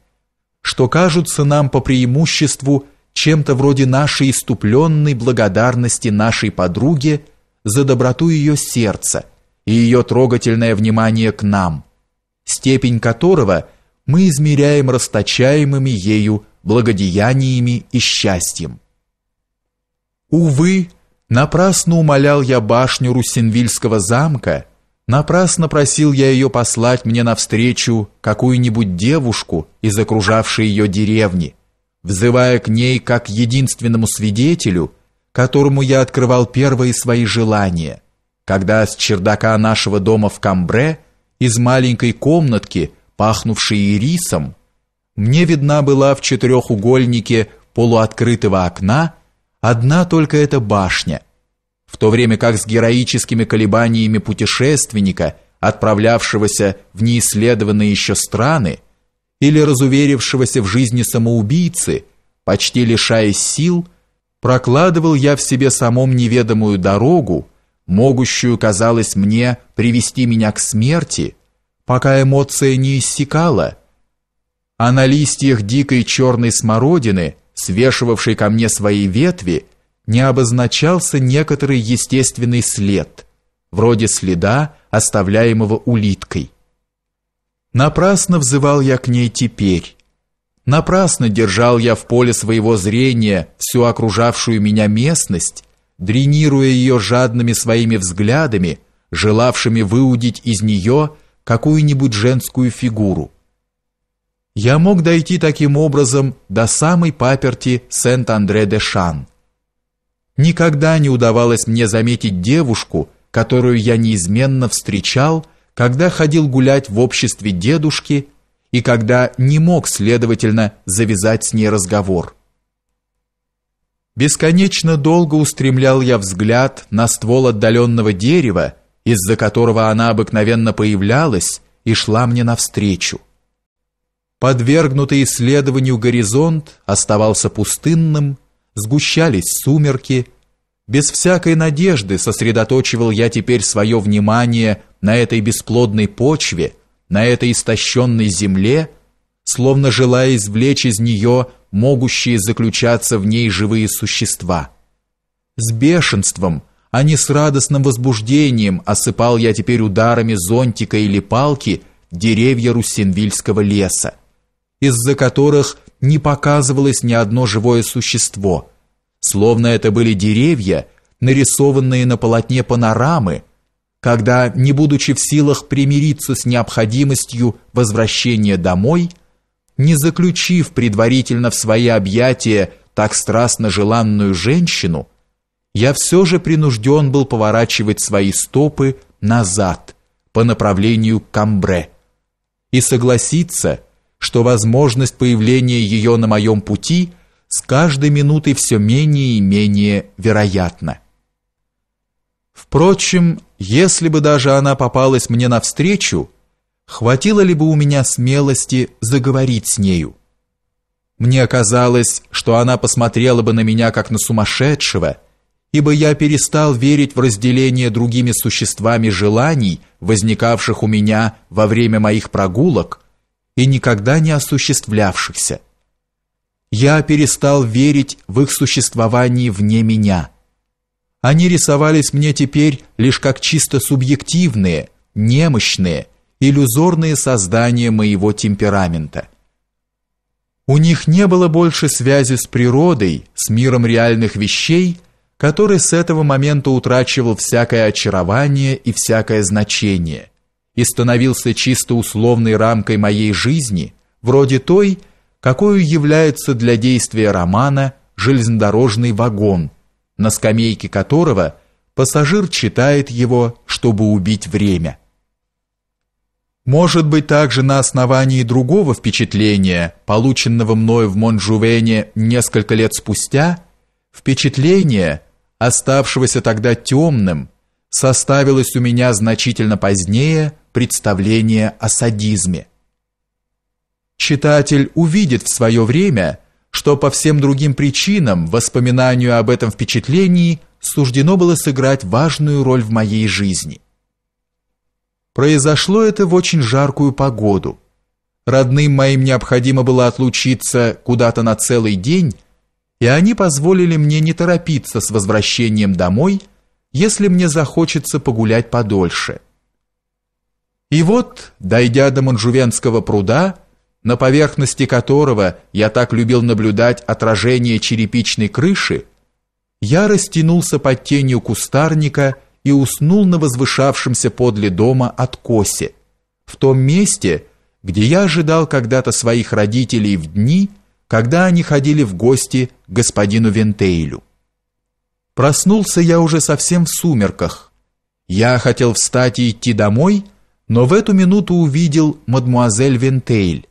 что кажутся нам по преимуществу чем-то вроде нашей иступленной благодарности нашей подруге за доброту ее сердца – и ее трогательное внимание к нам, степень которого мы измеряем расточаемыми ею благодеяниями и счастьем. Увы, напрасно умолял я башню Руссенвильского замка, напрасно просил я ее послать мне навстречу какую-нибудь девушку из окружавшей ее деревни, взывая к ней как единственному свидетелю, которому я открывал первые свои желания, когда с чердака нашего дома в Камбре, из маленькой комнатки, пахнувшей ирисом, мне видна была в четырехугольнике полуоткрытого окна одна только эта башня, в то время как с героическими колебаниями путешественника, отправлявшегося в неисследованные еще страны, или разуверившегося в жизни самоубийцы, почти лишаясь сил, прокладывал я в себе самом неведомую дорогу, могущую, казалось мне, привести меня к смерти, пока эмоция не иссякала. А на листьях дикой черной смородины, свешивавшей ко мне свои ветви, не обозначался некоторый естественный след, вроде следа, оставляемого улиткой. Напрасно взывал я к ней теперь. Напрасно держал я в поле своего зрения всю окружавшую меня местность, дренируя ее жадными своими взглядами, желавшими выудить из нее какую-нибудь женскую фигуру. Я мог дойти таким образом до самой паперти Сент-Андре-де-Шан. Никогда не удавалось мне заметить девушку, которую я неизменно встречал, когда ходил гулять в обществе дедушки и когда не мог, следовательно, завязать с ней разговор. Бесконечно долго устремлял я взгляд на ствол отдаленного дерева, из-за которого она обыкновенно появлялась и шла мне навстречу. Подвергнутый исследованию горизонт оставался пустынным, сгущались сумерки. Без всякой надежды сосредотачивал я теперь свое внимание на этой бесплодной почве, на этой истощенной земле – словно желая извлечь из нее могущие заключаться в ней живые существа. С бешенством, а не с радостным возбуждением осыпал я теперь ударами зонтика или палки деревья Руссенвильского леса, из-за которых не показывалось ни одно живое существо, словно это были деревья, нарисованные на полотне панорамы, когда, не будучи в силах примириться с необходимостью возвращения домой, не заключив предварительно в свои объятия так страстно желанную женщину, я все же принужден был поворачивать свои стопы назад по направлению к Камбре и согласиться, что возможность появления ее на моем пути с каждой минутой все менее и менее вероятна. Впрочем, если бы даже она попалась мне навстречу, хватило ли бы у меня смелости заговорить с нею? Мне казалось, что она посмотрела бы на меня как на сумасшедшего, ибо я перестал верить в разделение другими существами желаний, возникавших у меня во время моих прогулок и никогда не осуществлявшихся. Я перестал верить в их существование вне меня. Они рисовались мне теперь лишь как чисто субъективные, немощные, иллюзорные создания моего темперамента. У них не было больше связи с природой, с миром реальных вещей, который с этого момента утрачивал всякое очарование и всякое значение и становился чисто условной рамкой моей жизни, вроде той, какой является для действия романа железнодорожный вагон, на скамейке которого пассажир читает его, чтобы убить время. Может быть, также на основании другого впечатления, полученного мною в Монжувене несколько лет спустя, впечатление, оставшегося тогда темным, составилось у меня значительно позднее представление о садизме. Читатель увидит в свое время, что по всем другим причинам воспоминанию об этом впечатлении суждено было сыграть важную роль в моей жизни. Произошло это в очень жаркую погоду. Родным моим необходимо было отлучиться куда-то на целый день, и они позволили мне не торопиться с возвращением домой, если мне захочется погулять подольше. И вот, дойдя до Манжувенского пруда, на поверхности которого я так любил наблюдать отражение черепичной крыши, я растянулся под тенью кустарника и уснул на возвышавшемся подле дома откосе, в том месте, где я ожидал когда-то своих родителей в дни, когда они ходили в гости к господину Вентейлю. Проснулся я уже совсем в сумерках. Я хотел встать и идти домой, но в эту минуту увидел мадмуазель Вентейль.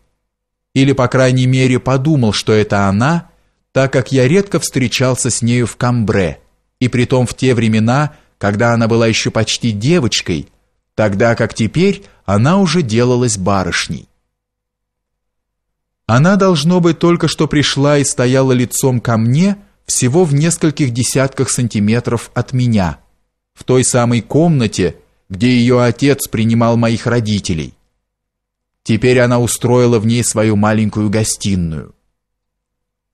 Или, по крайней мере, подумал, что это она, так как я редко встречался с нею в Камбре, и притом в те времена, когда она была еще почти девочкой, тогда как теперь она уже делалась барышней. Она, должно быть, только что пришла и стояла лицом ко мне, всего в нескольких десятках сантиметров от меня, в той самой комнате, где ее отец принимал моих родителей. Теперь она устроила в ней свою маленькую гостиную.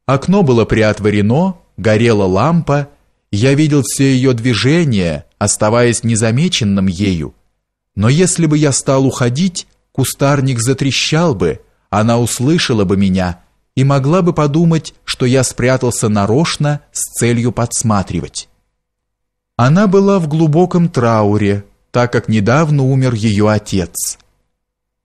Окно было приотворено, горела лампа, я видел все ее движения, оставаясь незамеченным ею. Но если бы я стал уходить, кустарник затрещал бы, она услышала бы меня и могла бы подумать, что я спрятался нарочно с целью подсматривать. Она была в глубоком трауре, так как недавно умер ее отец.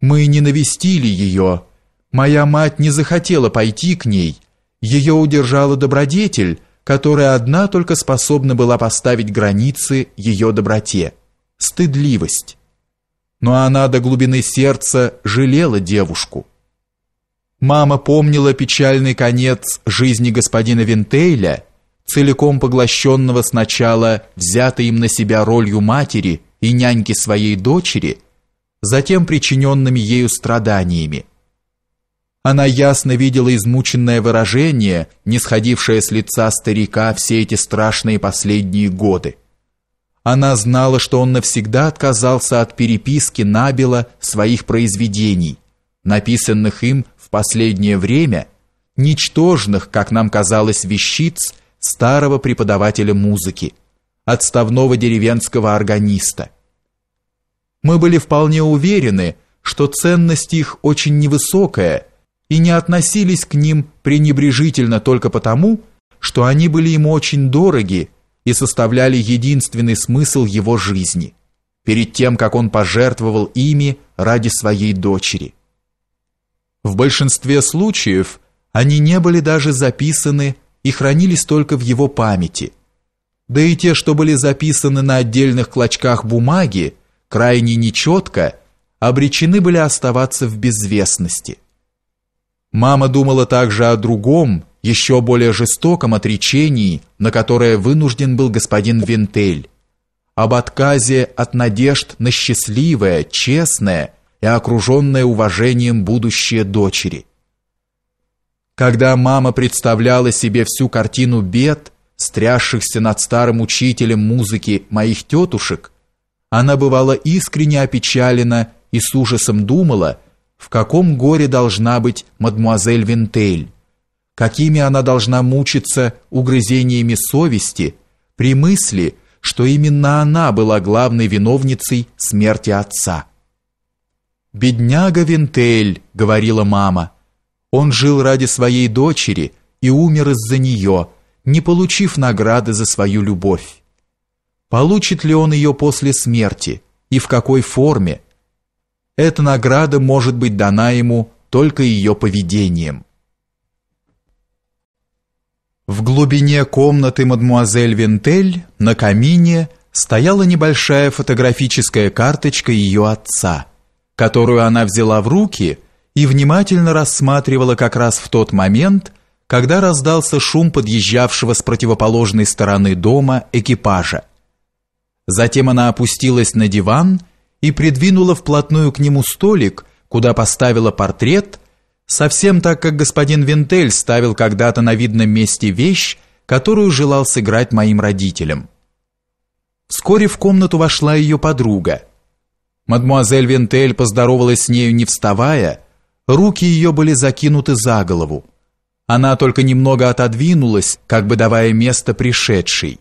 Мы не навестили ее. Моя мать не захотела пойти к ней. Ее удержала добродетель, которая одна только способна была поставить границы ее доброте – стыдливость. Но она до глубины сердца жалела девушку. Мама помнила печальный конец жизни господина Винтейля, целиком поглощенного сначала взятой им на себя ролью матери и няньки своей дочери, затем причиненными ею страданиями – она ясно видела измученное выражение, не сходившее с лица старика все эти страшные последние годы. Она знала, что он навсегда отказался от переписки Набила своих произведений, написанных им в последнее время, ничтожных, как нам казалось, вещиц старого преподавателя музыки, отставного деревенского органиста. Мы были вполне уверены, что ценность их очень невысокая – и не относились к ним пренебрежительно только потому, что они были ему очень дороги и составляли единственный смысл его жизни, перед тем, как он пожертвовал ими ради своей дочери. В большинстве случаев они не были даже записаны и хранились только в его памяти. Да и те, что были записаны на отдельных клочках бумаги, крайне нечетко, обречены были оставаться в безвестности. Мама думала также о другом, еще более жестоком отречении, на которое вынужден был господин Винтель. Об отказе от надежд на счастливое, честное и окруженное уважением будущее дочери. Когда мама представляла себе всю картину бед, стрясшихся над старым учителем музыки моих тетушек, она бывала искренне опечалена и с ужасом думала – в каком горе должна быть мадмуазель Винтель, какими она должна мучиться угрызениями совести при мысли, что именно она была главной виновницей смерти отца. «Бедняга Винтель», — говорила мама, — «он жил ради своей дочери и умер из-за нее, не получив награды за свою любовь. Получит ли он ее после смерти и в какой форме, эта награда может быть дана ему только ее поведением. В глубине комнаты мадмуазель Вентель на камине стояла небольшая фотографическая карточка ее отца, которую она взяла в руки и внимательно рассматривала как раз в тот момент, когда раздался шум подъезжавшего с противоположной стороны дома экипажа. Затем она опустилась на диван и, и придвинула вплотную к нему столик, куда поставила портрет, совсем так, как господин Винтель ставил когда-то на видном месте вещь, которую желал сыграть моим родителям. Вскоре в комнату вошла ее подруга. Мадмуазель Винтель поздоровалась с нею не вставая, руки ее были закинуты за голову. Она только немного отодвинулась, как бы давая место пришедшей.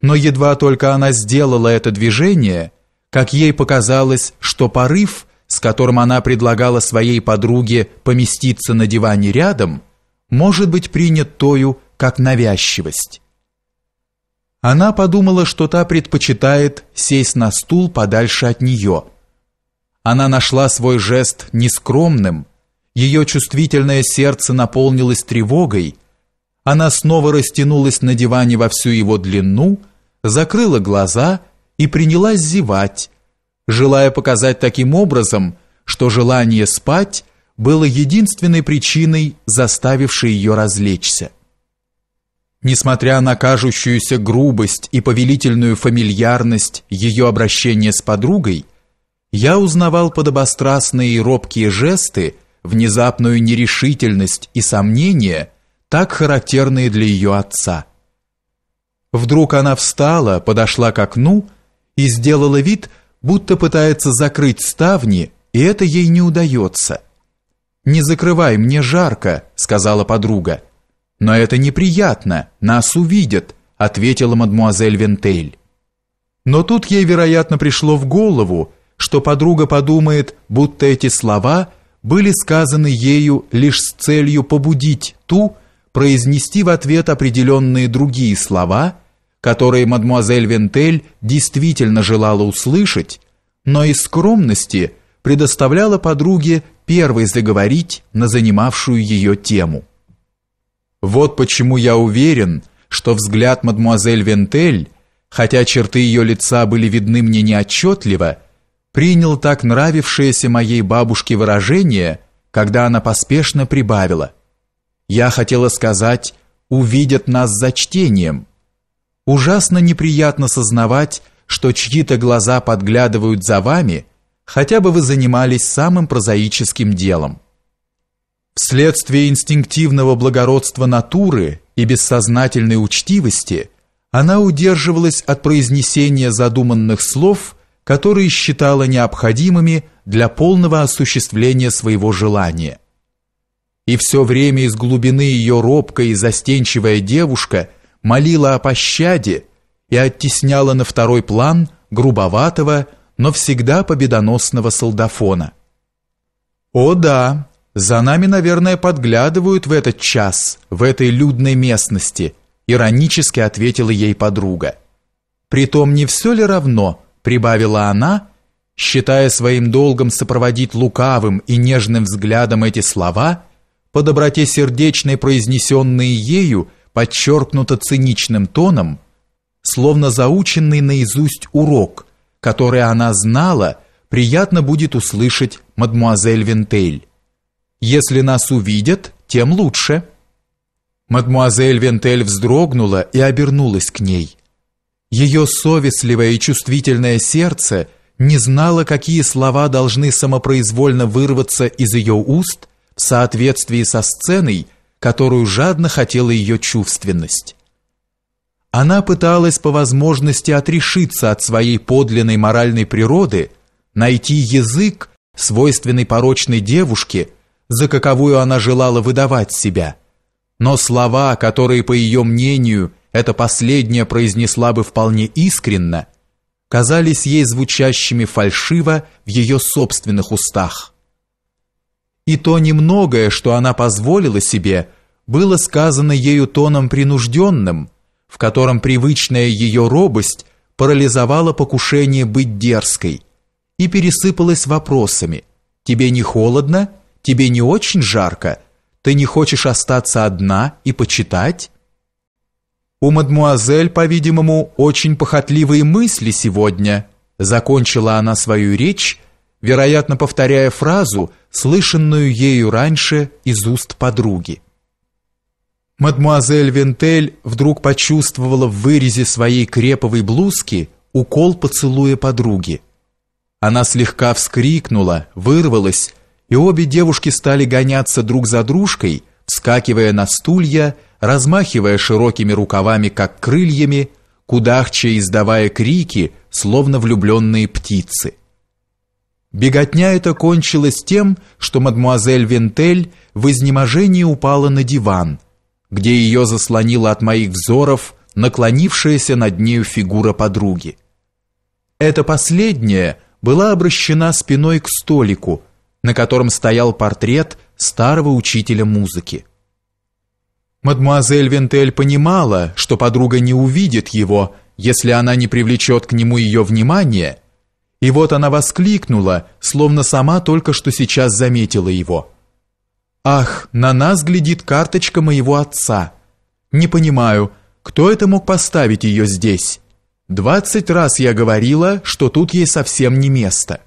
Но едва только она сделала это движение, как ей показалось, что порыв, с которым она предлагала своей подруге поместиться на диване рядом, может быть принят тою как навязчивость. Она подумала, что та предпочитает сесть на стул подальше от нее. Она нашла свой жест нескромным, ее чувствительное сердце наполнилось тревогой, она снова растянулась на диване во всю его длину, закрыла глаза и принялась зевать, желая показать таким образом, что желание спать было единственной причиной, заставившей ее развлечься. Несмотря на кажущуюся грубость и повелительную фамильярность ее обращения с подругой, я узнавал подобострастные и робкие жесты, внезапную нерешительность и сомнение, так характерные для ее отца. Вдруг она встала, подошла к окну и сделала вид, будто пытается закрыть ставни, и это ей не удается. «Не закрывай, мне жарко», — сказала подруга. «Но это неприятно, нас увидят», — ответила мадмуазель Вентель. Но тут ей, вероятно, пришло в голову, что подруга подумает, будто эти слова были сказаны ею лишь с целью побудить ту, произнести в ответ определенные другие слова — которые мадмуазель Вентель действительно желала услышать, но из скромности предоставляла подруге первой заговорить на занимавшую ее тему. Вот почему я уверен, что взгляд мадмуазель Вентель, хотя черты ее лица были видны мне неотчетливо, принял так нравившееся моей бабушке выражение, когда она поспешно прибавила. Я хотела сказать «увидят нас за чтением», Ужасно неприятно сознавать, что чьи-то глаза подглядывают за вами, хотя бы вы занимались самым прозаическим делом. Вследствие инстинктивного благородства натуры и бессознательной учтивости она удерживалась от произнесения задуманных слов, которые считала необходимыми для полного осуществления своего желания. И все время из глубины ее робкая и застенчивая девушка – молила о пощаде и оттесняла на второй план грубоватого, но всегда победоносного солдафона. «О да, за нами, наверное, подглядывают в этот час, в этой людной местности», иронически ответила ей подруга. «Притом не все ли равно?» – прибавила она, считая своим долгом сопроводить лукавым и нежным взглядом эти слова, по доброте сердечной произнесенные ею – подчеркнуто циничным тоном, словно заученный наизусть урок, который она знала, приятно будет услышать мадмуазель Вентель. «Если нас увидят, тем лучше». Мадмуазель Вентель вздрогнула и обернулась к ней. Ее совестливое и чувствительное сердце не знало, какие слова должны самопроизвольно вырваться из ее уст в соответствии со сценой, которую жадно хотела ее чувственность. Она пыталась по возможности отрешиться от своей подлинной моральной природы, найти язык, свойственный порочной девушке, за каковую она желала выдавать себя. Но слова, которые, по ее мнению, это последнее произнесла бы вполне искренно, казались ей звучащими фальшиво в ее собственных устах и то немногое, что она позволила себе, было сказано ею тоном принужденным, в котором привычная ее робость парализовала покушение быть дерзкой и пересыпалась вопросами «Тебе не холодно? Тебе не очень жарко? Ты не хочешь остаться одна и почитать?» «У мадмуазель, по-видимому, очень похотливые мысли сегодня», закончила она свою речь, вероятно, повторяя фразу, слышанную ею раньше из уст подруги. Мадмуазель Вентель вдруг почувствовала в вырезе своей креповой блузки укол поцелуя подруги. Она слегка вскрикнула, вырвалась, и обе девушки стали гоняться друг за дружкой, вскакивая на стулья, размахивая широкими рукавами, как крыльями, кудахча издавая крики, словно влюбленные птицы. Беготня эта кончилась тем, что мадмуазель Вентель в изнеможении упала на диван, где ее заслонила от моих взоров наклонившаяся над нею фигура подруги. Эта последняя была обращена спиной к столику, на котором стоял портрет старого учителя музыки. Мадмуазель Вентель понимала, что подруга не увидит его, если она не привлечет к нему ее внимание – и вот она воскликнула, словно сама только что сейчас заметила его. «Ах, на нас глядит карточка моего отца. Не понимаю, кто это мог поставить ее здесь? Двадцать раз я говорила, что тут ей совсем не место».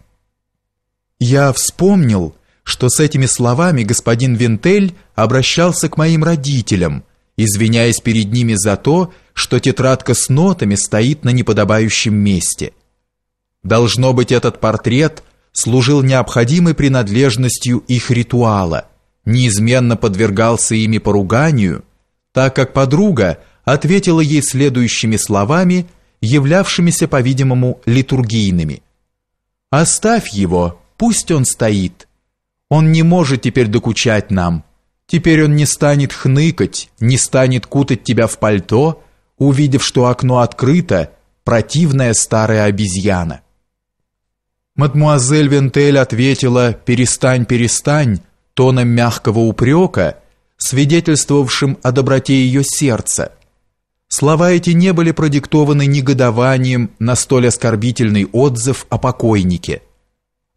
Я вспомнил, что с этими словами господин Винтель обращался к моим родителям, извиняясь перед ними за то, что тетрадка с нотами стоит на неподобающем месте – Должно быть, этот портрет служил необходимой принадлежностью их ритуала, неизменно подвергался ими поруганию, так как подруга ответила ей следующими словами, являвшимися, по-видимому, литургийными. «Оставь его, пусть он стоит. Он не может теперь докучать нам. Теперь он не станет хныкать, не станет кутать тебя в пальто, увидев, что окно открыто, противная старая обезьяна». Мадмуазель Вентель ответила «перестань, перестань» тоном мягкого упрека, свидетельствовавшим о доброте ее сердца. Слова эти не были продиктованы негодованием на столь оскорбительный отзыв о покойнике.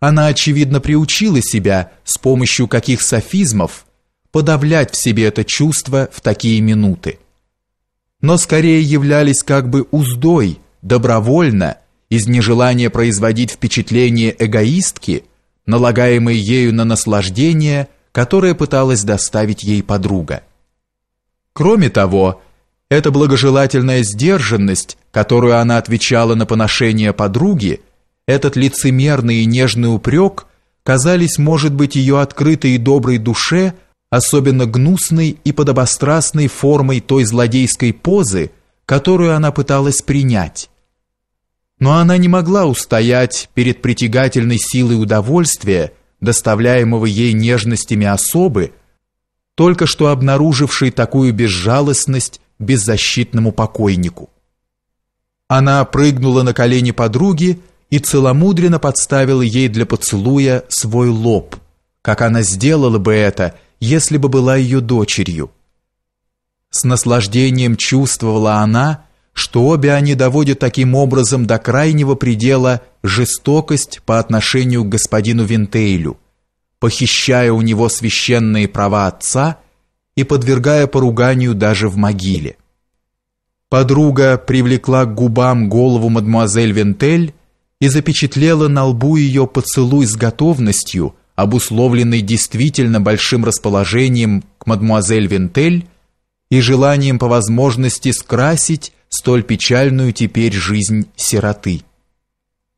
Она, очевидно, приучила себя с помощью каких софизмов подавлять в себе это чувство в такие минуты. Но скорее являлись как бы уздой, добровольно – из нежелания производить впечатление эгоистки, налагаемой ею на наслаждение, которое пыталась доставить ей подруга. Кроме того, эта благожелательная сдержанность, которую она отвечала на поношение подруги, этот лицемерный и нежный упрек казались, может быть, ее открытой и доброй душе особенно гнусной и подобострастной формой той злодейской позы, которую она пыталась принять но она не могла устоять перед притягательной силой удовольствия, доставляемого ей нежностями особы, только что обнаружившей такую безжалостность беззащитному покойнику. Она прыгнула на колени подруги и целомудренно подставила ей для поцелуя свой лоб, как она сделала бы это, если бы была ее дочерью. С наслаждением чувствовала она, что обе они доводят таким образом до крайнего предела жестокость по отношению к господину Винтейлю, похищая у него священные права отца и подвергая поруганию даже в могиле. Подруга привлекла к губам голову мадмуазель Винтель и запечатлела на лбу ее поцелуй с готовностью, обусловленный действительно большим расположением к мадмуазель Винтель и желанием по возможности скрасить столь печальную теперь жизнь сироты.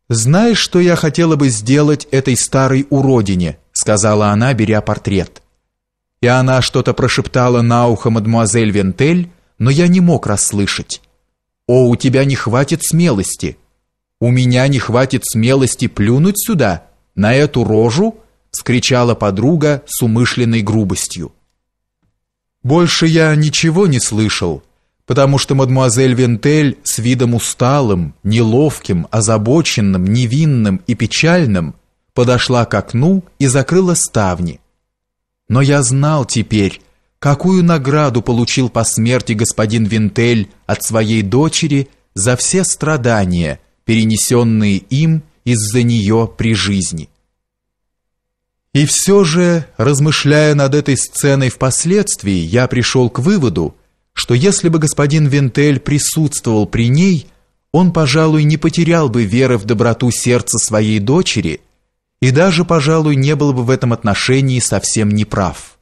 «Знаешь, что я хотела бы сделать этой старой уродине?» сказала она, беря портрет. И она что-то прошептала на ухо мадемуазель Вентель, но я не мог расслышать. «О, у тебя не хватит смелости!» «У меня не хватит смелости плюнуть сюда, на эту рожу!» вскричала подруга с умышленной грубостью. Больше я ничего не слышал, потому что мадмуазель Вентель с видом усталым, неловким, озабоченным, невинным и печальным подошла к окну и закрыла ставни. Но я знал теперь, какую награду получил по смерти господин Винтель от своей дочери за все страдания, перенесенные им из-за нее при жизни. И все же, размышляя над этой сценой впоследствии, я пришел к выводу, что если бы господин Вентель присутствовал при ней, он, пожалуй, не потерял бы веры в доброту сердца своей дочери и даже, пожалуй, не был бы в этом отношении совсем неправ.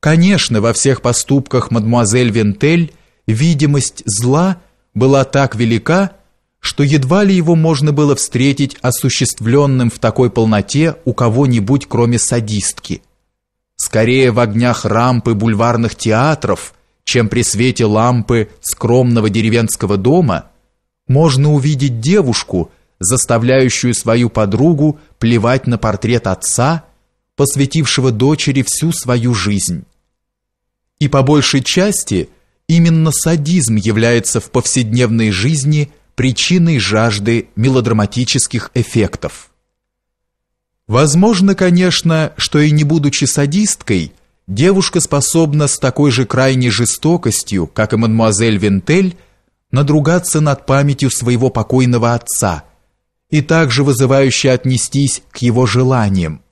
Конечно, во всех поступках мадмуазель Вентель видимость зла была так велика, что едва ли его можно было встретить осуществленным в такой полноте у кого-нибудь, кроме садистки. Скорее в огнях рампы, бульварных театров, чем при свете лампы скромного деревенского дома можно увидеть девушку, заставляющую свою подругу плевать на портрет отца, посвятившего дочери всю свою жизнь. И по большей части именно садизм является в повседневной жизни причиной жажды мелодраматических эффектов. Возможно, конечно, что и не будучи садисткой – девушка способна с такой же крайней жестокостью, как и мадемуазель Винтель, надругаться над памятью своего покойного отца и также вызывающе отнестись к его желаниям.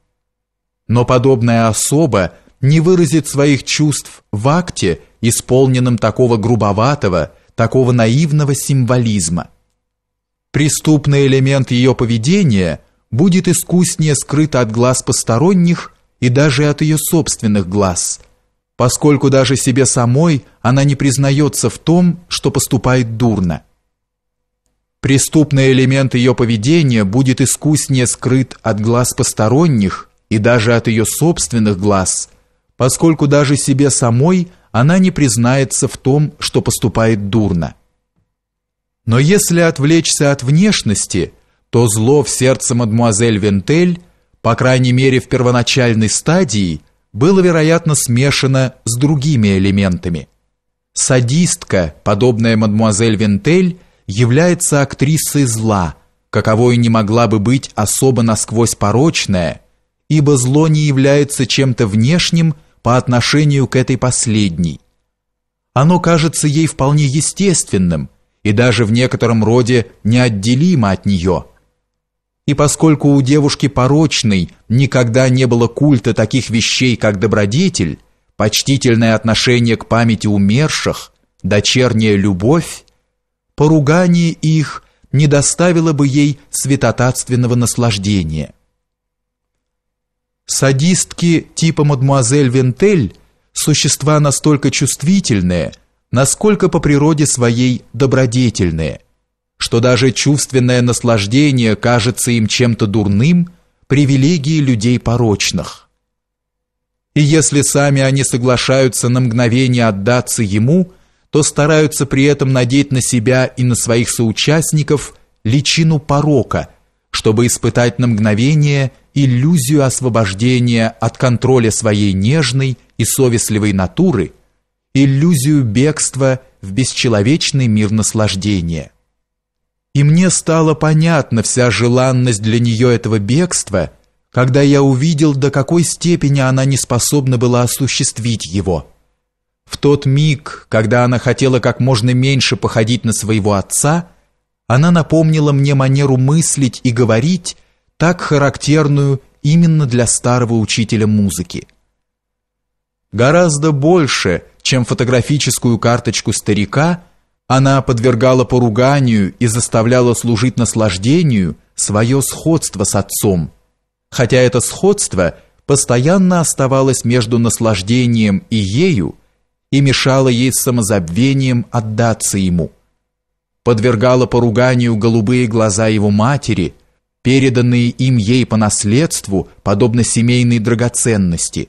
Но подобная особа не выразит своих чувств в акте, исполненном такого грубоватого, такого наивного символизма. Преступный элемент ее поведения будет искуснее скрыт от глаз посторонних, и даже от ее собственных глаз, поскольку даже себе самой она не признается в том, что поступает дурно. Преступный элемент ее поведения будет искуснее скрыт от глаз посторонних и даже от ее собственных глаз, поскольку даже себе самой она не признается в том, что поступает дурно. Но если отвлечься от внешности, то зло в сердце мадмуазель Вентель – по крайней мере в первоначальной стадии, было, вероятно, смешано с другими элементами. Садистка, подобная мадмуазель Вентель, является актрисой зла, каковой не могла бы быть особо насквозь порочная, ибо зло не является чем-то внешним по отношению к этой последней. Оно кажется ей вполне естественным и даже в некотором роде неотделимо от нее – и поскольку у девушки порочной никогда не было культа таких вещей, как добродетель, почтительное отношение к памяти умерших, дочерняя любовь, поругание их не доставило бы ей святотатственного наслаждения. Садистки типа мадмуазель Вентель существа настолько чувствительные, насколько по природе своей добродетельные – что даже чувственное наслаждение кажется им чем-то дурным, привилегии людей порочных. И если сами они соглашаются на мгновение отдаться ему, то стараются при этом надеть на себя и на своих соучастников личину порока, чтобы испытать на мгновение иллюзию освобождения от контроля своей нежной и совестливой натуры, иллюзию бегства в бесчеловечный мир наслаждения. И мне стало понятно вся желанность для нее этого бегства, когда я увидел, до какой степени она не способна была осуществить его. В тот миг, когда она хотела как можно меньше походить на своего отца, она напомнила мне манеру мыслить и говорить, так характерную именно для старого учителя музыки. Гораздо больше, чем фотографическую карточку старика – она подвергала поруганию и заставляла служить наслаждению свое сходство с отцом, хотя это сходство постоянно оставалось между наслаждением и ею и мешало ей с самозабвением отдаться ему. Подвергала поруганию голубые глаза его матери, переданные им ей по наследству, подобно семейной драгоценности,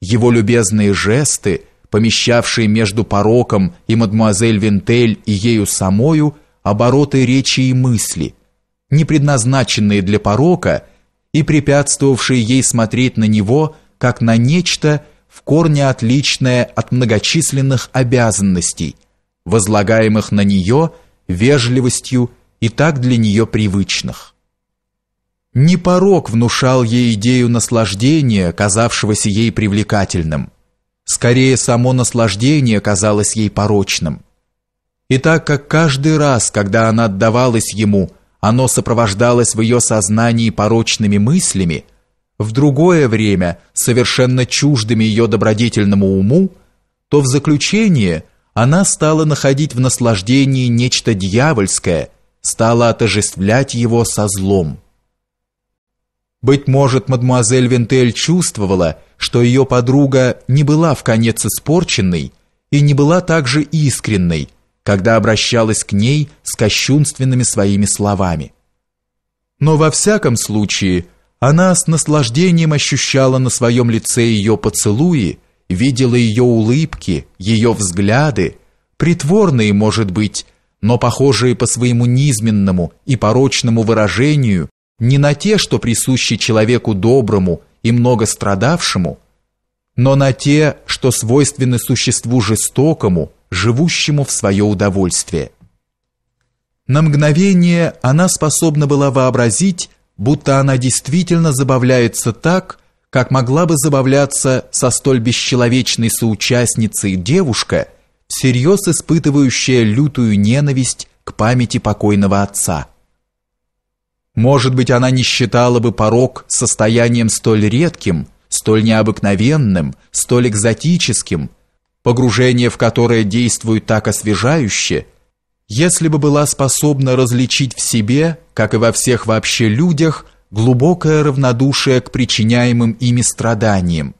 его любезные жесты – помещавший между пороком и мадмуазель Винтель и ею самою обороты речи и мысли, не предназначенные для порока и препятствовавшие ей смотреть на него как на нечто в корне отличное от многочисленных обязанностей, возлагаемых на нее вежливостью и так для нее привычных. Не порок внушал ей идею наслаждения, казавшегося ей привлекательным, Скорее, само наслаждение казалось ей порочным. И так как каждый раз, когда она отдавалась ему, оно сопровождалось в ее сознании порочными мыслями, в другое время совершенно чуждыми ее добродетельному уму, то в заключение она стала находить в наслаждении нечто дьявольское, стала отожествлять его со злом. Быть может, мадмуазель Вентель чувствовала, что ее подруга не была в конец испорченной и не была также искренней, когда обращалась к ней с кощунственными своими словами. Но во всяком случае, она с наслаждением ощущала на своем лице ее поцелуи, видела ее улыбки, ее взгляды, притворные, может быть, но похожие по своему низменному и порочному выражению не на те, что присущи человеку доброму и много страдавшему, но на те, что свойственны существу жестокому, живущему в свое удовольствие. На мгновение она способна была вообразить, будто она действительно забавляется так, как могла бы забавляться со столь бесчеловечной соучастницей девушка, всерьез испытывающая лютую ненависть к памяти покойного отца. Может быть, она не считала бы порог состоянием столь редким, столь необыкновенным, столь экзотическим, погружение в которое действует так освежающе, если бы была способна различить в себе, как и во всех вообще людях, глубокое равнодушие к причиняемым ими страданиям,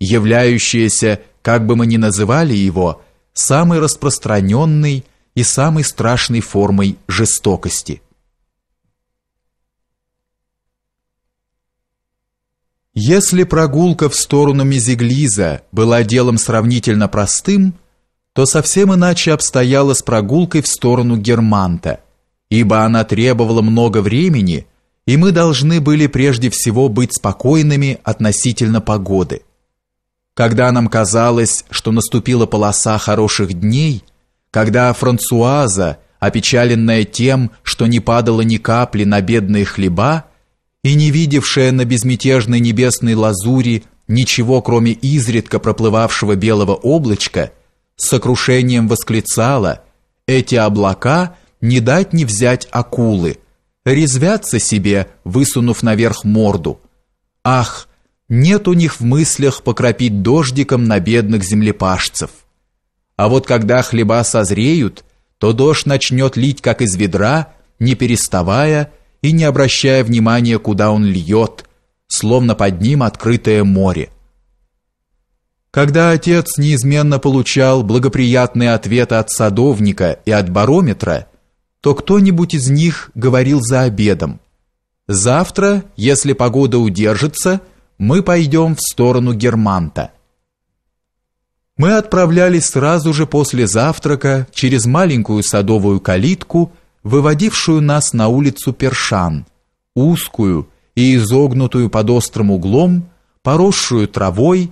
являющееся, как бы мы ни называли его, самой распространенной и самой страшной формой жестокости. Если прогулка в сторону Мезиглиза была делом сравнительно простым, то совсем иначе обстояло с прогулкой в сторону Германта, ибо она требовала много времени, и мы должны были прежде всего быть спокойными относительно погоды. Когда нам казалось, что наступила полоса хороших дней, когда Франсуаза, опечаленная тем, что не падала ни капли на бедные хлеба, и не видевшая на безмятежной небесной лазури ничего, кроме изредка проплывавшего белого облачка, с сокрушением восклицала «Эти облака не дать не взять акулы, резвятся себе, высунув наверх морду. Ах, нет у них в мыслях покропить дождиком на бедных землепашцев. А вот когда хлеба созреют, то дождь начнет лить, как из ведра, не переставая, и не обращая внимания, куда он льет, словно под ним открытое море. Когда отец неизменно получал благоприятные ответы от садовника и от барометра, то кто-нибудь из них говорил за обедом. «Завтра, если погода удержится, мы пойдем в сторону Германта». Мы отправлялись сразу же после завтрака через маленькую садовую калитку выводившую нас на улицу Першан, узкую и изогнутую под острым углом, поросшую травой,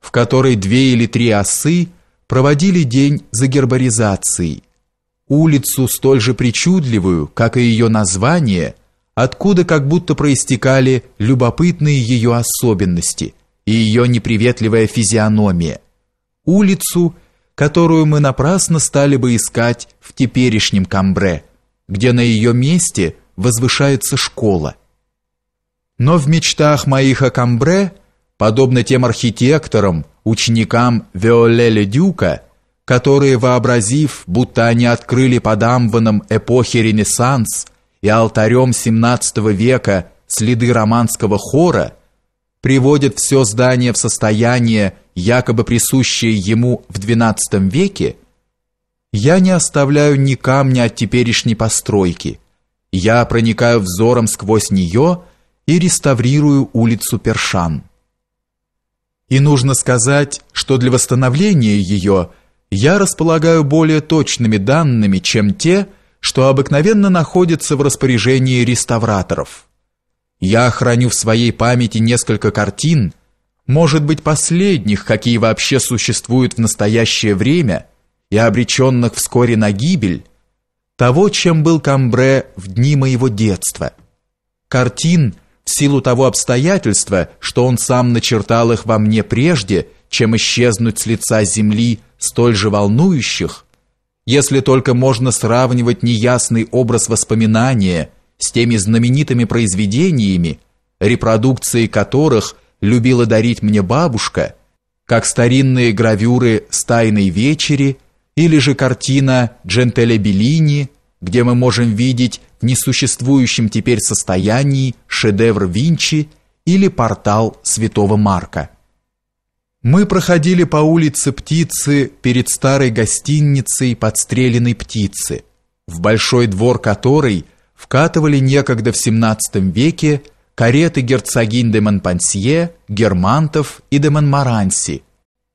в которой две или три осы проводили день за гербаризацией. Улицу столь же причудливую, как и ее название, откуда как будто проистекали любопытные ее особенности и ее неприветливая физиономия. Улицу, которую мы напрасно стали бы искать в теперешнем Камбре – где на ее месте возвышается школа. Но в мечтах моих о Камбре, подобно тем архитекторам, ученикам Виолеле Дюка, которые, вообразив, будто они открыли под Амвоном эпохи Ренессанс и алтарем XVII века следы романского хора, приводят все здание в состояние, якобы присущее ему в XII веке – я не оставляю ни камня от теперешней постройки. Я проникаю взором сквозь нее и реставрирую улицу Першан. И нужно сказать, что для восстановления ее я располагаю более точными данными, чем те, что обыкновенно находятся в распоряжении реставраторов. Я храню в своей памяти несколько картин, может быть, последних, какие вообще существуют в настоящее время – и обреченных вскоре на гибель, того, чем был Камбре в дни моего детства. Картин, в силу того обстоятельства, что он сам начертал их во мне прежде, чем исчезнуть с лица земли столь же волнующих, если только можно сравнивать неясный образ воспоминания с теми знаменитыми произведениями, репродукции которых любила дарить мне бабушка, как старинные гравюры «Стайной вечери» или же картина Джентеле Беллини, где мы можем видеть в несуществующем теперь состоянии шедевр Винчи или портал Святого Марка. Мы проходили по улице Птицы перед старой гостиницей подстреленной птицы, в большой двор которой вкатывали некогда в XVII веке кареты герцогинь де Монпансье, Германтов и де Монмаранси –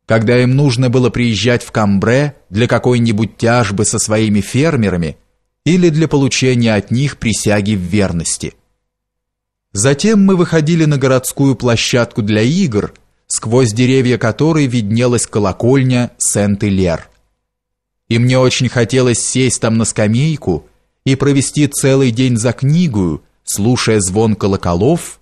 когда им нужно было приезжать в Камбре для какой-нибудь тяжбы со своими фермерами или для получения от них присяги в верности. Затем мы выходили на городскую площадку для игр, сквозь деревья которой виднелась колокольня Сент-Илер. И мне очень хотелось сесть там на скамейку и провести целый день за книгу, слушая звон колоколов,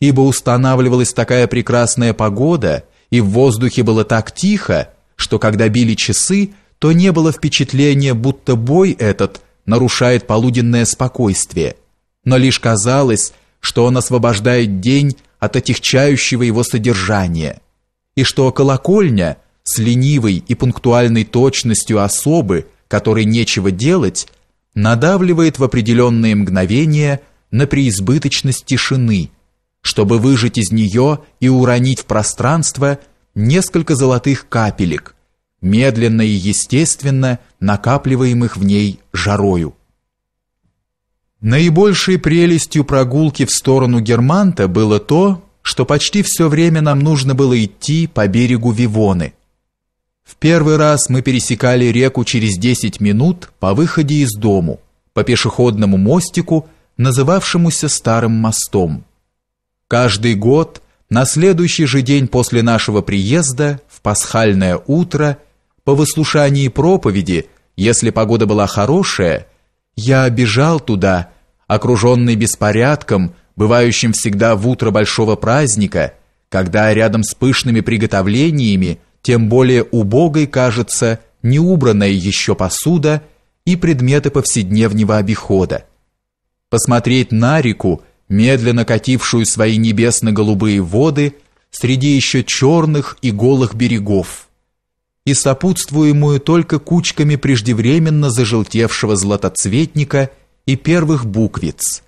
ибо устанавливалась такая прекрасная погода – и в воздухе было так тихо, что когда били часы, то не было впечатления, будто бой этот нарушает полуденное спокойствие, но лишь казалось, что он освобождает день от отягчающего его содержания, и что колокольня с ленивой и пунктуальной точностью особы, которой нечего делать, надавливает в определенные мгновения на преизбыточность тишины – чтобы выжать из нее и уронить в пространство несколько золотых капелек, медленно и естественно накапливаемых в ней жарою. Наибольшей прелестью прогулки в сторону Германта было то, что почти все время нам нужно было идти по берегу Вивоны. В первый раз мы пересекали реку через 10 минут по выходе из дому, по пешеходному мостику, называвшемуся Старым мостом. Каждый год, на следующий же день после нашего приезда, в пасхальное утро, по выслушании проповеди, если погода была хорошая, я бежал туда, окружённый беспорядком, бывающим всегда в утро большого праздника, когда рядом с пышными приготовлениями, тем более убогой кажется неубранная ещё посуда и предметы повседневного обихода. Посмотреть на реку, медленно катившую свои небесно-голубые воды среди еще черных и голых берегов, и сопутствуемую только кучками преждевременно зажелтевшего златоцветника и первых буквиц.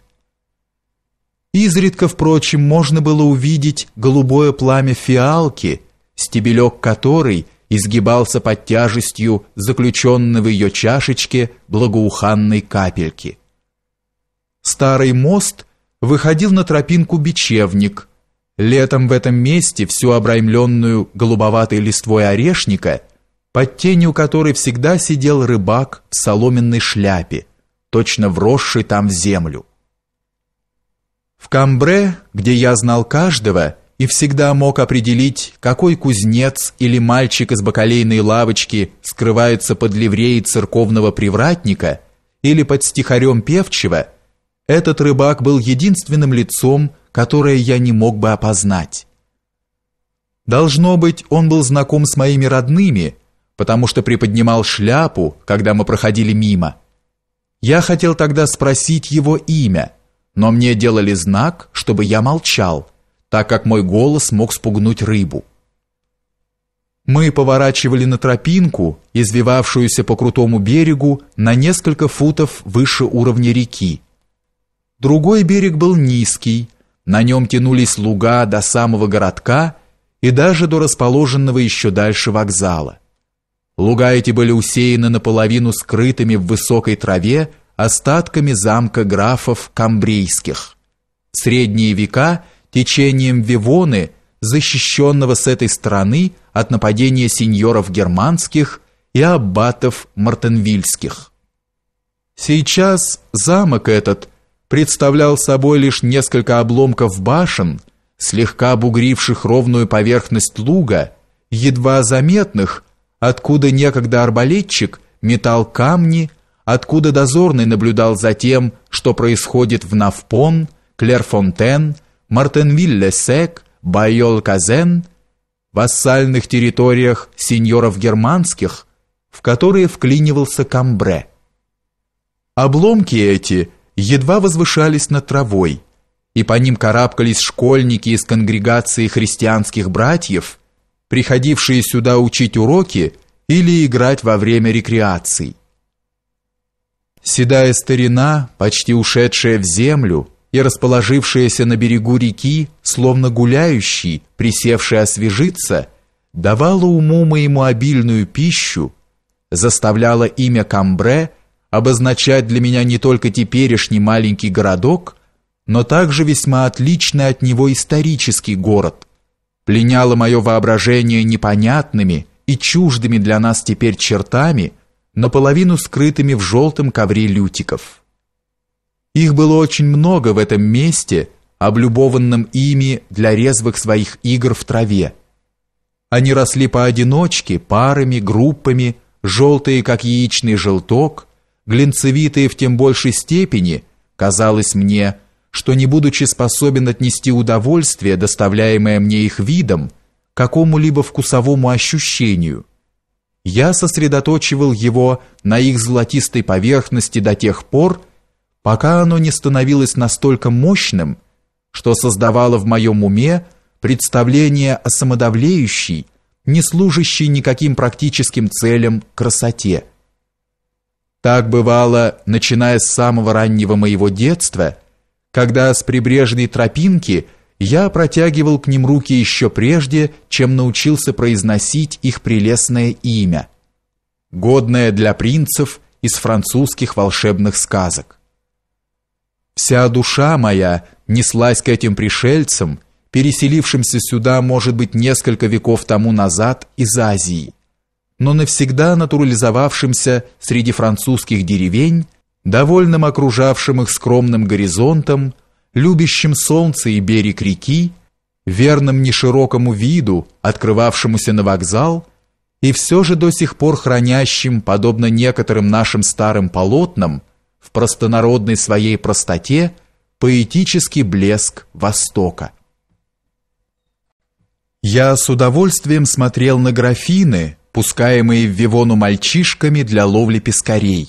Изредка, впрочем, можно было увидеть голубое пламя фиалки, стебелек которой изгибался под тяжестью заключенной в ее чашечке благоуханной капельки. Старый мост выходил на тропинку бечевник. Летом в этом месте всю обрамленную голубоватой листвой орешника, под тенью которой всегда сидел рыбак в соломенной шляпе, точно вросший там в землю. В Камбре, где я знал каждого и всегда мог определить, какой кузнец или мальчик из бакалейной лавочки скрывается под ливреей церковного привратника или под стихарем певчего – этот рыбак был единственным лицом, которое я не мог бы опознать. Должно быть, он был знаком с моими родными, потому что приподнимал шляпу, когда мы проходили мимо. Я хотел тогда спросить его имя, но мне делали знак, чтобы я молчал, так как мой голос мог спугнуть рыбу. Мы поворачивали на тропинку, извивавшуюся по крутому берегу на несколько футов выше уровня реки, Другой берег был низкий, на нем тянулись луга до самого городка и даже до расположенного еще дальше вокзала. Луга эти были усеяны наполовину скрытыми в высокой траве остатками замка графов Камбрийских. В средние века течением Вивоны, защищенного с этой стороны от нападения сеньоров германских и аббатов мартенвильских. Сейчас замок этот – представлял собой лишь несколько обломков башен, слегка бугривших ровную поверхность луга, едва заметных, откуда некогда арбалетчик метал камни, откуда дозорный наблюдал за тем, что происходит в Навпон, Клерфонтен, Мартенвиль-Лесек, Байол-Казен, вассальных территориях сеньоров германских, в которые вклинивался Камбре. Обломки эти – едва возвышались над травой, и по ним карабкались школьники из конгрегации христианских братьев, приходившие сюда учить уроки или играть во время рекреаций. Седая старина, почти ушедшая в землю и расположившаяся на берегу реки, словно гуляющий, присевший освежиться, давала уму моему обильную пищу, заставляла имя Камбре – обозначать для меня не только теперешний маленький городок, но также весьма отличный от него исторический город. Пленяло мое воображение непонятными и чуждыми для нас теперь чертами, наполовину скрытыми в желтом ковре лютиков. Их было очень много в этом месте, облюбованном ими для резвых своих игр в траве. Они росли поодиночке, парами, группами, желтые, как яичный желток, глинцевитые в тем большей степени, казалось мне, что не будучи способен отнести удовольствие, доставляемое мне их видом, какому-либо вкусовому ощущению, я сосредоточивал его на их золотистой поверхности до тех пор, пока оно не становилось настолько мощным, что создавало в моем уме представление о самодовлеющей, не служащей никаким практическим целям красоте – так бывало, начиная с самого раннего моего детства, когда с прибрежной тропинки я протягивал к ним руки еще прежде, чем научился произносить их прелестное имя, годное для принцев из французских волшебных сказок. Вся душа моя неслась к этим пришельцам, переселившимся сюда, может быть, несколько веков тому назад из Азии но навсегда натурализовавшимся среди французских деревень, довольным окружавшим их скромным горизонтом, любящим солнце и берег реки, верным неширокому виду, открывавшемуся на вокзал, и все же до сих пор хранящим, подобно некоторым нашим старым полотнам, в простонародной своей простоте поэтический блеск Востока. Я с удовольствием смотрел на графины, пускаемые в Вивону мальчишками для ловли пескарей.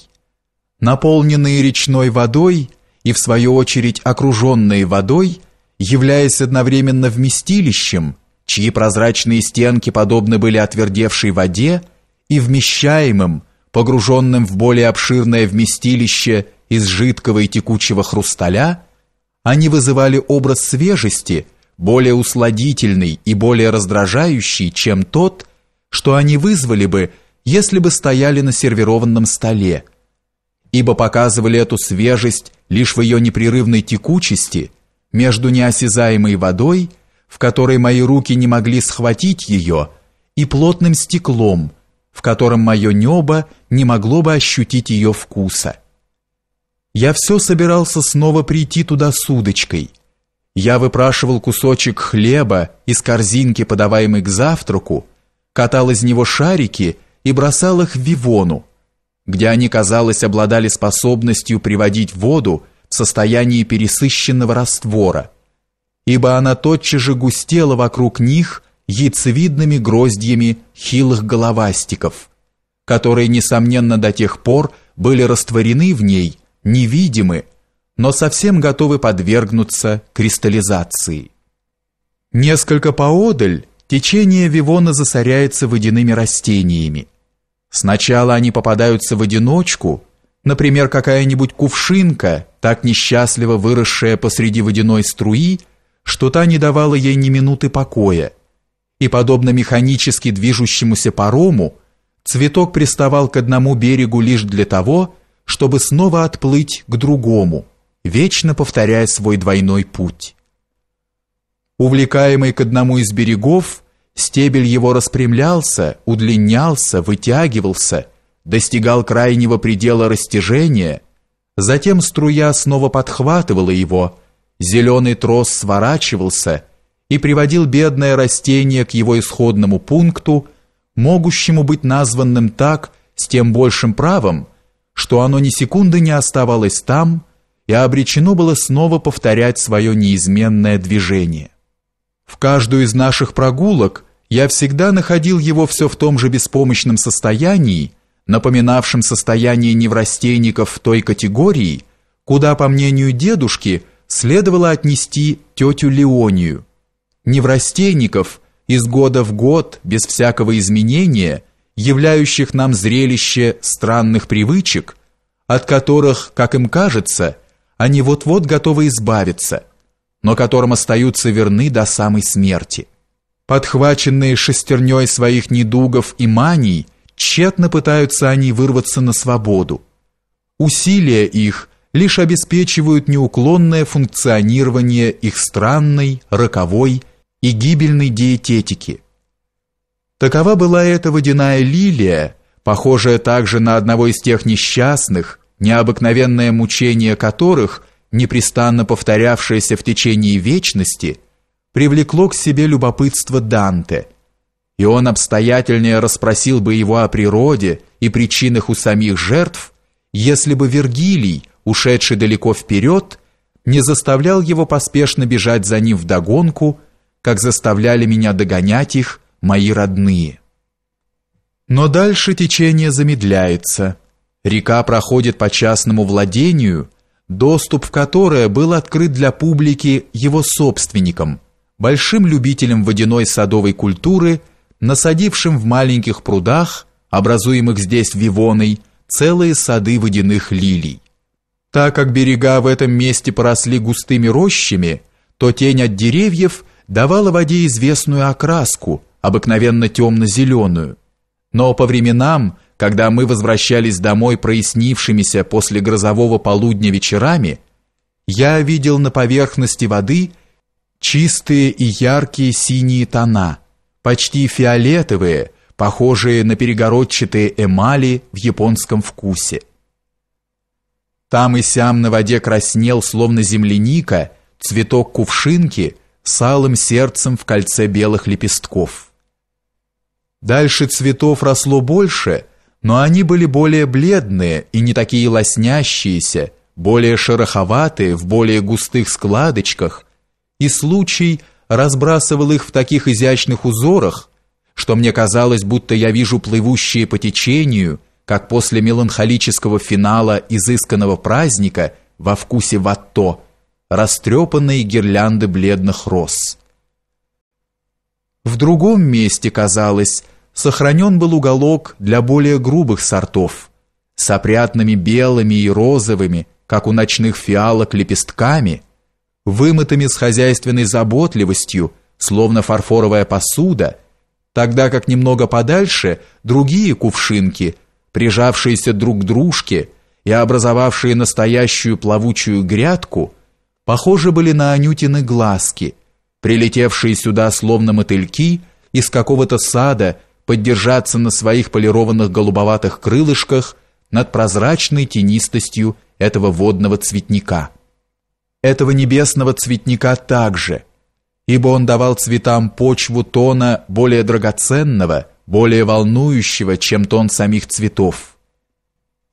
Наполненные речной водой и, в свою очередь, окруженные водой, являясь одновременно вместилищем, чьи прозрачные стенки подобны были отвердевшей воде, и вмещаемым, погруженным в более обширное вместилище из жидкого и текучего хрусталя, они вызывали образ свежести, более усладительный и более раздражающий, чем тот, что они вызвали бы, если бы стояли на сервированном столе, ибо показывали эту свежесть лишь в ее непрерывной текучести между неосязаемой водой, в которой мои руки не могли схватить ее, и плотным стеклом, в котором мое небо не могло бы ощутить ее вкуса. Я все собирался снова прийти туда с удочкой. Я выпрашивал кусочек хлеба из корзинки, подаваемой к завтраку, катал из него шарики и бросал их в Вивону, где они, казалось, обладали способностью приводить воду в состояние пересыщенного раствора, ибо она тотчас же густела вокруг них яйцевидными гроздьями хилых головастиков, которые, несомненно, до тех пор были растворены в ней, невидимы, но совсем готовы подвергнуться кристаллизации. Несколько поодаль Течение Вивона засоряется водяными растениями. Сначала они попадаются в одиночку, например, какая-нибудь кувшинка, так несчастливо выросшая посреди водяной струи, что та не давала ей ни минуты покоя. И подобно механически движущемуся парому, цветок приставал к одному берегу лишь для того, чтобы снова отплыть к другому, вечно повторяя свой двойной путь. Увлекаемый к одному из берегов, стебель его распрямлялся, удлинялся, вытягивался, достигал крайнего предела растяжения, затем струя снова подхватывала его, зеленый трос сворачивался и приводил бедное растение к его исходному пункту, могущему быть названным так с тем большим правом, что оно ни секунды не оставалось там и обречено было снова повторять свое неизменное движение. В каждую из наших прогулок я всегда находил его все в том же беспомощном состоянии, напоминавшем состояние неврастенников в той категории, куда, по мнению дедушки, следовало отнести тетю Леонию. Неврастенников из года в год, без всякого изменения, являющих нам зрелище странных привычек, от которых, как им кажется, они вот-вот готовы избавиться – но которым остаются верны до самой смерти. Подхваченные шестерней своих недугов и маний, тщетно пытаются они вырваться на свободу. Усилия их лишь обеспечивают неуклонное функционирование их странной, роковой и гибельной диететики. Такова была эта водяная лилия, похожая также на одного из тех несчастных, необыкновенное мучение которых непрестанно повторявшееся в течение вечности, привлекло к себе любопытство Данте, и он обстоятельнее расспросил бы его о природе и причинах у самих жертв, если бы Вергилий, ушедший далеко вперед, не заставлял его поспешно бежать за ним вдогонку, как заставляли меня догонять их мои родные. Но дальше течение замедляется. Река проходит по частному владению – доступ в которое был открыт для публики его собственником, большим любителем водяной садовой культуры, насадившим в маленьких прудах, образуемых здесь Вивоной, целые сады водяных лилий. Так как берега в этом месте поросли густыми рощами, то тень от деревьев давала воде известную окраску, обыкновенно темно-зеленую. Но по временам – когда мы возвращались домой прояснившимися после грозового полудня вечерами, я видел на поверхности воды чистые и яркие синие тона, почти фиолетовые, похожие на перегородчатые эмали в японском вкусе. Там и сям на воде краснел, словно земляника, цветок кувшинки с алым сердцем в кольце белых лепестков. Дальше цветов росло больше, но они были более бледные и не такие лоснящиеся, более шероховатые, в более густых складочках, и случай разбрасывал их в таких изящных узорах, что мне казалось, будто я вижу плывущие по течению, как после меланхолического финала изысканного праздника во вкусе ватто, растрепанные гирлянды бледных роз. В другом месте казалось, сохранен был уголок для более грубых сортов, с опрятными белыми и розовыми, как у ночных фиалок, лепестками, вымытыми с хозяйственной заботливостью, словно фарфоровая посуда, тогда как немного подальше другие кувшинки, прижавшиеся друг к дружке и образовавшие настоящую плавучую грядку, похожи были на анютины глазки, прилетевшие сюда словно мотыльки из какого-то сада, поддержаться на своих полированных голубоватых крылышках над прозрачной тенистостью этого водного цветника. Этого небесного цветника также, ибо он давал цветам почву тона более драгоценного, более волнующего, чем тон самих цветов.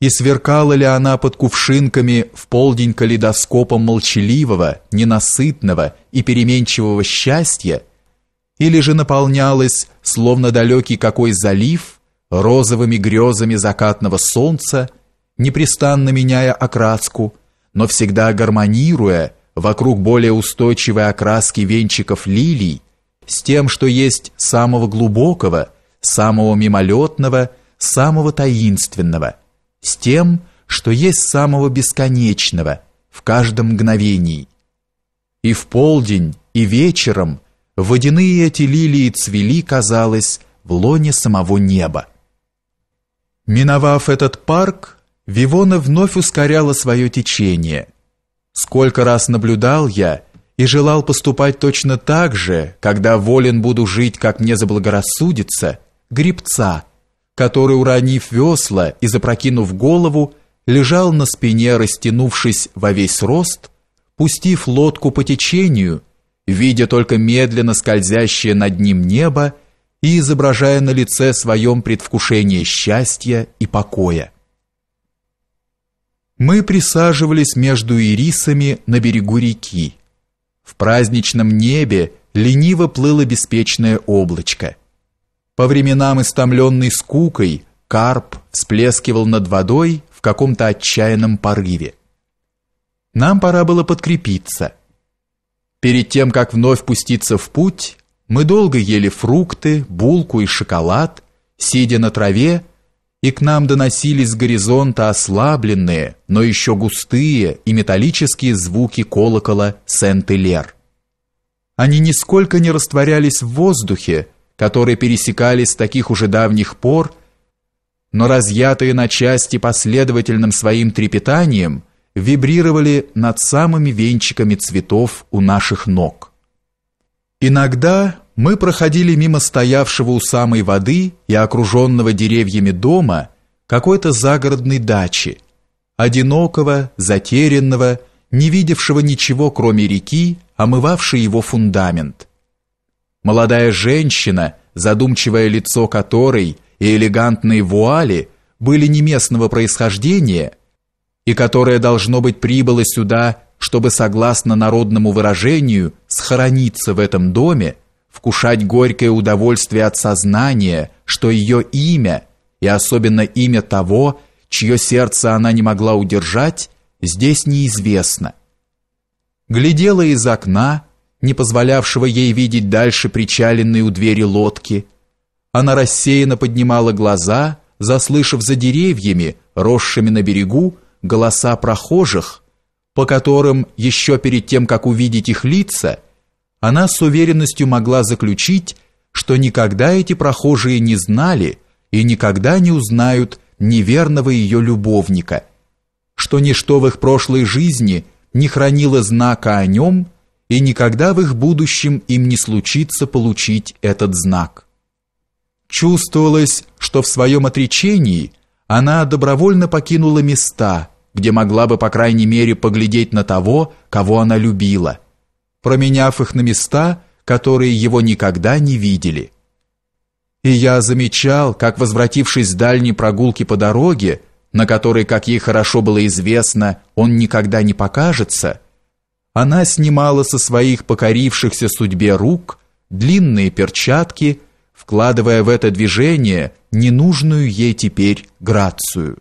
И сверкала ли она под кувшинками в полдень калейдоскопом молчаливого, ненасытного и переменчивого счастья, или же наполнялась, словно далекий какой залив, розовыми грезами закатного солнца, непрестанно меняя окраску, но всегда гармонируя вокруг более устойчивой окраски венчиков лилий с тем, что есть самого глубокого, самого мимолетного, самого таинственного, с тем, что есть самого бесконечного в каждом мгновении. И в полдень, и вечером – водяные эти лилии цвели, казалось, в лоне самого неба. Миновав этот парк, Вивона вновь ускоряла свое течение. Сколько раз наблюдал я и желал поступать точно так же, когда волен буду жить, как мне заблагорассудится, гребца, который, уронив весла и запрокинув голову, лежал на спине, растянувшись во весь рост, пустив лодку по течению – видя только медленно скользящее над ним небо и изображая на лице своем предвкушение счастья и покоя. Мы присаживались между ирисами на берегу реки. В праздничном небе лениво плыло беспечное облачко. По временам истомленный скукой, карп всплескивал над водой в каком-то отчаянном порыве. Нам пора было подкрепиться – Перед тем, как вновь пуститься в путь, мы долго ели фрукты, булку и шоколад, сидя на траве, и к нам доносились с горизонта ослабленные, но еще густые и металлические звуки колокола Сент-Элер. Они нисколько не растворялись в воздухе, который пересекались с таких уже давних пор, но разъятые на части последовательным своим трепетанием – вибрировали над самыми венчиками цветов у наших ног. Иногда мы проходили мимо стоявшего у самой воды и окруженного деревьями дома какой-то загородной дачи, одинокого, затерянного, не видевшего ничего, кроме реки, омывавшей его фундамент. Молодая женщина, задумчивое лицо которой и элегантные вуали были не местного происхождения, и которое должно быть прибыло сюда, чтобы согласно народному выражению схорониться в этом доме, вкушать горькое удовольствие от сознания, что ее имя, и особенно имя того, чье сердце она не могла удержать, здесь неизвестно. Глядела из окна, не позволявшего ей видеть дальше причаленной у двери лодки. Она рассеянно поднимала глаза, заслышав за деревьями, росшими на берегу, голоса прохожих, по которым еще перед тем, как увидеть их лица, она с уверенностью могла заключить, что никогда эти прохожие не знали и никогда не узнают неверного ее любовника, что ничто в их прошлой жизни не хранило знака о нем и никогда в их будущем им не случится получить этот знак. Чувствовалось, что в своем отречении она добровольно покинула места – где могла бы, по крайней мере, поглядеть на того, кого она любила, променяв их на места, которые его никогда не видели. И я замечал, как, возвратившись с дальней прогулки по дороге, на которой, как ей хорошо было известно, он никогда не покажется, она снимала со своих покорившихся судьбе рук длинные перчатки, вкладывая в это движение ненужную ей теперь грацию.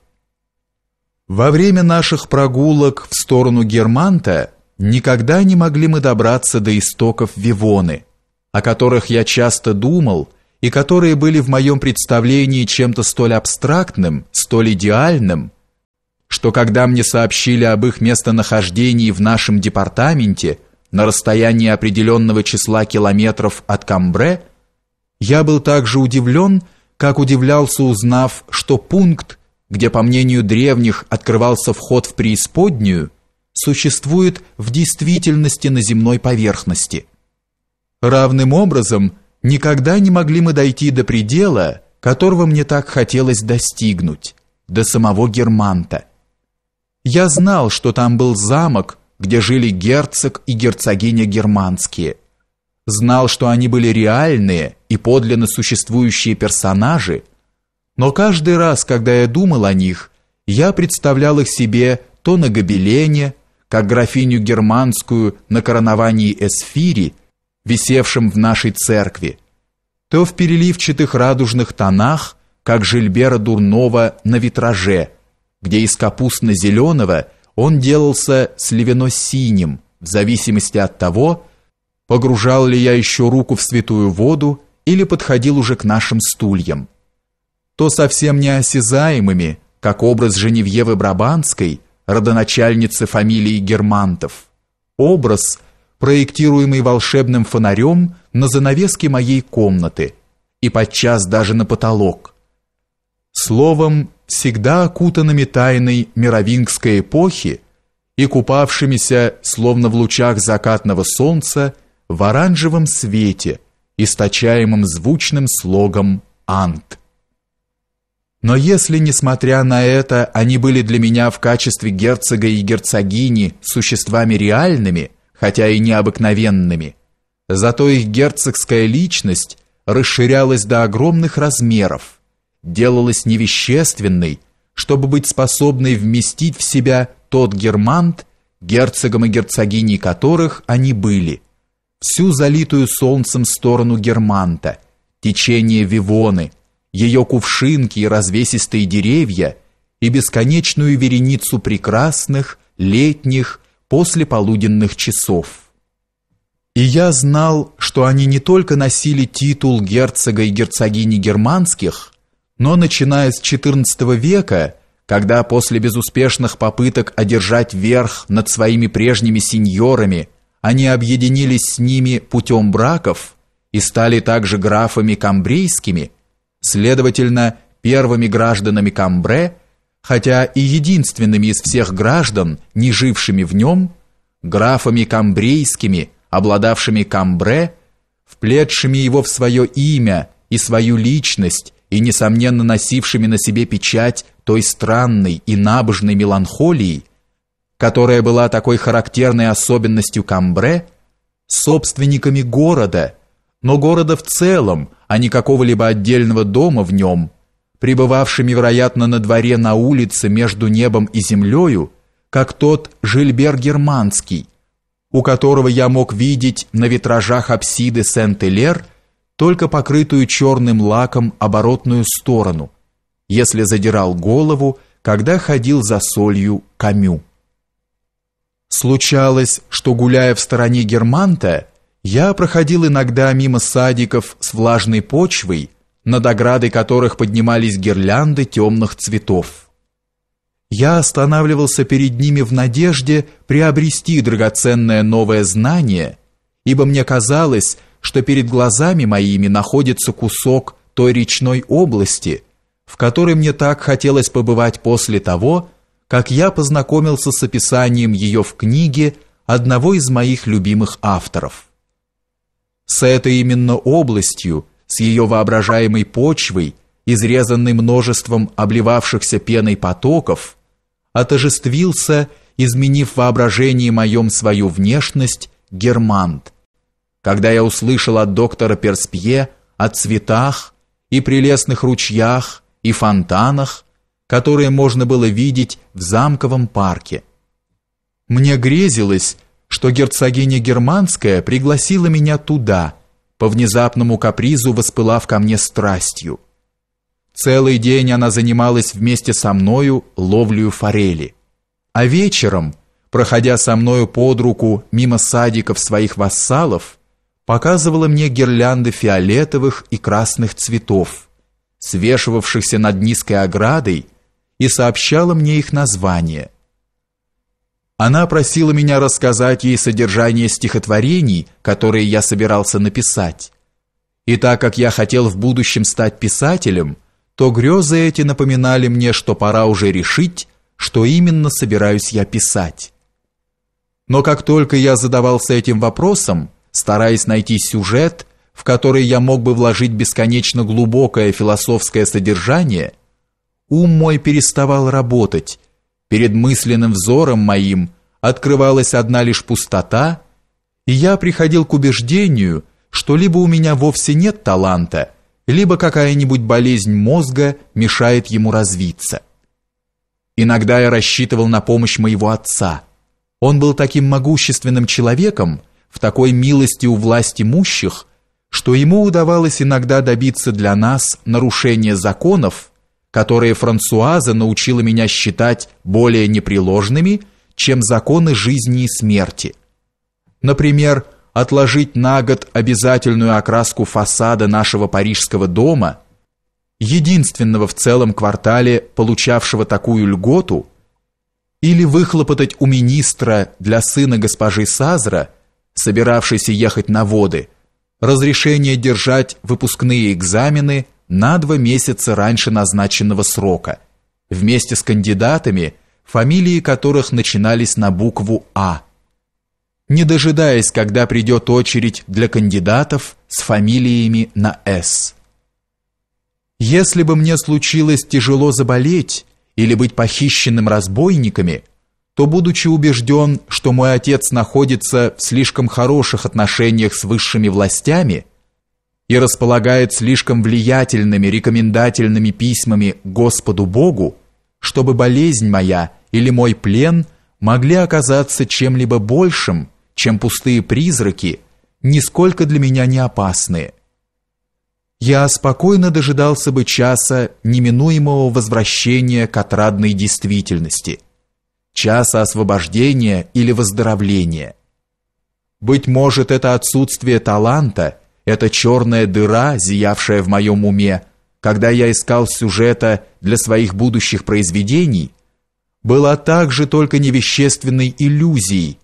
Во время наших прогулок в сторону Германта никогда не могли мы добраться до истоков Вивоны, о которых я часто думал и которые были в моем представлении чем-то столь абстрактным, столь идеальным, что когда мне сообщили об их местонахождении в нашем департаменте на расстоянии определенного числа километров от Камбре, я был так же удивлен, как удивлялся, узнав, что пункт, где, по мнению древних, открывался вход в преисподнюю, существует в действительности на земной поверхности. Равным образом, никогда не могли мы дойти до предела, которого мне так хотелось достигнуть, до самого Германта. Я знал, что там был замок, где жили герцог и герцогиня германские. Знал, что они были реальные и подлинно существующие персонажи – но каждый раз, когда я думал о них, я представлял их себе то на гобелене, как графиню германскую на короновании Эсфири, висевшем в нашей церкви, то в переливчатых радужных тонах, как Жильбера Дурнова на витраже, где из капустно-зеленого он делался сливено-синим, в зависимости от того, погружал ли я еще руку в святую воду или подходил уже к нашим стульям то совсем неосязаемыми, как образ Женевьевы Брабанской, родоначальницы фамилии Германтов. Образ, проектируемый волшебным фонарем на занавеске моей комнаты и подчас даже на потолок. Словом, всегда окутанными тайной мировингской эпохи и купавшимися, словно в лучах закатного солнца, в оранжевом свете, источаемом звучным слогом «Ант». Но если, несмотря на это, они были для меня в качестве герцога и герцогини существами реальными, хотя и необыкновенными, зато их герцогская личность расширялась до огромных размеров, делалась невещественной, чтобы быть способной вместить в себя тот германт, герцогом и герцогиней которых они были, всю залитую солнцем сторону германта, течение Вивоны – ее кувшинки и развесистые деревья и бесконечную вереницу прекрасных, летних, послеполуденных часов. И я знал, что они не только носили титул герцога и герцогини германских, но начиная с XIV века, когда после безуспешных попыток одержать верх над своими прежними сеньорами, они объединились с ними путем браков и стали также графами камбрейскими – следовательно, первыми гражданами Камбре, хотя и единственными из всех граждан, не жившими в нем, графами камбрейскими, обладавшими Камбре, вплетшими его в свое имя и свою личность и, несомненно, носившими на себе печать той странной и набожной меланхолии, которая была такой характерной особенностью Камбре, собственниками города – но города в целом, а не какого-либо отдельного дома в нем, пребывавшими, вероятно, на дворе на улице между небом и землею, как тот Жильбер Германский, у которого я мог видеть на витражах апсиды Сент-Элер только покрытую черным лаком оборотную сторону, если задирал голову, когда ходил за солью камю. Случалось, что, гуляя в стороне Германта, я проходил иногда мимо садиков с влажной почвой, над оградой которых поднимались гирлянды темных цветов. Я останавливался перед ними в надежде приобрести драгоценное новое знание, ибо мне казалось, что перед глазами моими находится кусок той речной области, в которой мне так хотелось побывать после того, как я познакомился с описанием ее в книге одного из моих любимых авторов. С этой именно областью, с ее воображаемой почвой, изрезанной множеством обливавшихся пеной потоков, отожествился, изменив воображение моем свою внешность, германт. Когда я услышал от доктора Перспье о цветах и прелестных ручьях и фонтанах, которые можно было видеть в замковом парке. Мне грезилось, что герцогиня Германская пригласила меня туда, по внезапному капризу воспылав ко мне страстью. Целый день она занималась вместе со мною ловлею форели. А вечером, проходя со мною под руку мимо садиков своих вассалов, показывала мне гирлянды фиолетовых и красных цветов, свешивавшихся над низкой оградой, и сообщала мне их название – она просила меня рассказать ей содержание стихотворений, которые я собирался написать. И так как я хотел в будущем стать писателем, то грезы эти напоминали мне, что пора уже решить, что именно собираюсь я писать. Но как только я задавался этим вопросом, стараясь найти сюжет, в который я мог бы вложить бесконечно глубокое философское содержание, ум мой переставал работать, перед мысленным взором моим открывалась одна лишь пустота, и я приходил к убеждению, что либо у меня вовсе нет таланта, либо какая-нибудь болезнь мозга мешает ему развиться. Иногда я рассчитывал на помощь моего отца. Он был таким могущественным человеком, в такой милости у власти имущих, что ему удавалось иногда добиться для нас нарушения законов, которые Франсуаза научила меня считать более непреложными, чем законы жизни и смерти. Например, отложить на год обязательную окраску фасада нашего парижского дома, единственного в целом квартале, получавшего такую льготу, или выхлопотать у министра для сына госпожи Сазра, собиравшейся ехать на воды, разрешение держать выпускные экзамены – на два месяца раньше назначенного срока, вместе с кандидатами, фамилии которых начинались на букву «А», не дожидаясь, когда придет очередь для кандидатов с фамилиями на «С». Если бы мне случилось тяжело заболеть или быть похищенным разбойниками, то, будучи убежден, что мой отец находится в слишком хороших отношениях с высшими властями – и располагает слишком влиятельными рекомендательными письмами Господу Богу, чтобы болезнь моя или мой плен могли оказаться чем-либо большим, чем пустые призраки, нисколько для меня не опасные. Я спокойно дожидался бы часа неминуемого возвращения к отрадной действительности, часа освобождения или выздоровления. Быть может, это отсутствие таланта – эта черная дыра, зиявшая в моем уме, когда я искал сюжета для своих будущих произведений, была также только невещественной иллюзией,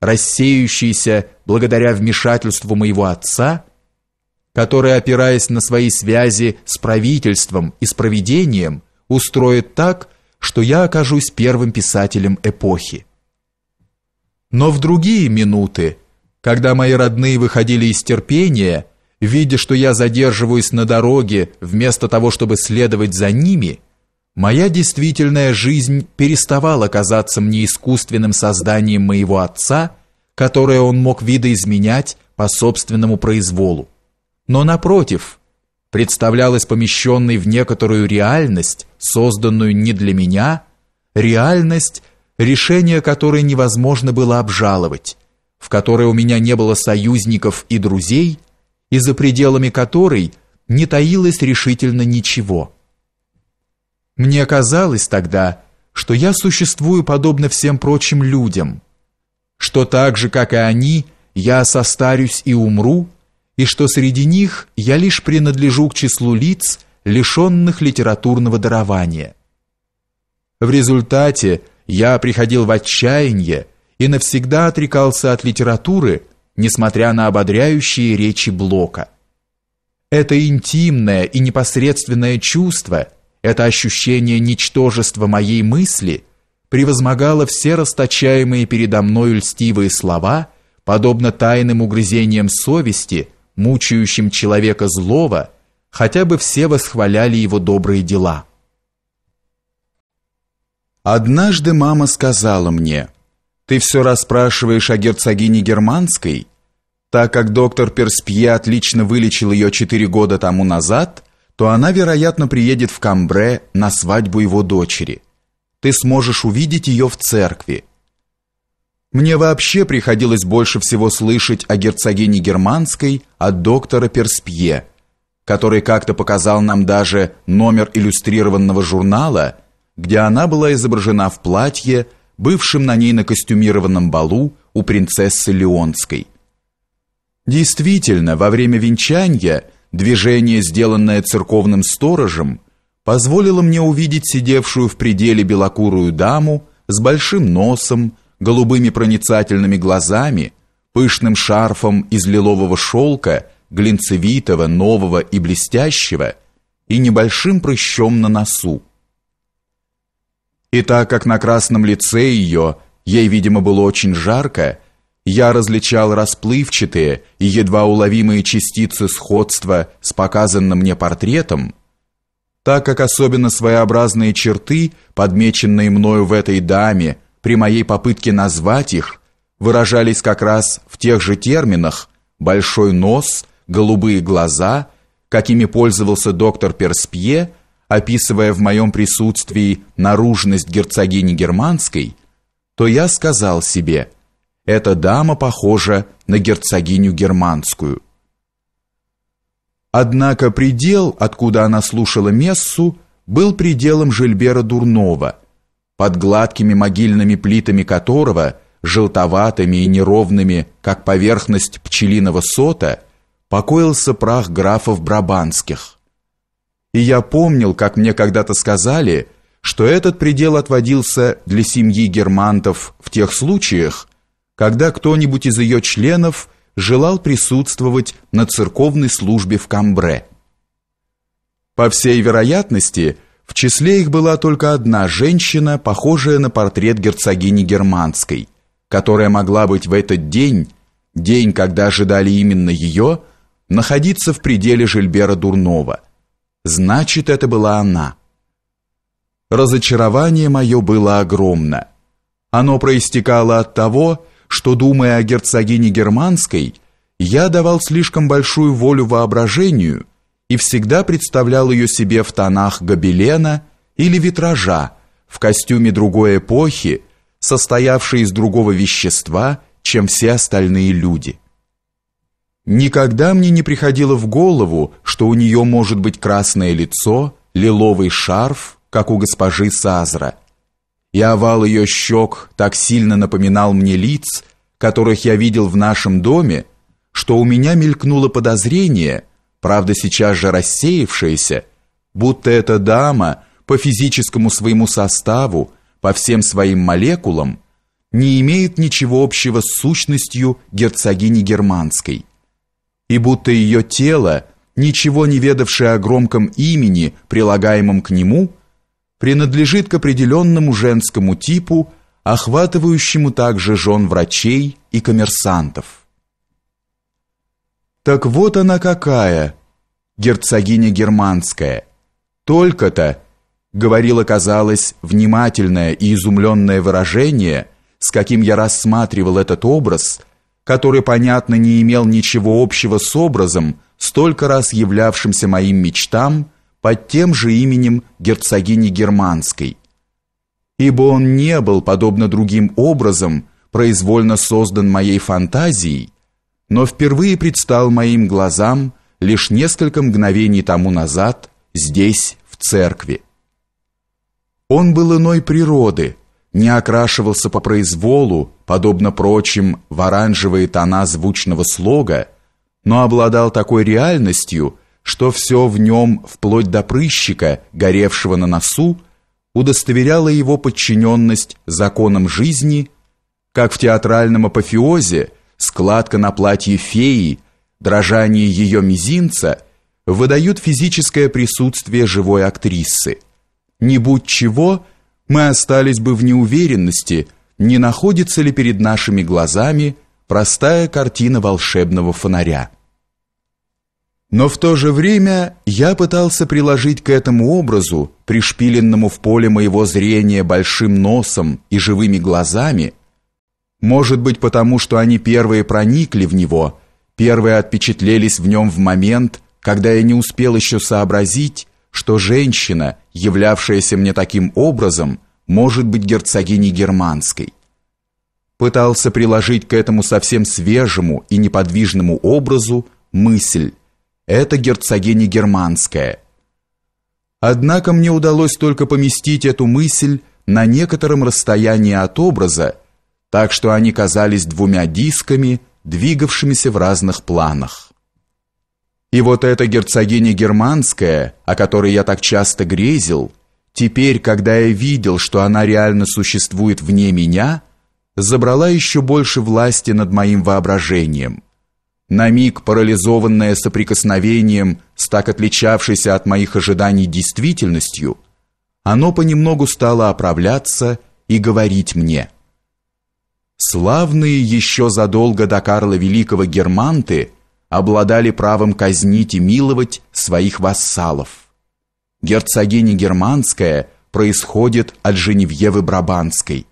рассеивающейся благодаря вмешательству моего отца, который, опираясь на свои связи с правительством и с провидением, устроит так, что я окажусь первым писателем эпохи. Но в другие минуты когда мои родные выходили из терпения, видя, что я задерживаюсь на дороге вместо того, чтобы следовать за ними, моя действительная жизнь переставала казаться мне искусственным созданием моего отца, которое он мог видоизменять по собственному произволу. Но напротив, представлялась помещенной в некоторую реальность, созданную не для меня, реальность, решение которой невозможно было обжаловать, в которой у меня не было союзников и друзей, и за пределами которой не таилось решительно ничего. Мне казалось тогда, что я существую подобно всем прочим людям, что так же, как и они, я состарюсь и умру, и что среди них я лишь принадлежу к числу лиц, лишенных литературного дарования. В результате я приходил в отчаяние, и навсегда отрекался от литературы, несмотря на ободряющие речи Блока. Это интимное и непосредственное чувство, это ощущение ничтожества моей мысли превозмогало все расточаемые передо мной льстивые слова, подобно тайным угрызениям совести, мучающим человека злого, хотя бы все восхваляли его добрые дела. Однажды мама сказала мне: ты все расспрашиваешь о герцогине Германской? Так как доктор Перспье отлично вылечил ее четыре года тому назад, то она, вероятно, приедет в Камбре на свадьбу его дочери. Ты сможешь увидеть ее в церкви. Мне вообще приходилось больше всего слышать о герцогине Германской от доктора Перспье, который как-то показал нам даже номер иллюстрированного журнала, где она была изображена в платье, Бывшим на ней на костюмированном балу у принцессы Леонской. Действительно, во время венчания движение, сделанное церковным сторожем, позволило мне увидеть сидевшую в пределе белокурую даму с большим носом, голубыми проницательными глазами, пышным шарфом из лилового шелка, глинцевитого, нового и блестящего, и небольшим прыщом на носу. И так как на красном лице ее, ей, видимо, было очень жарко, я различал расплывчатые и едва уловимые частицы сходства с показанным мне портретом, так как особенно своеобразные черты, подмеченные мною в этой даме, при моей попытке назвать их, выражались как раз в тех же терминах «большой нос», «голубые глаза», какими пользовался доктор Перспье – описывая в моем присутствии наружность герцогини германской, то я сказал себе, эта дама похожа на герцогиню германскую. Однако предел, откуда она слушала мессу, был пределом Жильбера Дурнова, под гладкими могильными плитами которого, желтоватыми и неровными, как поверхность пчелиного сота, покоился прах графов Брабанских. И я помнил, как мне когда-то сказали, что этот предел отводился для семьи германтов в тех случаях, когда кто-нибудь из ее членов желал присутствовать на церковной службе в Камбре. По всей вероятности, в числе их была только одна женщина, похожая на портрет герцогини германской, которая могла быть в этот день, день, когда ожидали именно ее, находиться в пределе Жильбера Дурнова – Значит, это была она. Разочарование мое было огромно. Оно проистекало от того, что, думая о герцогине Германской, я давал слишком большую волю воображению и всегда представлял ее себе в тонах гобелена или витража, в костюме другой эпохи, состоявшей из другого вещества, чем все остальные люди. Никогда мне не приходило в голову, что у нее может быть красное лицо, лиловый шарф, как у госпожи Сазра. И овал ее щек так сильно напоминал мне лиц, которых я видел в нашем доме, что у меня мелькнуло подозрение, правда сейчас же рассеявшееся, будто эта дама по физическому своему составу, по всем своим молекулам, не имеет ничего общего с сущностью герцогини германской и будто ее тело, ничего не ведавшее о громком имени, прилагаемом к нему, принадлежит к определенному женскому типу, охватывающему также жен врачей и коммерсантов. Так вот она какая, герцогиня германская. Только-то, говорила, казалось, внимательное и изумленное выражение, с каким я рассматривал этот образ – который, понятно, не имел ничего общего с образом, столько раз являвшимся моим мечтам под тем же именем герцогини Германской. Ибо он не был, подобно другим образом, произвольно создан моей фантазией, но впервые предстал моим глазам лишь несколько мгновений тому назад здесь, в церкви. Он был иной природы, не окрашивался по произволу, подобно прочим, в оранжевые тона звучного слога, но обладал такой реальностью, что все в нем, вплоть до прыщика, горевшего на носу, удостоверяло его подчиненность законам жизни, как в театральном апофеозе складка на платье феи, дрожание ее мизинца выдают физическое присутствие живой актрисы. Не будь чего, мы остались бы в неуверенности – не находится ли перед нашими глазами простая картина волшебного фонаря. Но в то же время я пытался приложить к этому образу, пришпиленному в поле моего зрения большим носом и живыми глазами, может быть потому, что они первые проникли в него, первые отпечатлелись в нем в момент, когда я не успел еще сообразить, что женщина, являвшаяся мне таким образом – может быть герцогиней германской. Пытался приложить к этому совсем свежему и неподвижному образу мысль «это герцогиня германская». Однако мне удалось только поместить эту мысль на некотором расстоянии от образа, так что они казались двумя дисками, двигавшимися в разных планах. И вот эта герцогиня германская, о которой я так часто грезил – Теперь, когда я видел, что она реально существует вне меня, забрала еще больше власти над моим воображением. На миг парализованное соприкосновением с так отличавшейся от моих ожиданий действительностью, оно понемногу стало оправляться и говорить мне. Славные еще задолго до Карла Великого германты обладали правом казнить и миловать своих вассалов герцогиня Германская происходит от Женевьевы Брабанской.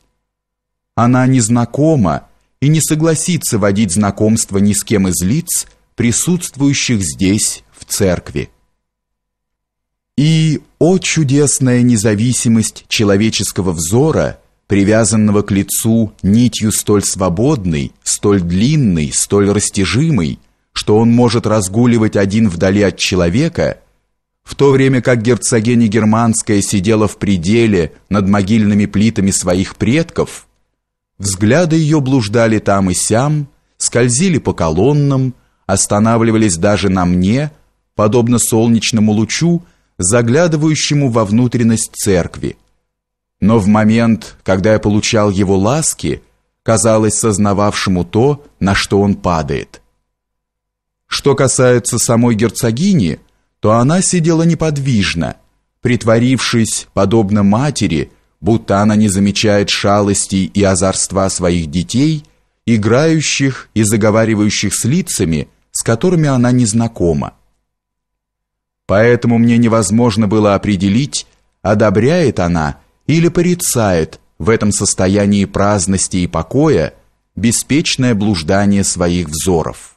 Она незнакома и не согласится водить знакомство ни с кем из лиц, присутствующих здесь, в церкви. И, о чудесная независимость человеческого взора, привязанного к лицу нитью столь свободной, столь длинной, столь растяжимой, что он может разгуливать один вдали от человека – в то время как герцогиня Германская сидела в пределе над могильными плитами своих предков, взгляды ее блуждали там и сям, скользили по колоннам, останавливались даже на мне, подобно солнечному лучу, заглядывающему во внутренность церкви. Но в момент, когда я получал его ласки, казалось сознававшему то, на что он падает. Что касается самой герцогини – то она сидела неподвижно, притворившись, подобно матери, будто она не замечает шалостей и озорства своих детей, играющих и заговаривающих с лицами, с которыми она не знакома. Поэтому мне невозможно было определить, одобряет она или порицает в этом состоянии праздности и покоя беспечное блуждание своих взоров.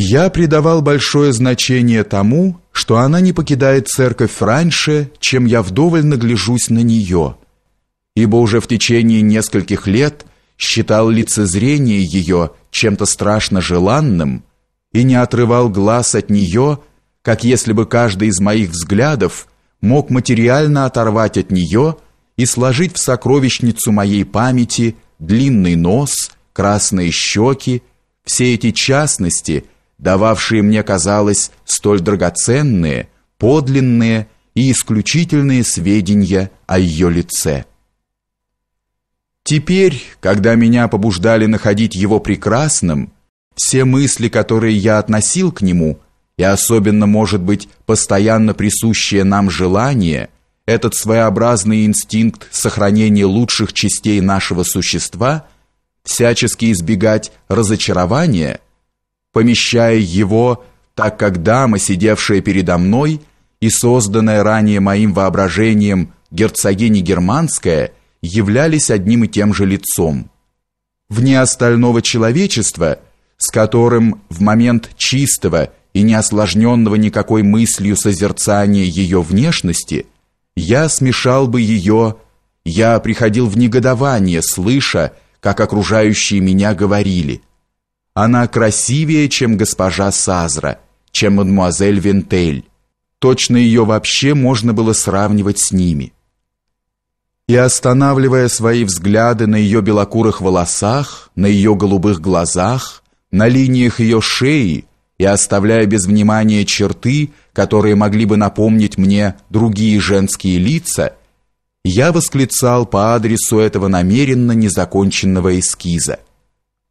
Я придавал большое значение тому, что она не покидает церковь раньше, чем я вдоволь нагляжусь на нее, ибо уже в течение нескольких лет считал лицезрение ее чем-то страшно желанным и не отрывал глаз от нее, как если бы каждый из моих взглядов мог материально оторвать от нее и сложить в сокровищницу моей памяти длинный нос, красные щеки, все эти частности – дававшие мне, казалось, столь драгоценные, подлинные и исключительные сведения о ее лице. Теперь, когда меня побуждали находить его прекрасным, все мысли, которые я относил к нему, и особенно, может быть, постоянно присущее нам желание, этот своеобразный инстинкт сохранения лучших частей нашего существа, всячески избегать разочарования – помещая его, так как дама, сидевшая передо мной и созданная ранее моим воображением герцогиня германская, являлись одним и тем же лицом. Вне остального человечества, с которым в момент чистого и не осложненного никакой мыслью созерцания ее внешности, я смешал бы ее, я приходил в негодование, слыша, как окружающие меня говорили – она красивее, чем госпожа Сазра, чем мадмуазель Вентель. Точно ее вообще можно было сравнивать с ними. И останавливая свои взгляды на ее белокурых волосах, на ее голубых глазах, на линиях ее шеи и оставляя без внимания черты, которые могли бы напомнить мне другие женские лица, я восклицал по адресу этого намеренно незаконченного эскиза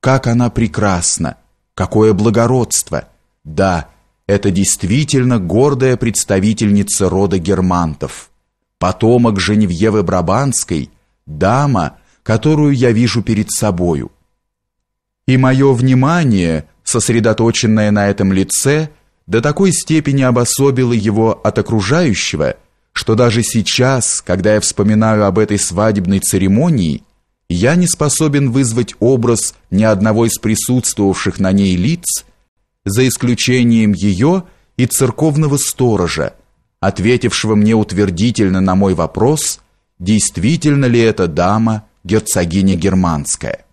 как она прекрасна! Какое благородство! Да, это действительно гордая представительница рода германтов. Потомок Женевьевы Брабанской, дама, которую я вижу перед собою. И мое внимание, сосредоточенное на этом лице, до такой степени обособило его от окружающего, что даже сейчас, когда я вспоминаю об этой свадебной церемонии, я не способен вызвать образ ни одного из присутствовавших на ней лиц, за исключением ее и церковного сторожа, ответившего мне утвердительно на мой вопрос, действительно ли эта дама герцогиня германская.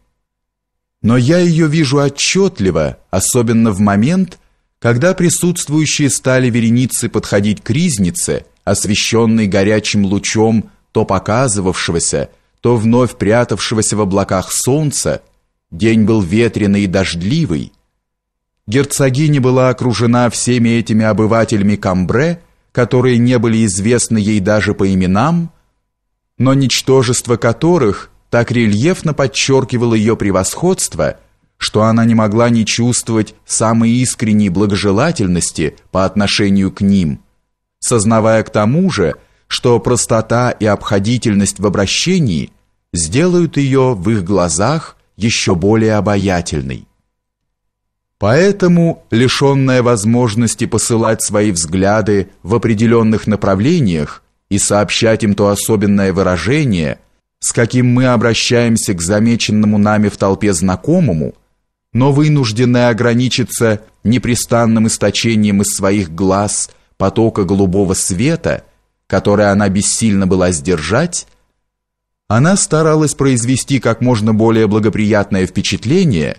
Но я ее вижу отчетливо, особенно в момент, когда присутствующие стали вереницы подходить к ризнице, освещенной горячим лучом то показывавшегося, то вновь прятавшегося в облаках солнца, день был ветреный и дождливый. Герцогиня была окружена всеми этими обывателями Камбре, которые не были известны ей даже по именам, но ничтожество которых так рельефно подчеркивало ее превосходство, что она не могла не чувствовать самой искренней благожелательности по отношению к ним, сознавая к тому же, что простота и обходительность в обращении сделают ее в их глазах еще более обаятельной. Поэтому, лишенная возможности посылать свои взгляды в определенных направлениях и сообщать им то особенное выражение, с каким мы обращаемся к замеченному нами в толпе знакомому, но вынужденная ограничиться непрестанным источением из своих глаз потока голубого света – которое она бессильно была сдержать, она старалась произвести как можно более благоприятное впечатление,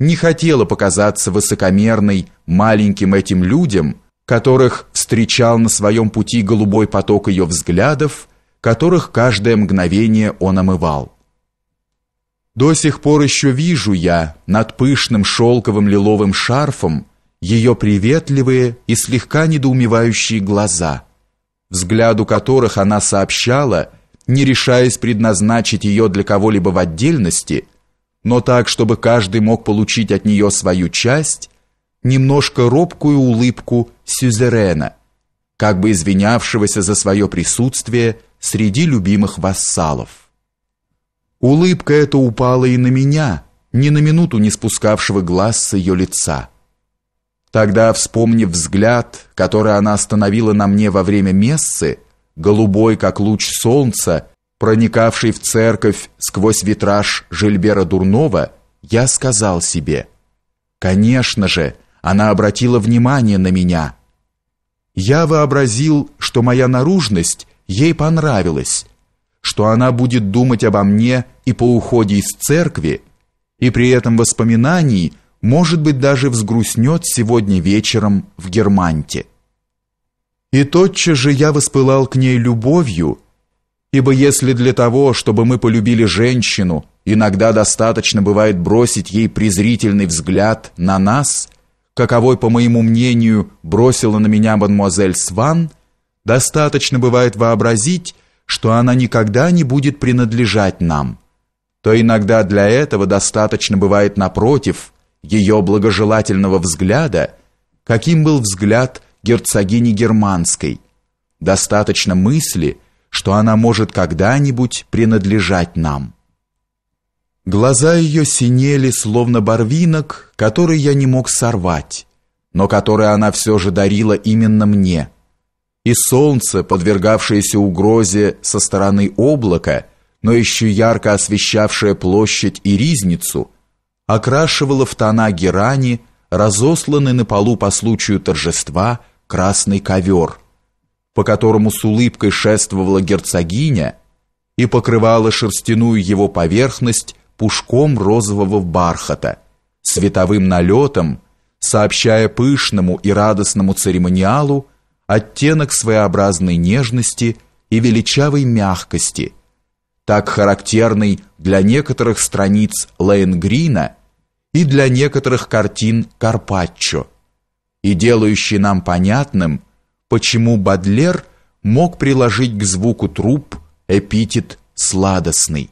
не хотела показаться высокомерной маленьким этим людям, которых встречал на своем пути голубой поток ее взглядов, которых каждое мгновение он омывал. До сих пор еще вижу я над пышным шелковым лиловым шарфом ее приветливые и слегка недоумевающие глаза – взгляду которых она сообщала, не решаясь предназначить ее для кого-либо в отдельности, но так, чтобы каждый мог получить от нее свою часть, немножко робкую улыбку сюзерена, как бы извинявшегося за свое присутствие среди любимых вассалов. Улыбка эта упала и на меня, ни на минуту не спускавшего глаз с ее лица. Тогда, вспомнив взгляд, который она остановила на мне во время мессы, голубой, как луч солнца, проникавший в церковь сквозь витраж Жильбера Дурнова, я сказал себе, «Конечно же, она обратила внимание на меня». Я вообразил, что моя наружность ей понравилась, что она будет думать обо мне и по уходе из церкви, и при этом воспоминании – может быть, даже взгрустнет сегодня вечером в Германте. И тотчас же я воспылал к ней любовью, ибо если для того, чтобы мы полюбили женщину, иногда достаточно бывает бросить ей презрительный взгляд на нас, каковой, по моему мнению, бросила на меня мадемуазель Сван, достаточно бывает вообразить, что она никогда не будет принадлежать нам. То иногда для этого достаточно бывает напротив – ее благожелательного взгляда, каким был взгляд герцогини Германской. Достаточно мысли, что она может когда-нибудь принадлежать нам. Глаза ее синели, словно барвинок, который я не мог сорвать, но который она все же дарила именно мне. И солнце, подвергавшееся угрозе со стороны облака, но еще ярко освещавшее площадь и ризницу – окрашивала в тона герани разосланный на полу по случаю торжества красный ковер, по которому с улыбкой шествовала герцогиня и покрывала шерстяную его поверхность пушком розового бархата, световым налетом, сообщая пышному и радостному церемониалу оттенок своеобразной нежности и величавой мягкости – так характерный для некоторых страниц Лейнгрина и для некоторых картин Карпаччо, и делающий нам понятным, почему Бадлер мог приложить к звуку труп эпитет «сладостный».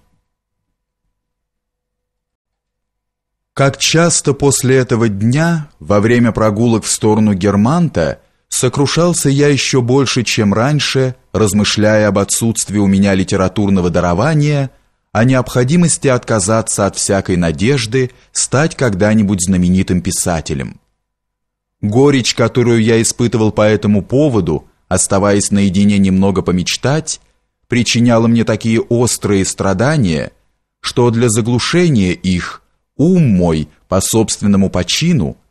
Как часто после этого дня, во время прогулок в сторону Германта, Сокрушался я еще больше, чем раньше, размышляя об отсутствии у меня литературного дарования, о необходимости отказаться от всякой надежды стать когда-нибудь знаменитым писателем. Горечь, которую я испытывал по этому поводу, оставаясь наедине немного помечтать, причиняла мне такие острые страдания, что для заглушения их ум мой по собственному почину –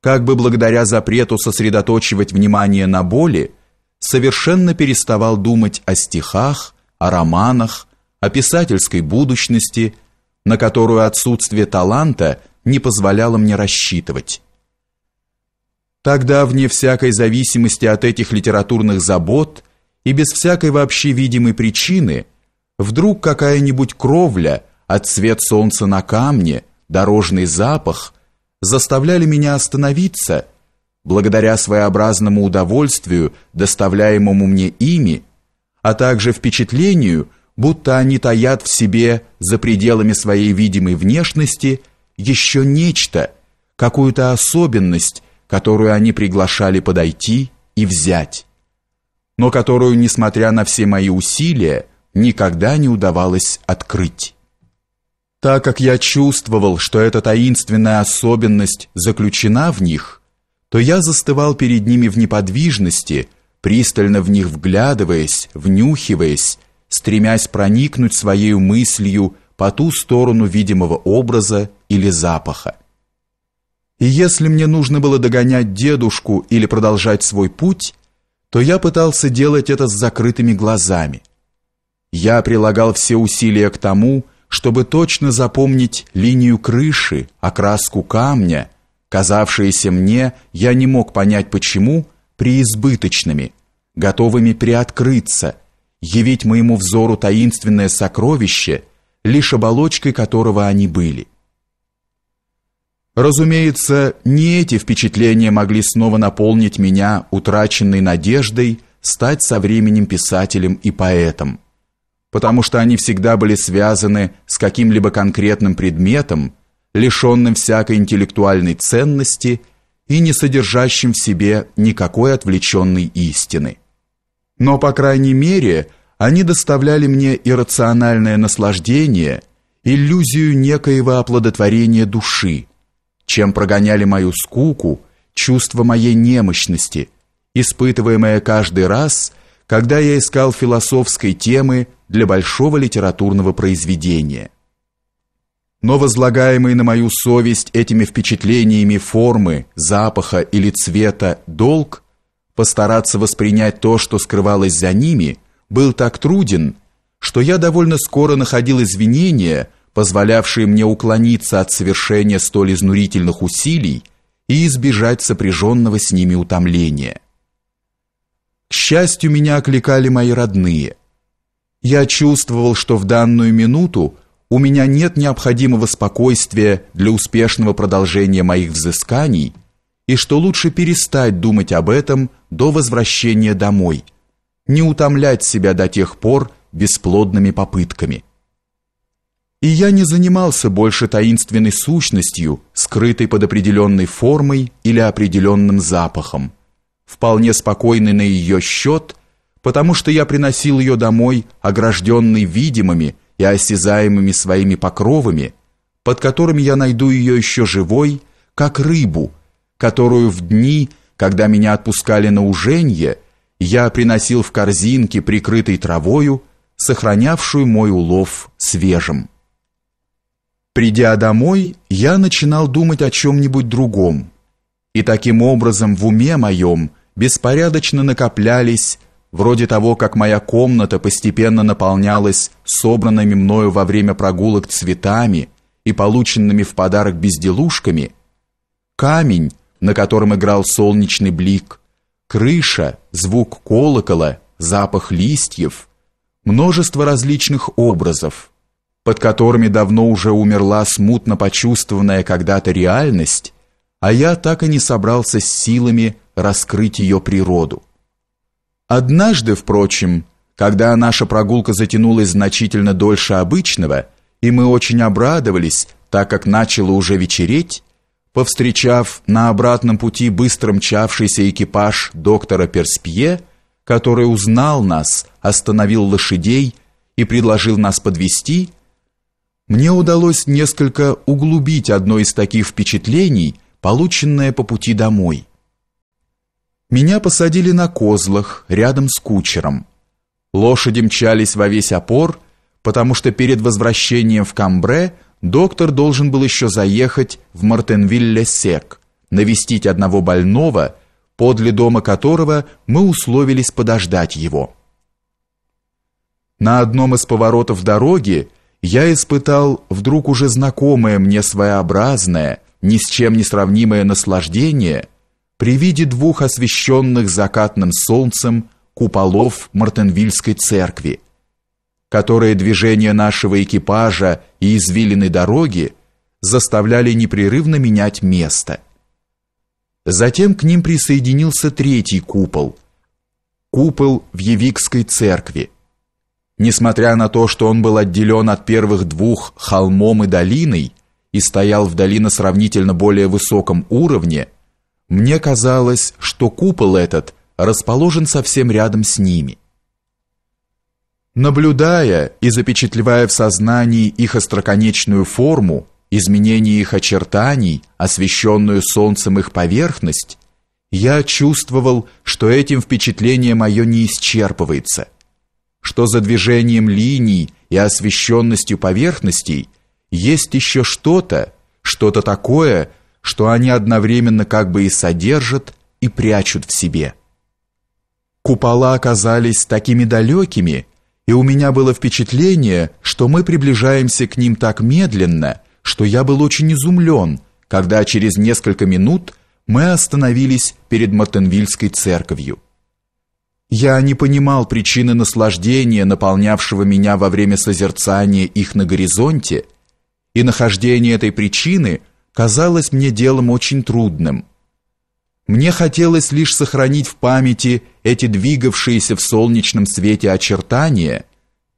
как бы благодаря запрету сосредотачивать внимание на боли, совершенно переставал думать о стихах, о романах, о писательской будущности, на которую отсутствие таланта не позволяло мне рассчитывать. Тогда, вне всякой зависимости от этих литературных забот и без всякой вообще видимой причины, вдруг какая-нибудь кровля, от цвет солнца на камне, дорожный запах – заставляли меня остановиться, благодаря своеобразному удовольствию, доставляемому мне ими, а также впечатлению, будто они таят в себе за пределами своей видимой внешности еще нечто, какую-то особенность, которую они приглашали подойти и взять, но которую, несмотря на все мои усилия, никогда не удавалось открыть. Так как я чувствовал, что эта таинственная особенность заключена в них, то я застывал перед ними в неподвижности, пристально в них вглядываясь, внюхиваясь, стремясь проникнуть своей мыслью по ту сторону видимого образа или запаха. И если мне нужно было догонять дедушку или продолжать свой путь, то я пытался делать это с закрытыми глазами. Я прилагал все усилия к тому, чтобы чтобы точно запомнить линию крыши, окраску камня, казавшиеся мне, я не мог понять почему, преизбыточными, готовыми приоткрыться, явить моему взору таинственное сокровище, лишь оболочкой которого они были. Разумеется, не эти впечатления могли снова наполнить меня утраченной надеждой стать со временем писателем и поэтом потому что они всегда были связаны с каким-либо конкретным предметом, лишенным всякой интеллектуальной ценности и не содержащим в себе никакой отвлеченной истины. Но, по крайней мере, они доставляли мне иррациональное наслаждение, иллюзию некоего оплодотворения души, чем прогоняли мою скуку, чувство моей немощности, испытываемое каждый раз, когда я искал философской темы для большого литературного произведения. Но возлагаемые на мою совесть этими впечатлениями формы, запаха или цвета долг постараться воспринять то, что скрывалось за ними, был так труден, что я довольно скоро находил извинения, позволявшие мне уклониться от совершения столь изнурительных усилий и избежать сопряженного с ними утомления. К счастью, меня окликали мои родные. Я чувствовал, что в данную минуту у меня нет необходимого спокойствия для успешного продолжения моих взысканий и что лучше перестать думать об этом до возвращения домой, не утомлять себя до тех пор бесплодными попытками. И я не занимался больше таинственной сущностью, скрытой под определенной формой или определенным запахом, вполне спокойный на ее счет – потому что я приносил ее домой, огражденный видимыми и осязаемыми своими покровами, под которыми я найду ее еще живой, как рыбу, которую в дни, когда меня отпускали на уженье, я приносил в корзинке, прикрытой травою, сохранявшую мой улов свежим. Придя домой, я начинал думать о чем-нибудь другом, и таким образом в уме моем беспорядочно накоплялись вроде того, как моя комната постепенно наполнялась собранными мною во время прогулок цветами и полученными в подарок безделушками, камень, на котором играл солнечный блик, крыша, звук колокола, запах листьев, множество различных образов, под которыми давно уже умерла смутно почувствованная когда-то реальность, а я так и не собрался с силами раскрыть ее природу. Однажды, впрочем, когда наша прогулка затянулась значительно дольше обычного, и мы очень обрадовались, так как начало уже вечереть, повстречав на обратном пути быстро мчавшийся экипаж доктора Перспье, который узнал нас, остановил лошадей и предложил нас подвести, мне удалось несколько углубить одно из таких впечатлений, полученное по пути домой. Меня посадили на козлах, рядом с кучером. Лошади мчались во весь опор, потому что перед возвращением в Камбре доктор должен был еще заехать в Мартенвилле-Сек, навестить одного больного, подле дома которого мы условились подождать его. На одном из поворотов дороги я испытал вдруг уже знакомое мне своеобразное, ни с чем не сравнимое наслаждение – при виде двух освещенных закатным солнцем куполов Мартенвильской церкви, которые движение нашего экипажа и извилины дороги заставляли непрерывно менять место. Затем к ним присоединился третий купол. Купол в Евикской церкви. Несмотря на то, что он был отделен от первых двух холмом и долиной и стоял в долине сравнительно более высоком уровне, мне казалось, что купол этот расположен совсем рядом с ними. Наблюдая и запечатлевая в сознании их остроконечную форму, изменение их очертаний, освещенную солнцем их поверхность, я чувствовал, что этим впечатление мое не исчерпывается, что за движением линий и освещенностью поверхностей есть еще что-то, что-то такое, что они одновременно как бы и содержат, и прячут в себе. Купола оказались такими далекими, и у меня было впечатление, что мы приближаемся к ним так медленно, что я был очень изумлен, когда через несколько минут мы остановились перед Мартенвильской церковью. Я не понимал причины наслаждения, наполнявшего меня во время созерцания их на горизонте, и нахождение этой причины – казалось мне делом очень трудным. Мне хотелось лишь сохранить в памяти эти двигавшиеся в солнечном свете очертания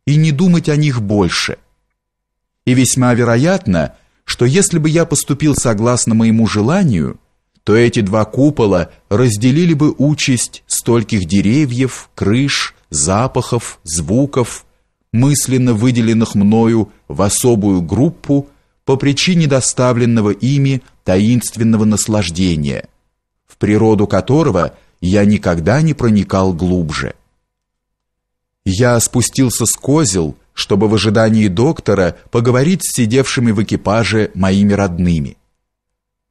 и не думать о них больше. И весьма вероятно, что если бы я поступил согласно моему желанию, то эти два купола разделили бы участь стольких деревьев, крыш, запахов, звуков, мысленно выделенных мною в особую группу по причине доставленного ими таинственного наслаждения, в природу которого я никогда не проникал глубже. Я спустился с козел, чтобы в ожидании доктора поговорить с сидевшими в экипаже моими родными.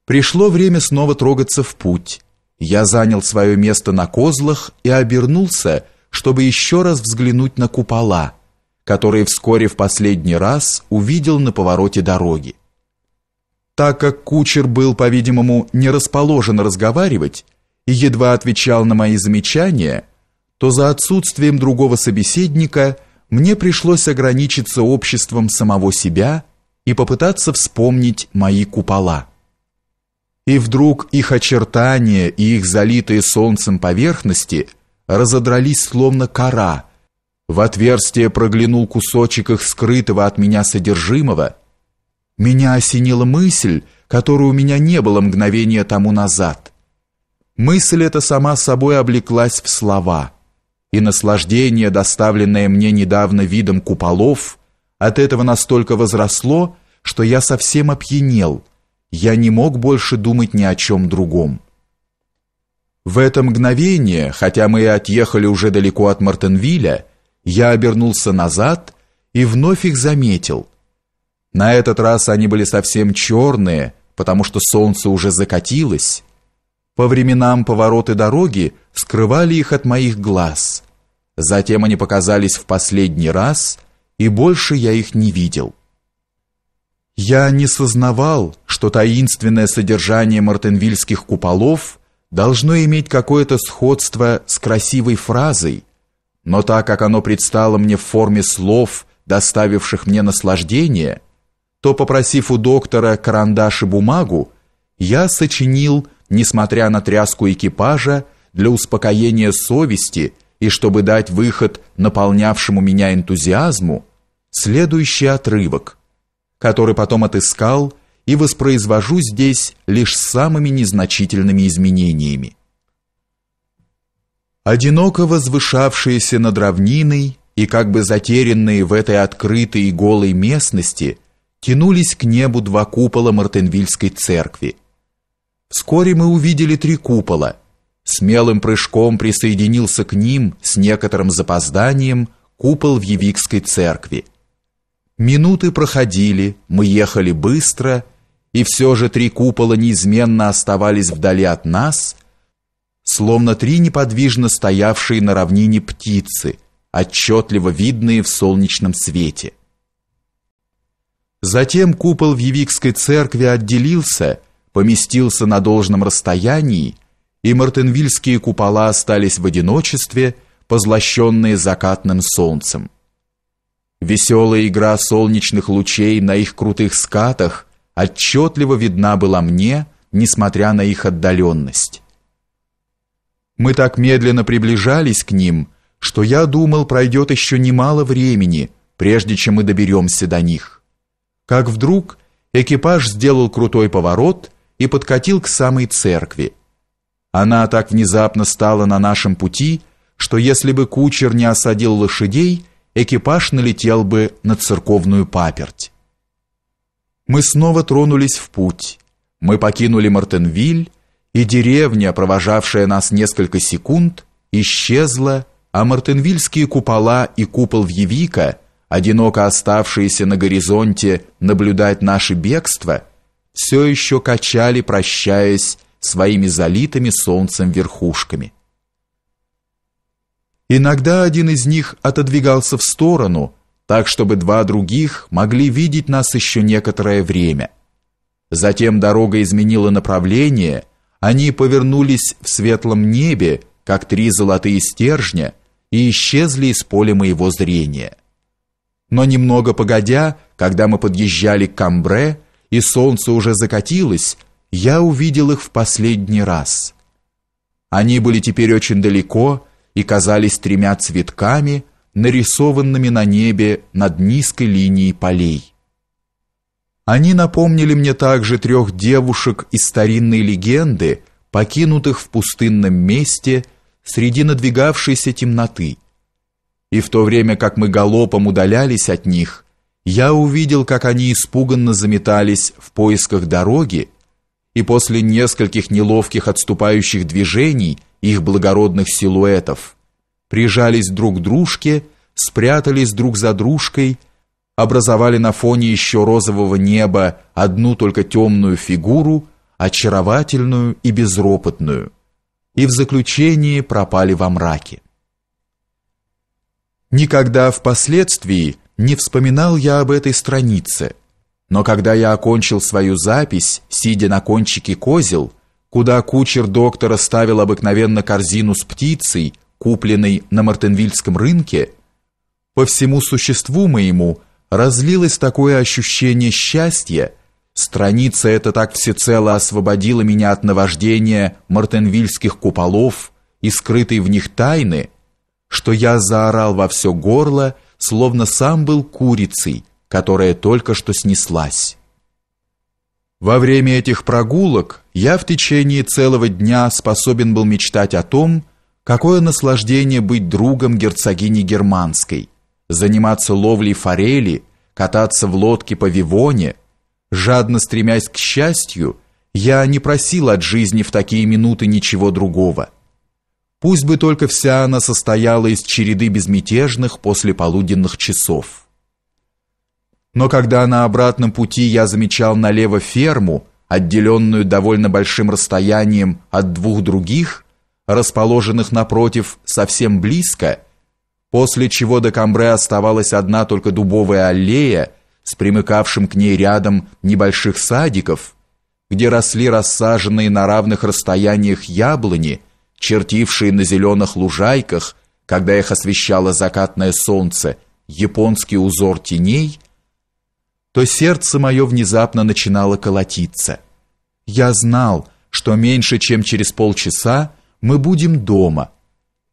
Пришло время снова трогаться в путь. Я занял свое место на козлах и обернулся, чтобы еще раз взглянуть на купола – который вскоре в последний раз увидел на повороте дороги. Так как кучер был, по-видимому, не расположен разговаривать и едва отвечал на мои замечания, то за отсутствием другого собеседника мне пришлось ограничиться обществом самого себя и попытаться вспомнить мои купола. И вдруг их очертания и их залитые солнцем поверхности разодрались словно кора – в отверстие проглянул кусочек их скрытого от меня содержимого. Меня осенила мысль, которой у меня не было мгновения тому назад. Мысль эта сама собой облеклась в слова, и наслаждение, доставленное мне недавно видом куполов, от этого настолько возросло, что я совсем опьянел. Я не мог больше думать ни о чем другом. В это мгновение, хотя мы и отъехали уже далеко от Мартенвиля, я обернулся назад и вновь их заметил. На этот раз они были совсем черные, потому что солнце уже закатилось. По временам повороты дороги скрывали их от моих глаз. Затем они показались в последний раз, и больше я их не видел. Я не сознавал, что таинственное содержание мартенвильских куполов должно иметь какое-то сходство с красивой фразой – но так как оно предстало мне в форме слов, доставивших мне наслаждение, то, попросив у доктора карандаш и бумагу, я сочинил, несмотря на тряску экипажа, для успокоения совести и чтобы дать выход наполнявшему меня энтузиазму, следующий отрывок, который потом отыскал и воспроизвожу здесь лишь самыми незначительными изменениями одиноко возвышавшиеся над равниной и как бы затерянные в этой открытой и голой местности, тянулись к небу два купола Мартенвильской церкви. Вскоре мы увидели три купола. Смелым прыжком присоединился к ним с некоторым запозданием купол в Явикской церкви. Минуты проходили, мы ехали быстро, и все же три купола неизменно оставались вдали от нас словно три неподвижно стоявшие на равнине птицы, отчетливо видные в солнечном свете. Затем купол Вивикской церкви отделился, поместился на должном расстоянии, и мартенвильские купола остались в одиночестве, позлощенные закатным солнцем. Веселая игра солнечных лучей на их крутых скатах отчетливо видна была мне, несмотря на их отдаленность. Мы так медленно приближались к ним, что я думал, пройдет еще немало времени, прежде чем мы доберемся до них. Как вдруг экипаж сделал крутой поворот и подкатил к самой церкви. Она так внезапно стала на нашем пути, что если бы кучер не осадил лошадей, экипаж налетел бы на церковную паперть. Мы снова тронулись в путь. Мы покинули Мартенвиль, и деревня, провожавшая нас несколько секунд, исчезла, а мартенвильские купола и купол в Вьевика, одиноко оставшиеся на горизонте наблюдать наше бегство, все еще качали, прощаясь своими залитыми солнцем верхушками. Иногда один из них отодвигался в сторону, так чтобы два других могли видеть нас еще некоторое время. Затем дорога изменила направление – они повернулись в светлом небе, как три золотые стержня, и исчезли из поля моего зрения. Но немного погодя, когда мы подъезжали к Камбре, и солнце уже закатилось, я увидел их в последний раз. Они были теперь очень далеко и казались тремя цветками, нарисованными на небе над низкой линией полей. Они напомнили мне также трех девушек из старинной легенды, покинутых в пустынном месте среди надвигавшейся темноты. И в то время, как мы галопом удалялись от них, я увидел, как они испуганно заметались в поисках дороги, и после нескольких неловких отступающих движений их благородных силуэтов прижались друг к дружке, спрятались друг за дружкой образовали на фоне еще розового неба одну только темную фигуру, очаровательную и безропотную, и в заключении пропали во мраке. Никогда впоследствии не вспоминал я об этой странице, но когда я окончил свою запись, сидя на кончике козел, куда кучер доктора ставил обыкновенно корзину с птицей, купленной на Мартенвильском рынке, по всему существу моему – разлилось такое ощущение счастья, страница эта так всецело освободила меня от наваждения мартенвильских куполов и скрытой в них тайны, что я заорал во все горло, словно сам был курицей, которая только что снеслась. Во время этих прогулок я в течение целого дня способен был мечтать о том, какое наслаждение быть другом герцогини Германской, заниматься ловлей форели, кататься в лодке по Вивоне, жадно стремясь к счастью, я не просил от жизни в такие минуты ничего другого. Пусть бы только вся она состояла из череды безмятежных послеполуденных часов. Но когда на обратном пути я замечал налево ферму, отделенную довольно большим расстоянием от двух других, расположенных напротив совсем близко, после чего до Камбре оставалась одна только дубовая аллея с примыкавшим к ней рядом небольших садиков, где росли рассаженные на равных расстояниях яблони, чертившие на зеленых лужайках, когда их освещало закатное солнце, японский узор теней, то сердце мое внезапно начинало колотиться. Я знал, что меньше чем через полчаса мы будем дома –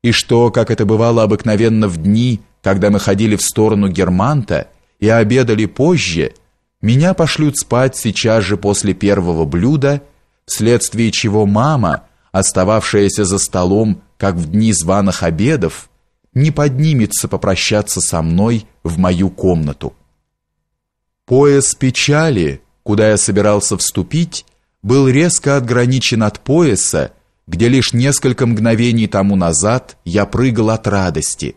и что, как это бывало обыкновенно в дни, когда мы ходили в сторону Германта и обедали позже, меня пошлют спать сейчас же после первого блюда, вследствие чего мама, остававшаяся за столом, как в дни званых обедов, не поднимется попрощаться со мной в мою комнату. Пояс печали, куда я собирался вступить, был резко отграничен от пояса, где лишь несколько мгновений тому назад я прыгал от радости.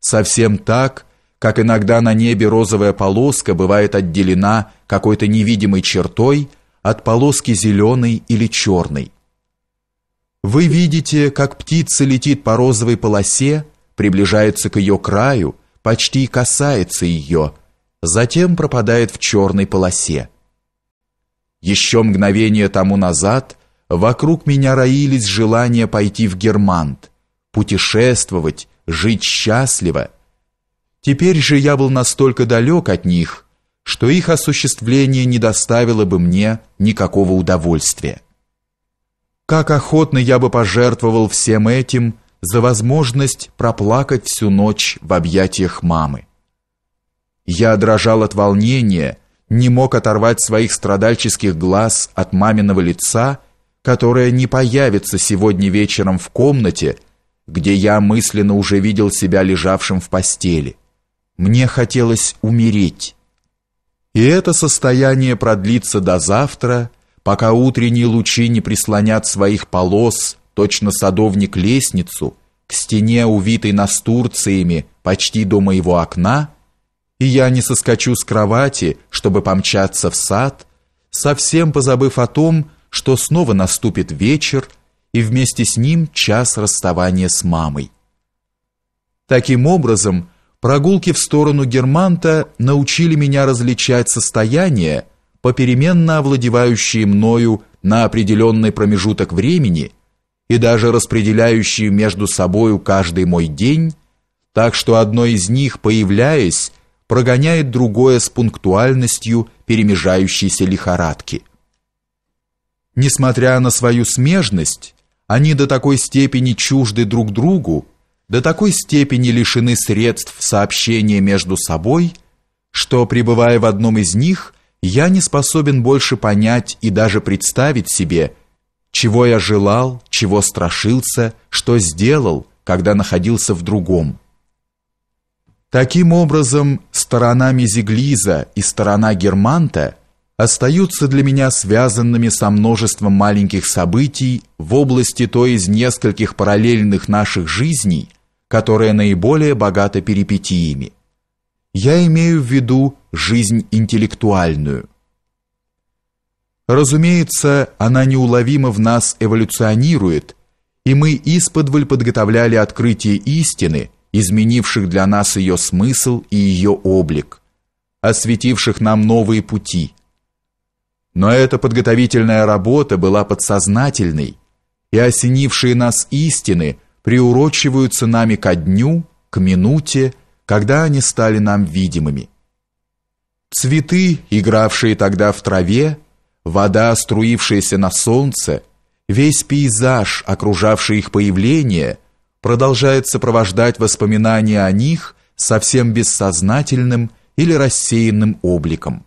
Совсем так, как иногда на небе розовая полоска бывает отделена какой-то невидимой чертой от полоски зеленой или черной. Вы видите, как птица летит по розовой полосе, приближается к ее краю, почти касается ее, затем пропадает в черной полосе. Еще мгновение тому назад Вокруг меня роились желания пойти в Германт, путешествовать, жить счастливо. Теперь же я был настолько далек от них, что их осуществление не доставило бы мне никакого удовольствия. Как охотно я бы пожертвовал всем этим за возможность проплакать всю ночь в объятиях мамы. Я дрожал от волнения, не мог оторвать своих страдальческих глаз от маминого лица которая не появится сегодня вечером в комнате, где я мысленно уже видел себя лежавшим в постели. Мне хотелось умереть. И это состояние продлится до завтра, пока утренние лучи не прислонят своих полос, точно садовник лестницу, к стене, увитой настурциями, почти до моего окна, и я не соскочу с кровати, чтобы помчаться в сад, совсем позабыв о том, что снова наступит вечер и вместе с ним час расставания с мамой. Таким образом, прогулки в сторону Германта научили меня различать состояния, попеременно овладевающие мною на определенный промежуток времени и даже распределяющие между собою каждый мой день, так что одно из них, появляясь, прогоняет другое с пунктуальностью перемежающейся лихорадки. Несмотря на свою смежность, они до такой степени чужды друг другу, до такой степени лишены средств сообщения между собой, что, пребывая в одном из них, я не способен больше понять и даже представить себе, чего я желал, чего страшился, что сделал, когда находился в другом. Таким образом, сторона Мезиглиза и сторона Германта остаются для меня связанными со множеством маленьких событий в области той из нескольких параллельных наших жизней, которая наиболее богата перипетиями. Я имею в виду жизнь интеллектуальную. Разумеется, она неуловимо в нас эволюционирует, и мы исподволь подготовляли открытие истины, изменивших для нас ее смысл и ее облик, осветивших нам новые пути – но эта подготовительная работа была подсознательной, и осенившие нас истины приурочиваются нами ко дню, к минуте, когда они стали нам видимыми. Цветы, игравшие тогда в траве, вода, струившаяся на солнце, весь пейзаж, окружавший их появление, продолжает сопровождать воспоминания о них совсем бессознательным или рассеянным обликом.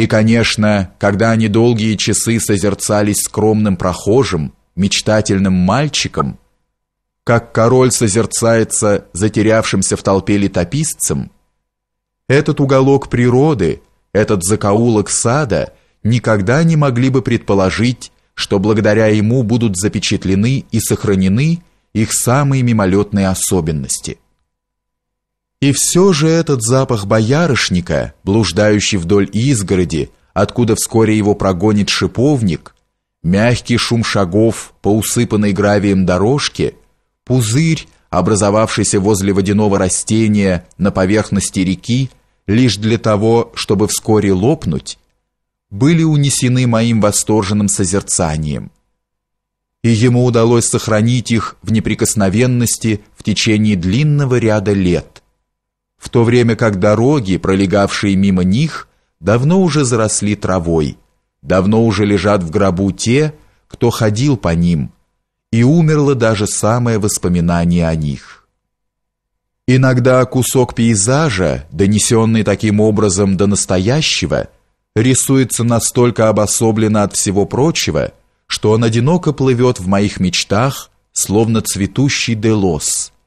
И, конечно, когда они долгие часы созерцались скромным прохожим, мечтательным мальчиком, как король созерцается затерявшимся в толпе летописцем, этот уголок природы, этот закоулок сада никогда не могли бы предположить, что благодаря ему будут запечатлены и сохранены их самые мимолетные особенности – и все же этот запах боярышника, блуждающий вдоль изгороди, откуда вскоре его прогонит шиповник, мягкий шум шагов по усыпанной гравием дорожке, пузырь, образовавшийся возле водяного растения на поверхности реки, лишь для того, чтобы вскоре лопнуть, были унесены моим восторженным созерцанием. И ему удалось сохранить их в неприкосновенности в течение длинного ряда лет в то время как дороги, пролегавшие мимо них, давно уже заросли травой, давно уже лежат в гробу те, кто ходил по ним, и умерло даже самое воспоминание о них. Иногда кусок пейзажа, донесенный таким образом до настоящего, рисуется настолько обособленно от всего прочего, что он одиноко плывет в моих мечтах, словно цветущий делос –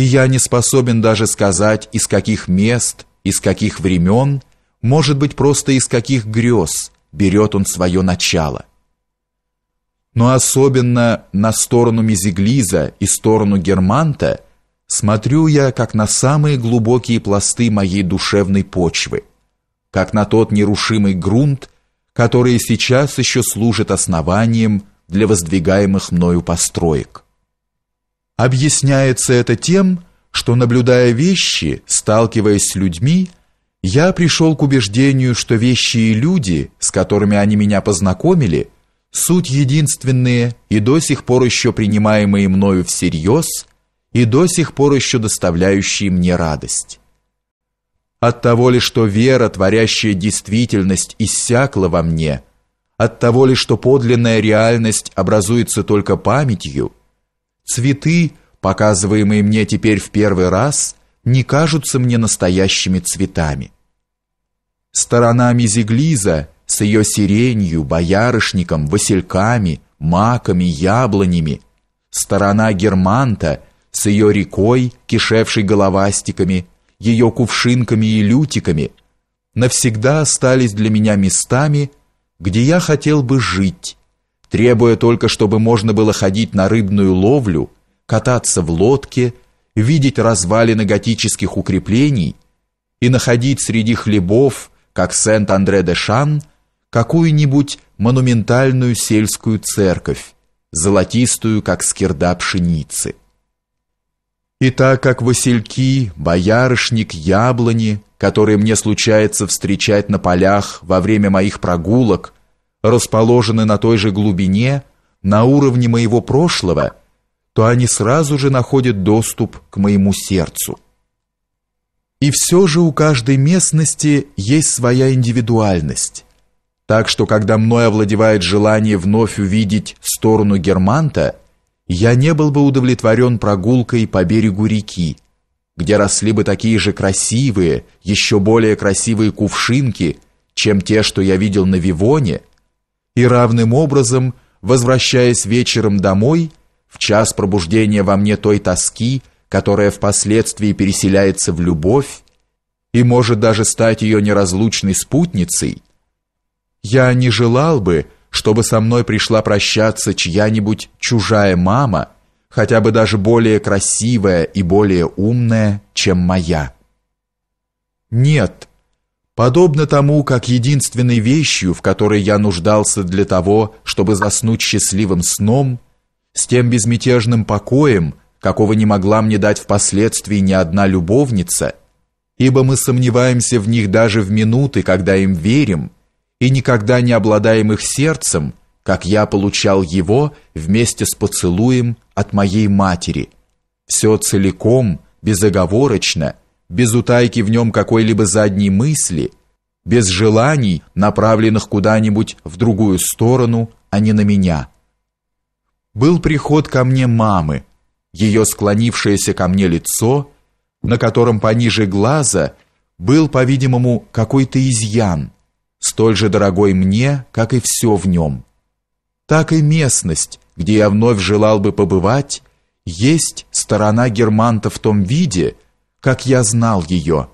и я не способен даже сказать, из каких мест, из каких времен, может быть, просто из каких грез берет он свое начало. Но особенно на сторону Мизиглиза и сторону Германта смотрю я как на самые глубокие пласты моей душевной почвы, как на тот нерушимый грунт, который сейчас еще служит основанием для воздвигаемых мною построек. Объясняется это тем, что наблюдая вещи, сталкиваясь с людьми, я пришел к убеждению, что вещи и люди, с которыми они меня познакомили, суть единственные и до сих пор еще принимаемые мною всерьез и до сих пор еще доставляющие мне радость. От того ли, что вера, творящая действительность, иссякла во мне, от того ли, что подлинная реальность образуется только памятью – Цветы, показываемые мне теперь в первый раз, не кажутся мне настоящими цветами. Сторона мизиглиза с ее сиренью, боярышником, васильками, маками, яблонями, сторона германта с ее рекой, кишевшей головастиками, ее кувшинками и лютиками, навсегда остались для меня местами, где я хотел бы жить, требуя только, чтобы можно было ходить на рыбную ловлю, кататься в лодке, видеть развалины готических укреплений и находить среди хлебов, как Сент-Андре-де-Шан, какую-нибудь монументальную сельскую церковь, золотистую, как скирда пшеницы. И так как васильки, боярышник, яблони, которые мне случается встречать на полях во время моих прогулок – расположены на той же глубине, на уровне моего прошлого, то они сразу же находят доступ к моему сердцу. И все же у каждой местности есть своя индивидуальность. Так что, когда мной овладевает желание вновь увидеть сторону Германта, я не был бы удовлетворен прогулкой по берегу реки, где росли бы такие же красивые, еще более красивые кувшинки, чем те, что я видел на Вивоне – и равным образом, возвращаясь вечером домой, в час пробуждения во мне той тоски, которая впоследствии переселяется в любовь и может даже стать ее неразлучной спутницей, я не желал бы, чтобы со мной пришла прощаться чья-нибудь чужая мама, хотя бы даже более красивая и более умная, чем моя. Нет, Подобно тому, как единственной вещью, в которой я нуждался для того, чтобы заснуть счастливым сном, с тем безмятежным покоем, какого не могла мне дать впоследствии ни одна любовница, ибо мы сомневаемся в них даже в минуты, когда им верим, и никогда не обладаем их сердцем, как я получал его вместе с поцелуем от моей матери. Все целиком, безоговорочно, без утайки в нем какой-либо задней мысли, без желаний, направленных куда-нибудь в другую сторону, а не на меня. Был приход ко мне мамы, ее склонившееся ко мне лицо, на котором пониже глаза был, по-видимому, какой-то изъян, столь же дорогой мне, как и все в нем. Так и местность, где я вновь желал бы побывать, есть сторона германта в том виде, как я знал ее.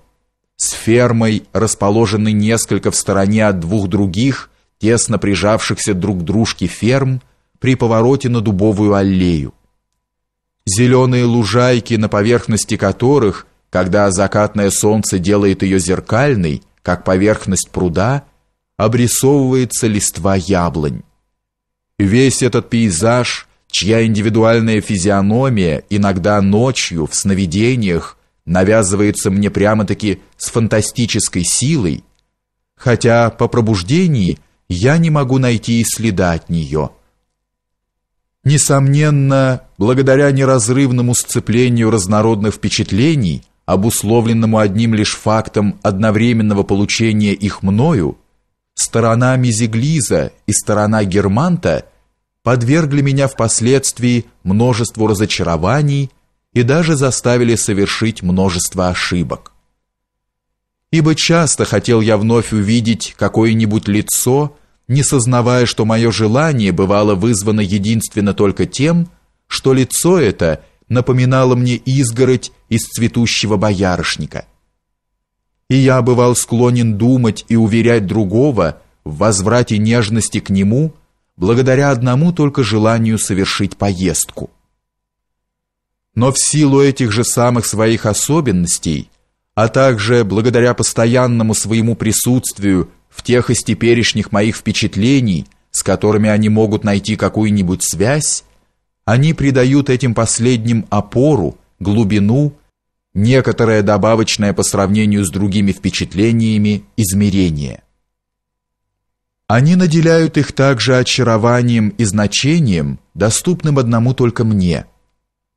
С фермой расположенной несколько в стороне от двух других, тесно прижавшихся друг к дружке ферм при повороте на дубовую аллею. Зеленые лужайки, на поверхности которых, когда закатное солнце делает ее зеркальной, как поверхность пруда, обрисовывается листва яблонь. Весь этот пейзаж, чья индивидуальная физиономия иногда ночью в сновидениях навязывается мне прямо-таки с фантастической силой, хотя по пробуждении я не могу найти и следа от нее. Несомненно, благодаря неразрывному сцеплению разнородных впечатлений, обусловленному одним лишь фактом одновременного получения их мною, сторона Мизиглиза и сторона Германта подвергли меня впоследствии множеству разочарований и даже заставили совершить множество ошибок. Ибо часто хотел я вновь увидеть какое-нибудь лицо, не сознавая, что мое желание бывало вызвано единственно только тем, что лицо это напоминало мне изгородь из цветущего боярышника. И я бывал склонен думать и уверять другого в возврате нежности к нему, благодаря одному только желанию совершить поездку но в силу этих же самых своих особенностей, а также благодаря постоянному своему присутствию в тех из теперешних моих впечатлений, с которыми они могут найти какую-нибудь связь, они придают этим последним опору, глубину, некоторое добавочное по сравнению с другими впечатлениями измерение. Они наделяют их также очарованием и значением, доступным одному только мне –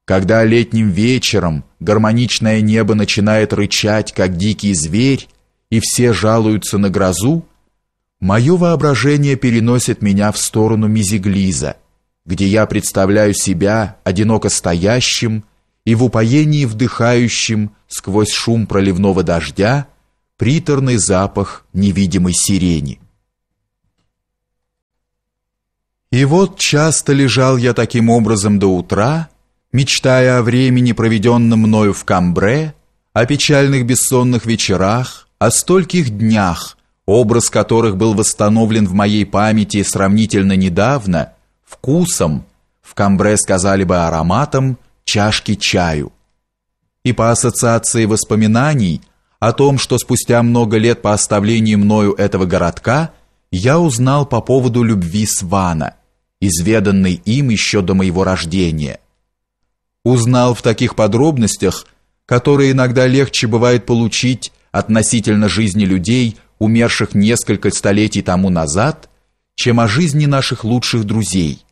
когда летним вечером гармоничное небо начинает рычать, как дикий зверь, и все жалуются на грозу, мое воображение переносит меня в сторону Мизиглиза, где я представляю себя одиноко стоящим и в упоении вдыхающим сквозь шум проливного дождя приторный запах невидимой сирени. И вот часто лежал я таким образом до утра, мечтая о времени, проведенном мною в Камбре, о печальных бессонных вечерах, о стольких днях, образ которых был восстановлен в моей памяти сравнительно недавно, вкусом, в Камбре сказали бы ароматом, чашки чаю. И по ассоциации воспоминаний о том, что спустя много лет по оставлению мною этого городка я узнал по поводу любви Свана, изведанной им еще до моего рождения – узнал в таких подробностях, которые иногда легче бывает получить относительно жизни людей, умерших несколько столетий тому назад, чем о жизни наших лучших друзей.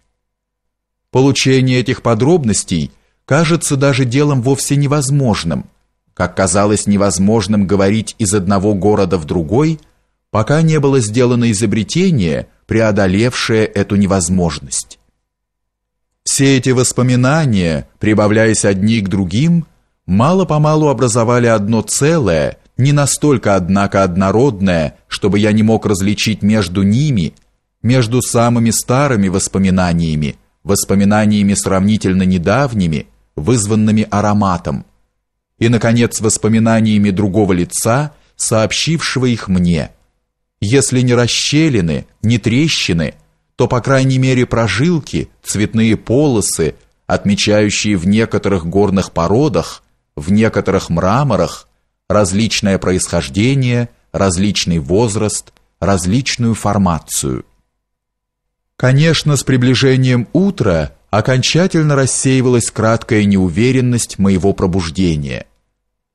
Получение этих подробностей кажется даже делом вовсе невозможным, как казалось невозможным говорить из одного города в другой, пока не было сделано изобретение, преодолевшее эту невозможность. Все эти воспоминания, прибавляясь одни к другим, мало-помалу образовали одно целое, не настолько, однако, однородное, чтобы я не мог различить между ними, между самыми старыми воспоминаниями, воспоминаниями сравнительно недавними, вызванными ароматом, и, наконец, воспоминаниями другого лица, сообщившего их мне. Если не расщелины, не трещины – то, по крайней мере, прожилки, цветные полосы, отмечающие в некоторых горных породах, в некоторых мраморах, различное происхождение, различный возраст, различную формацию. Конечно, с приближением утра окончательно рассеивалась краткая неуверенность моего пробуждения.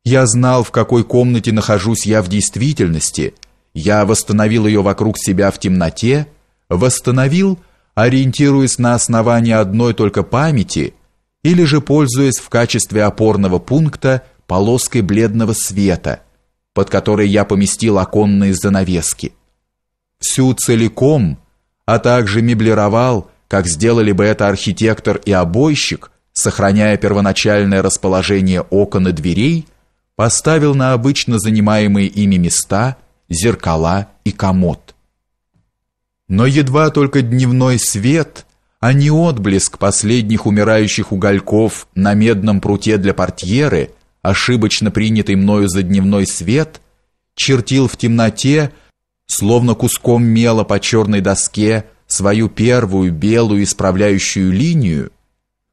Я знал, в какой комнате нахожусь я в действительности, я восстановил ее вокруг себя в темноте, восстановил, ориентируясь на основании одной только памяти или же пользуясь в качестве опорного пункта полоской бледного света, под которой я поместил оконные занавески. Всю целиком, а также меблировал, как сделали бы это архитектор и обойщик, сохраняя первоначальное расположение окон и дверей, поставил на обычно занимаемые ими места зеркала и комод. Но едва только дневной свет, а не отблеск последних умирающих угольков на медном пруте для портьеры, ошибочно принятый мною за дневной свет, чертил в темноте, словно куском мела по черной доске, свою первую белую исправляющую линию,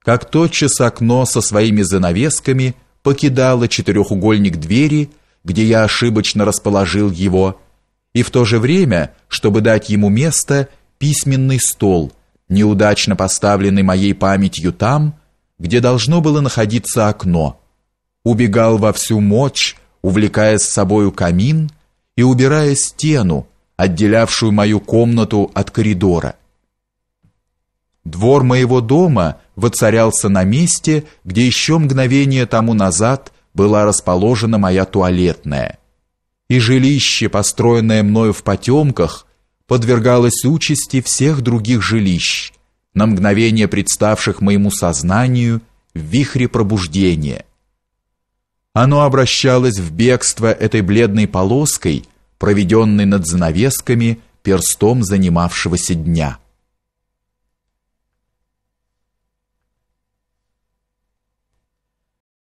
как тотчас окно со своими занавесками покидало четырехугольник двери, где я ошибочно расположил его, и в то же время, чтобы дать ему место, письменный стол, неудачно поставленный моей памятью там, где должно было находиться окно. Убегал во всю мочь, увлекая с собою камин и убирая стену, отделявшую мою комнату от коридора. Двор моего дома воцарялся на месте, где еще мгновение тому назад была расположена моя туалетная и жилище, построенное мною в потемках, подвергалось участи всех других жилищ, на мгновение представших моему сознанию в вихре пробуждения. Оно обращалось в бегство этой бледной полоской, проведенной над занавесками перстом занимавшегося дня.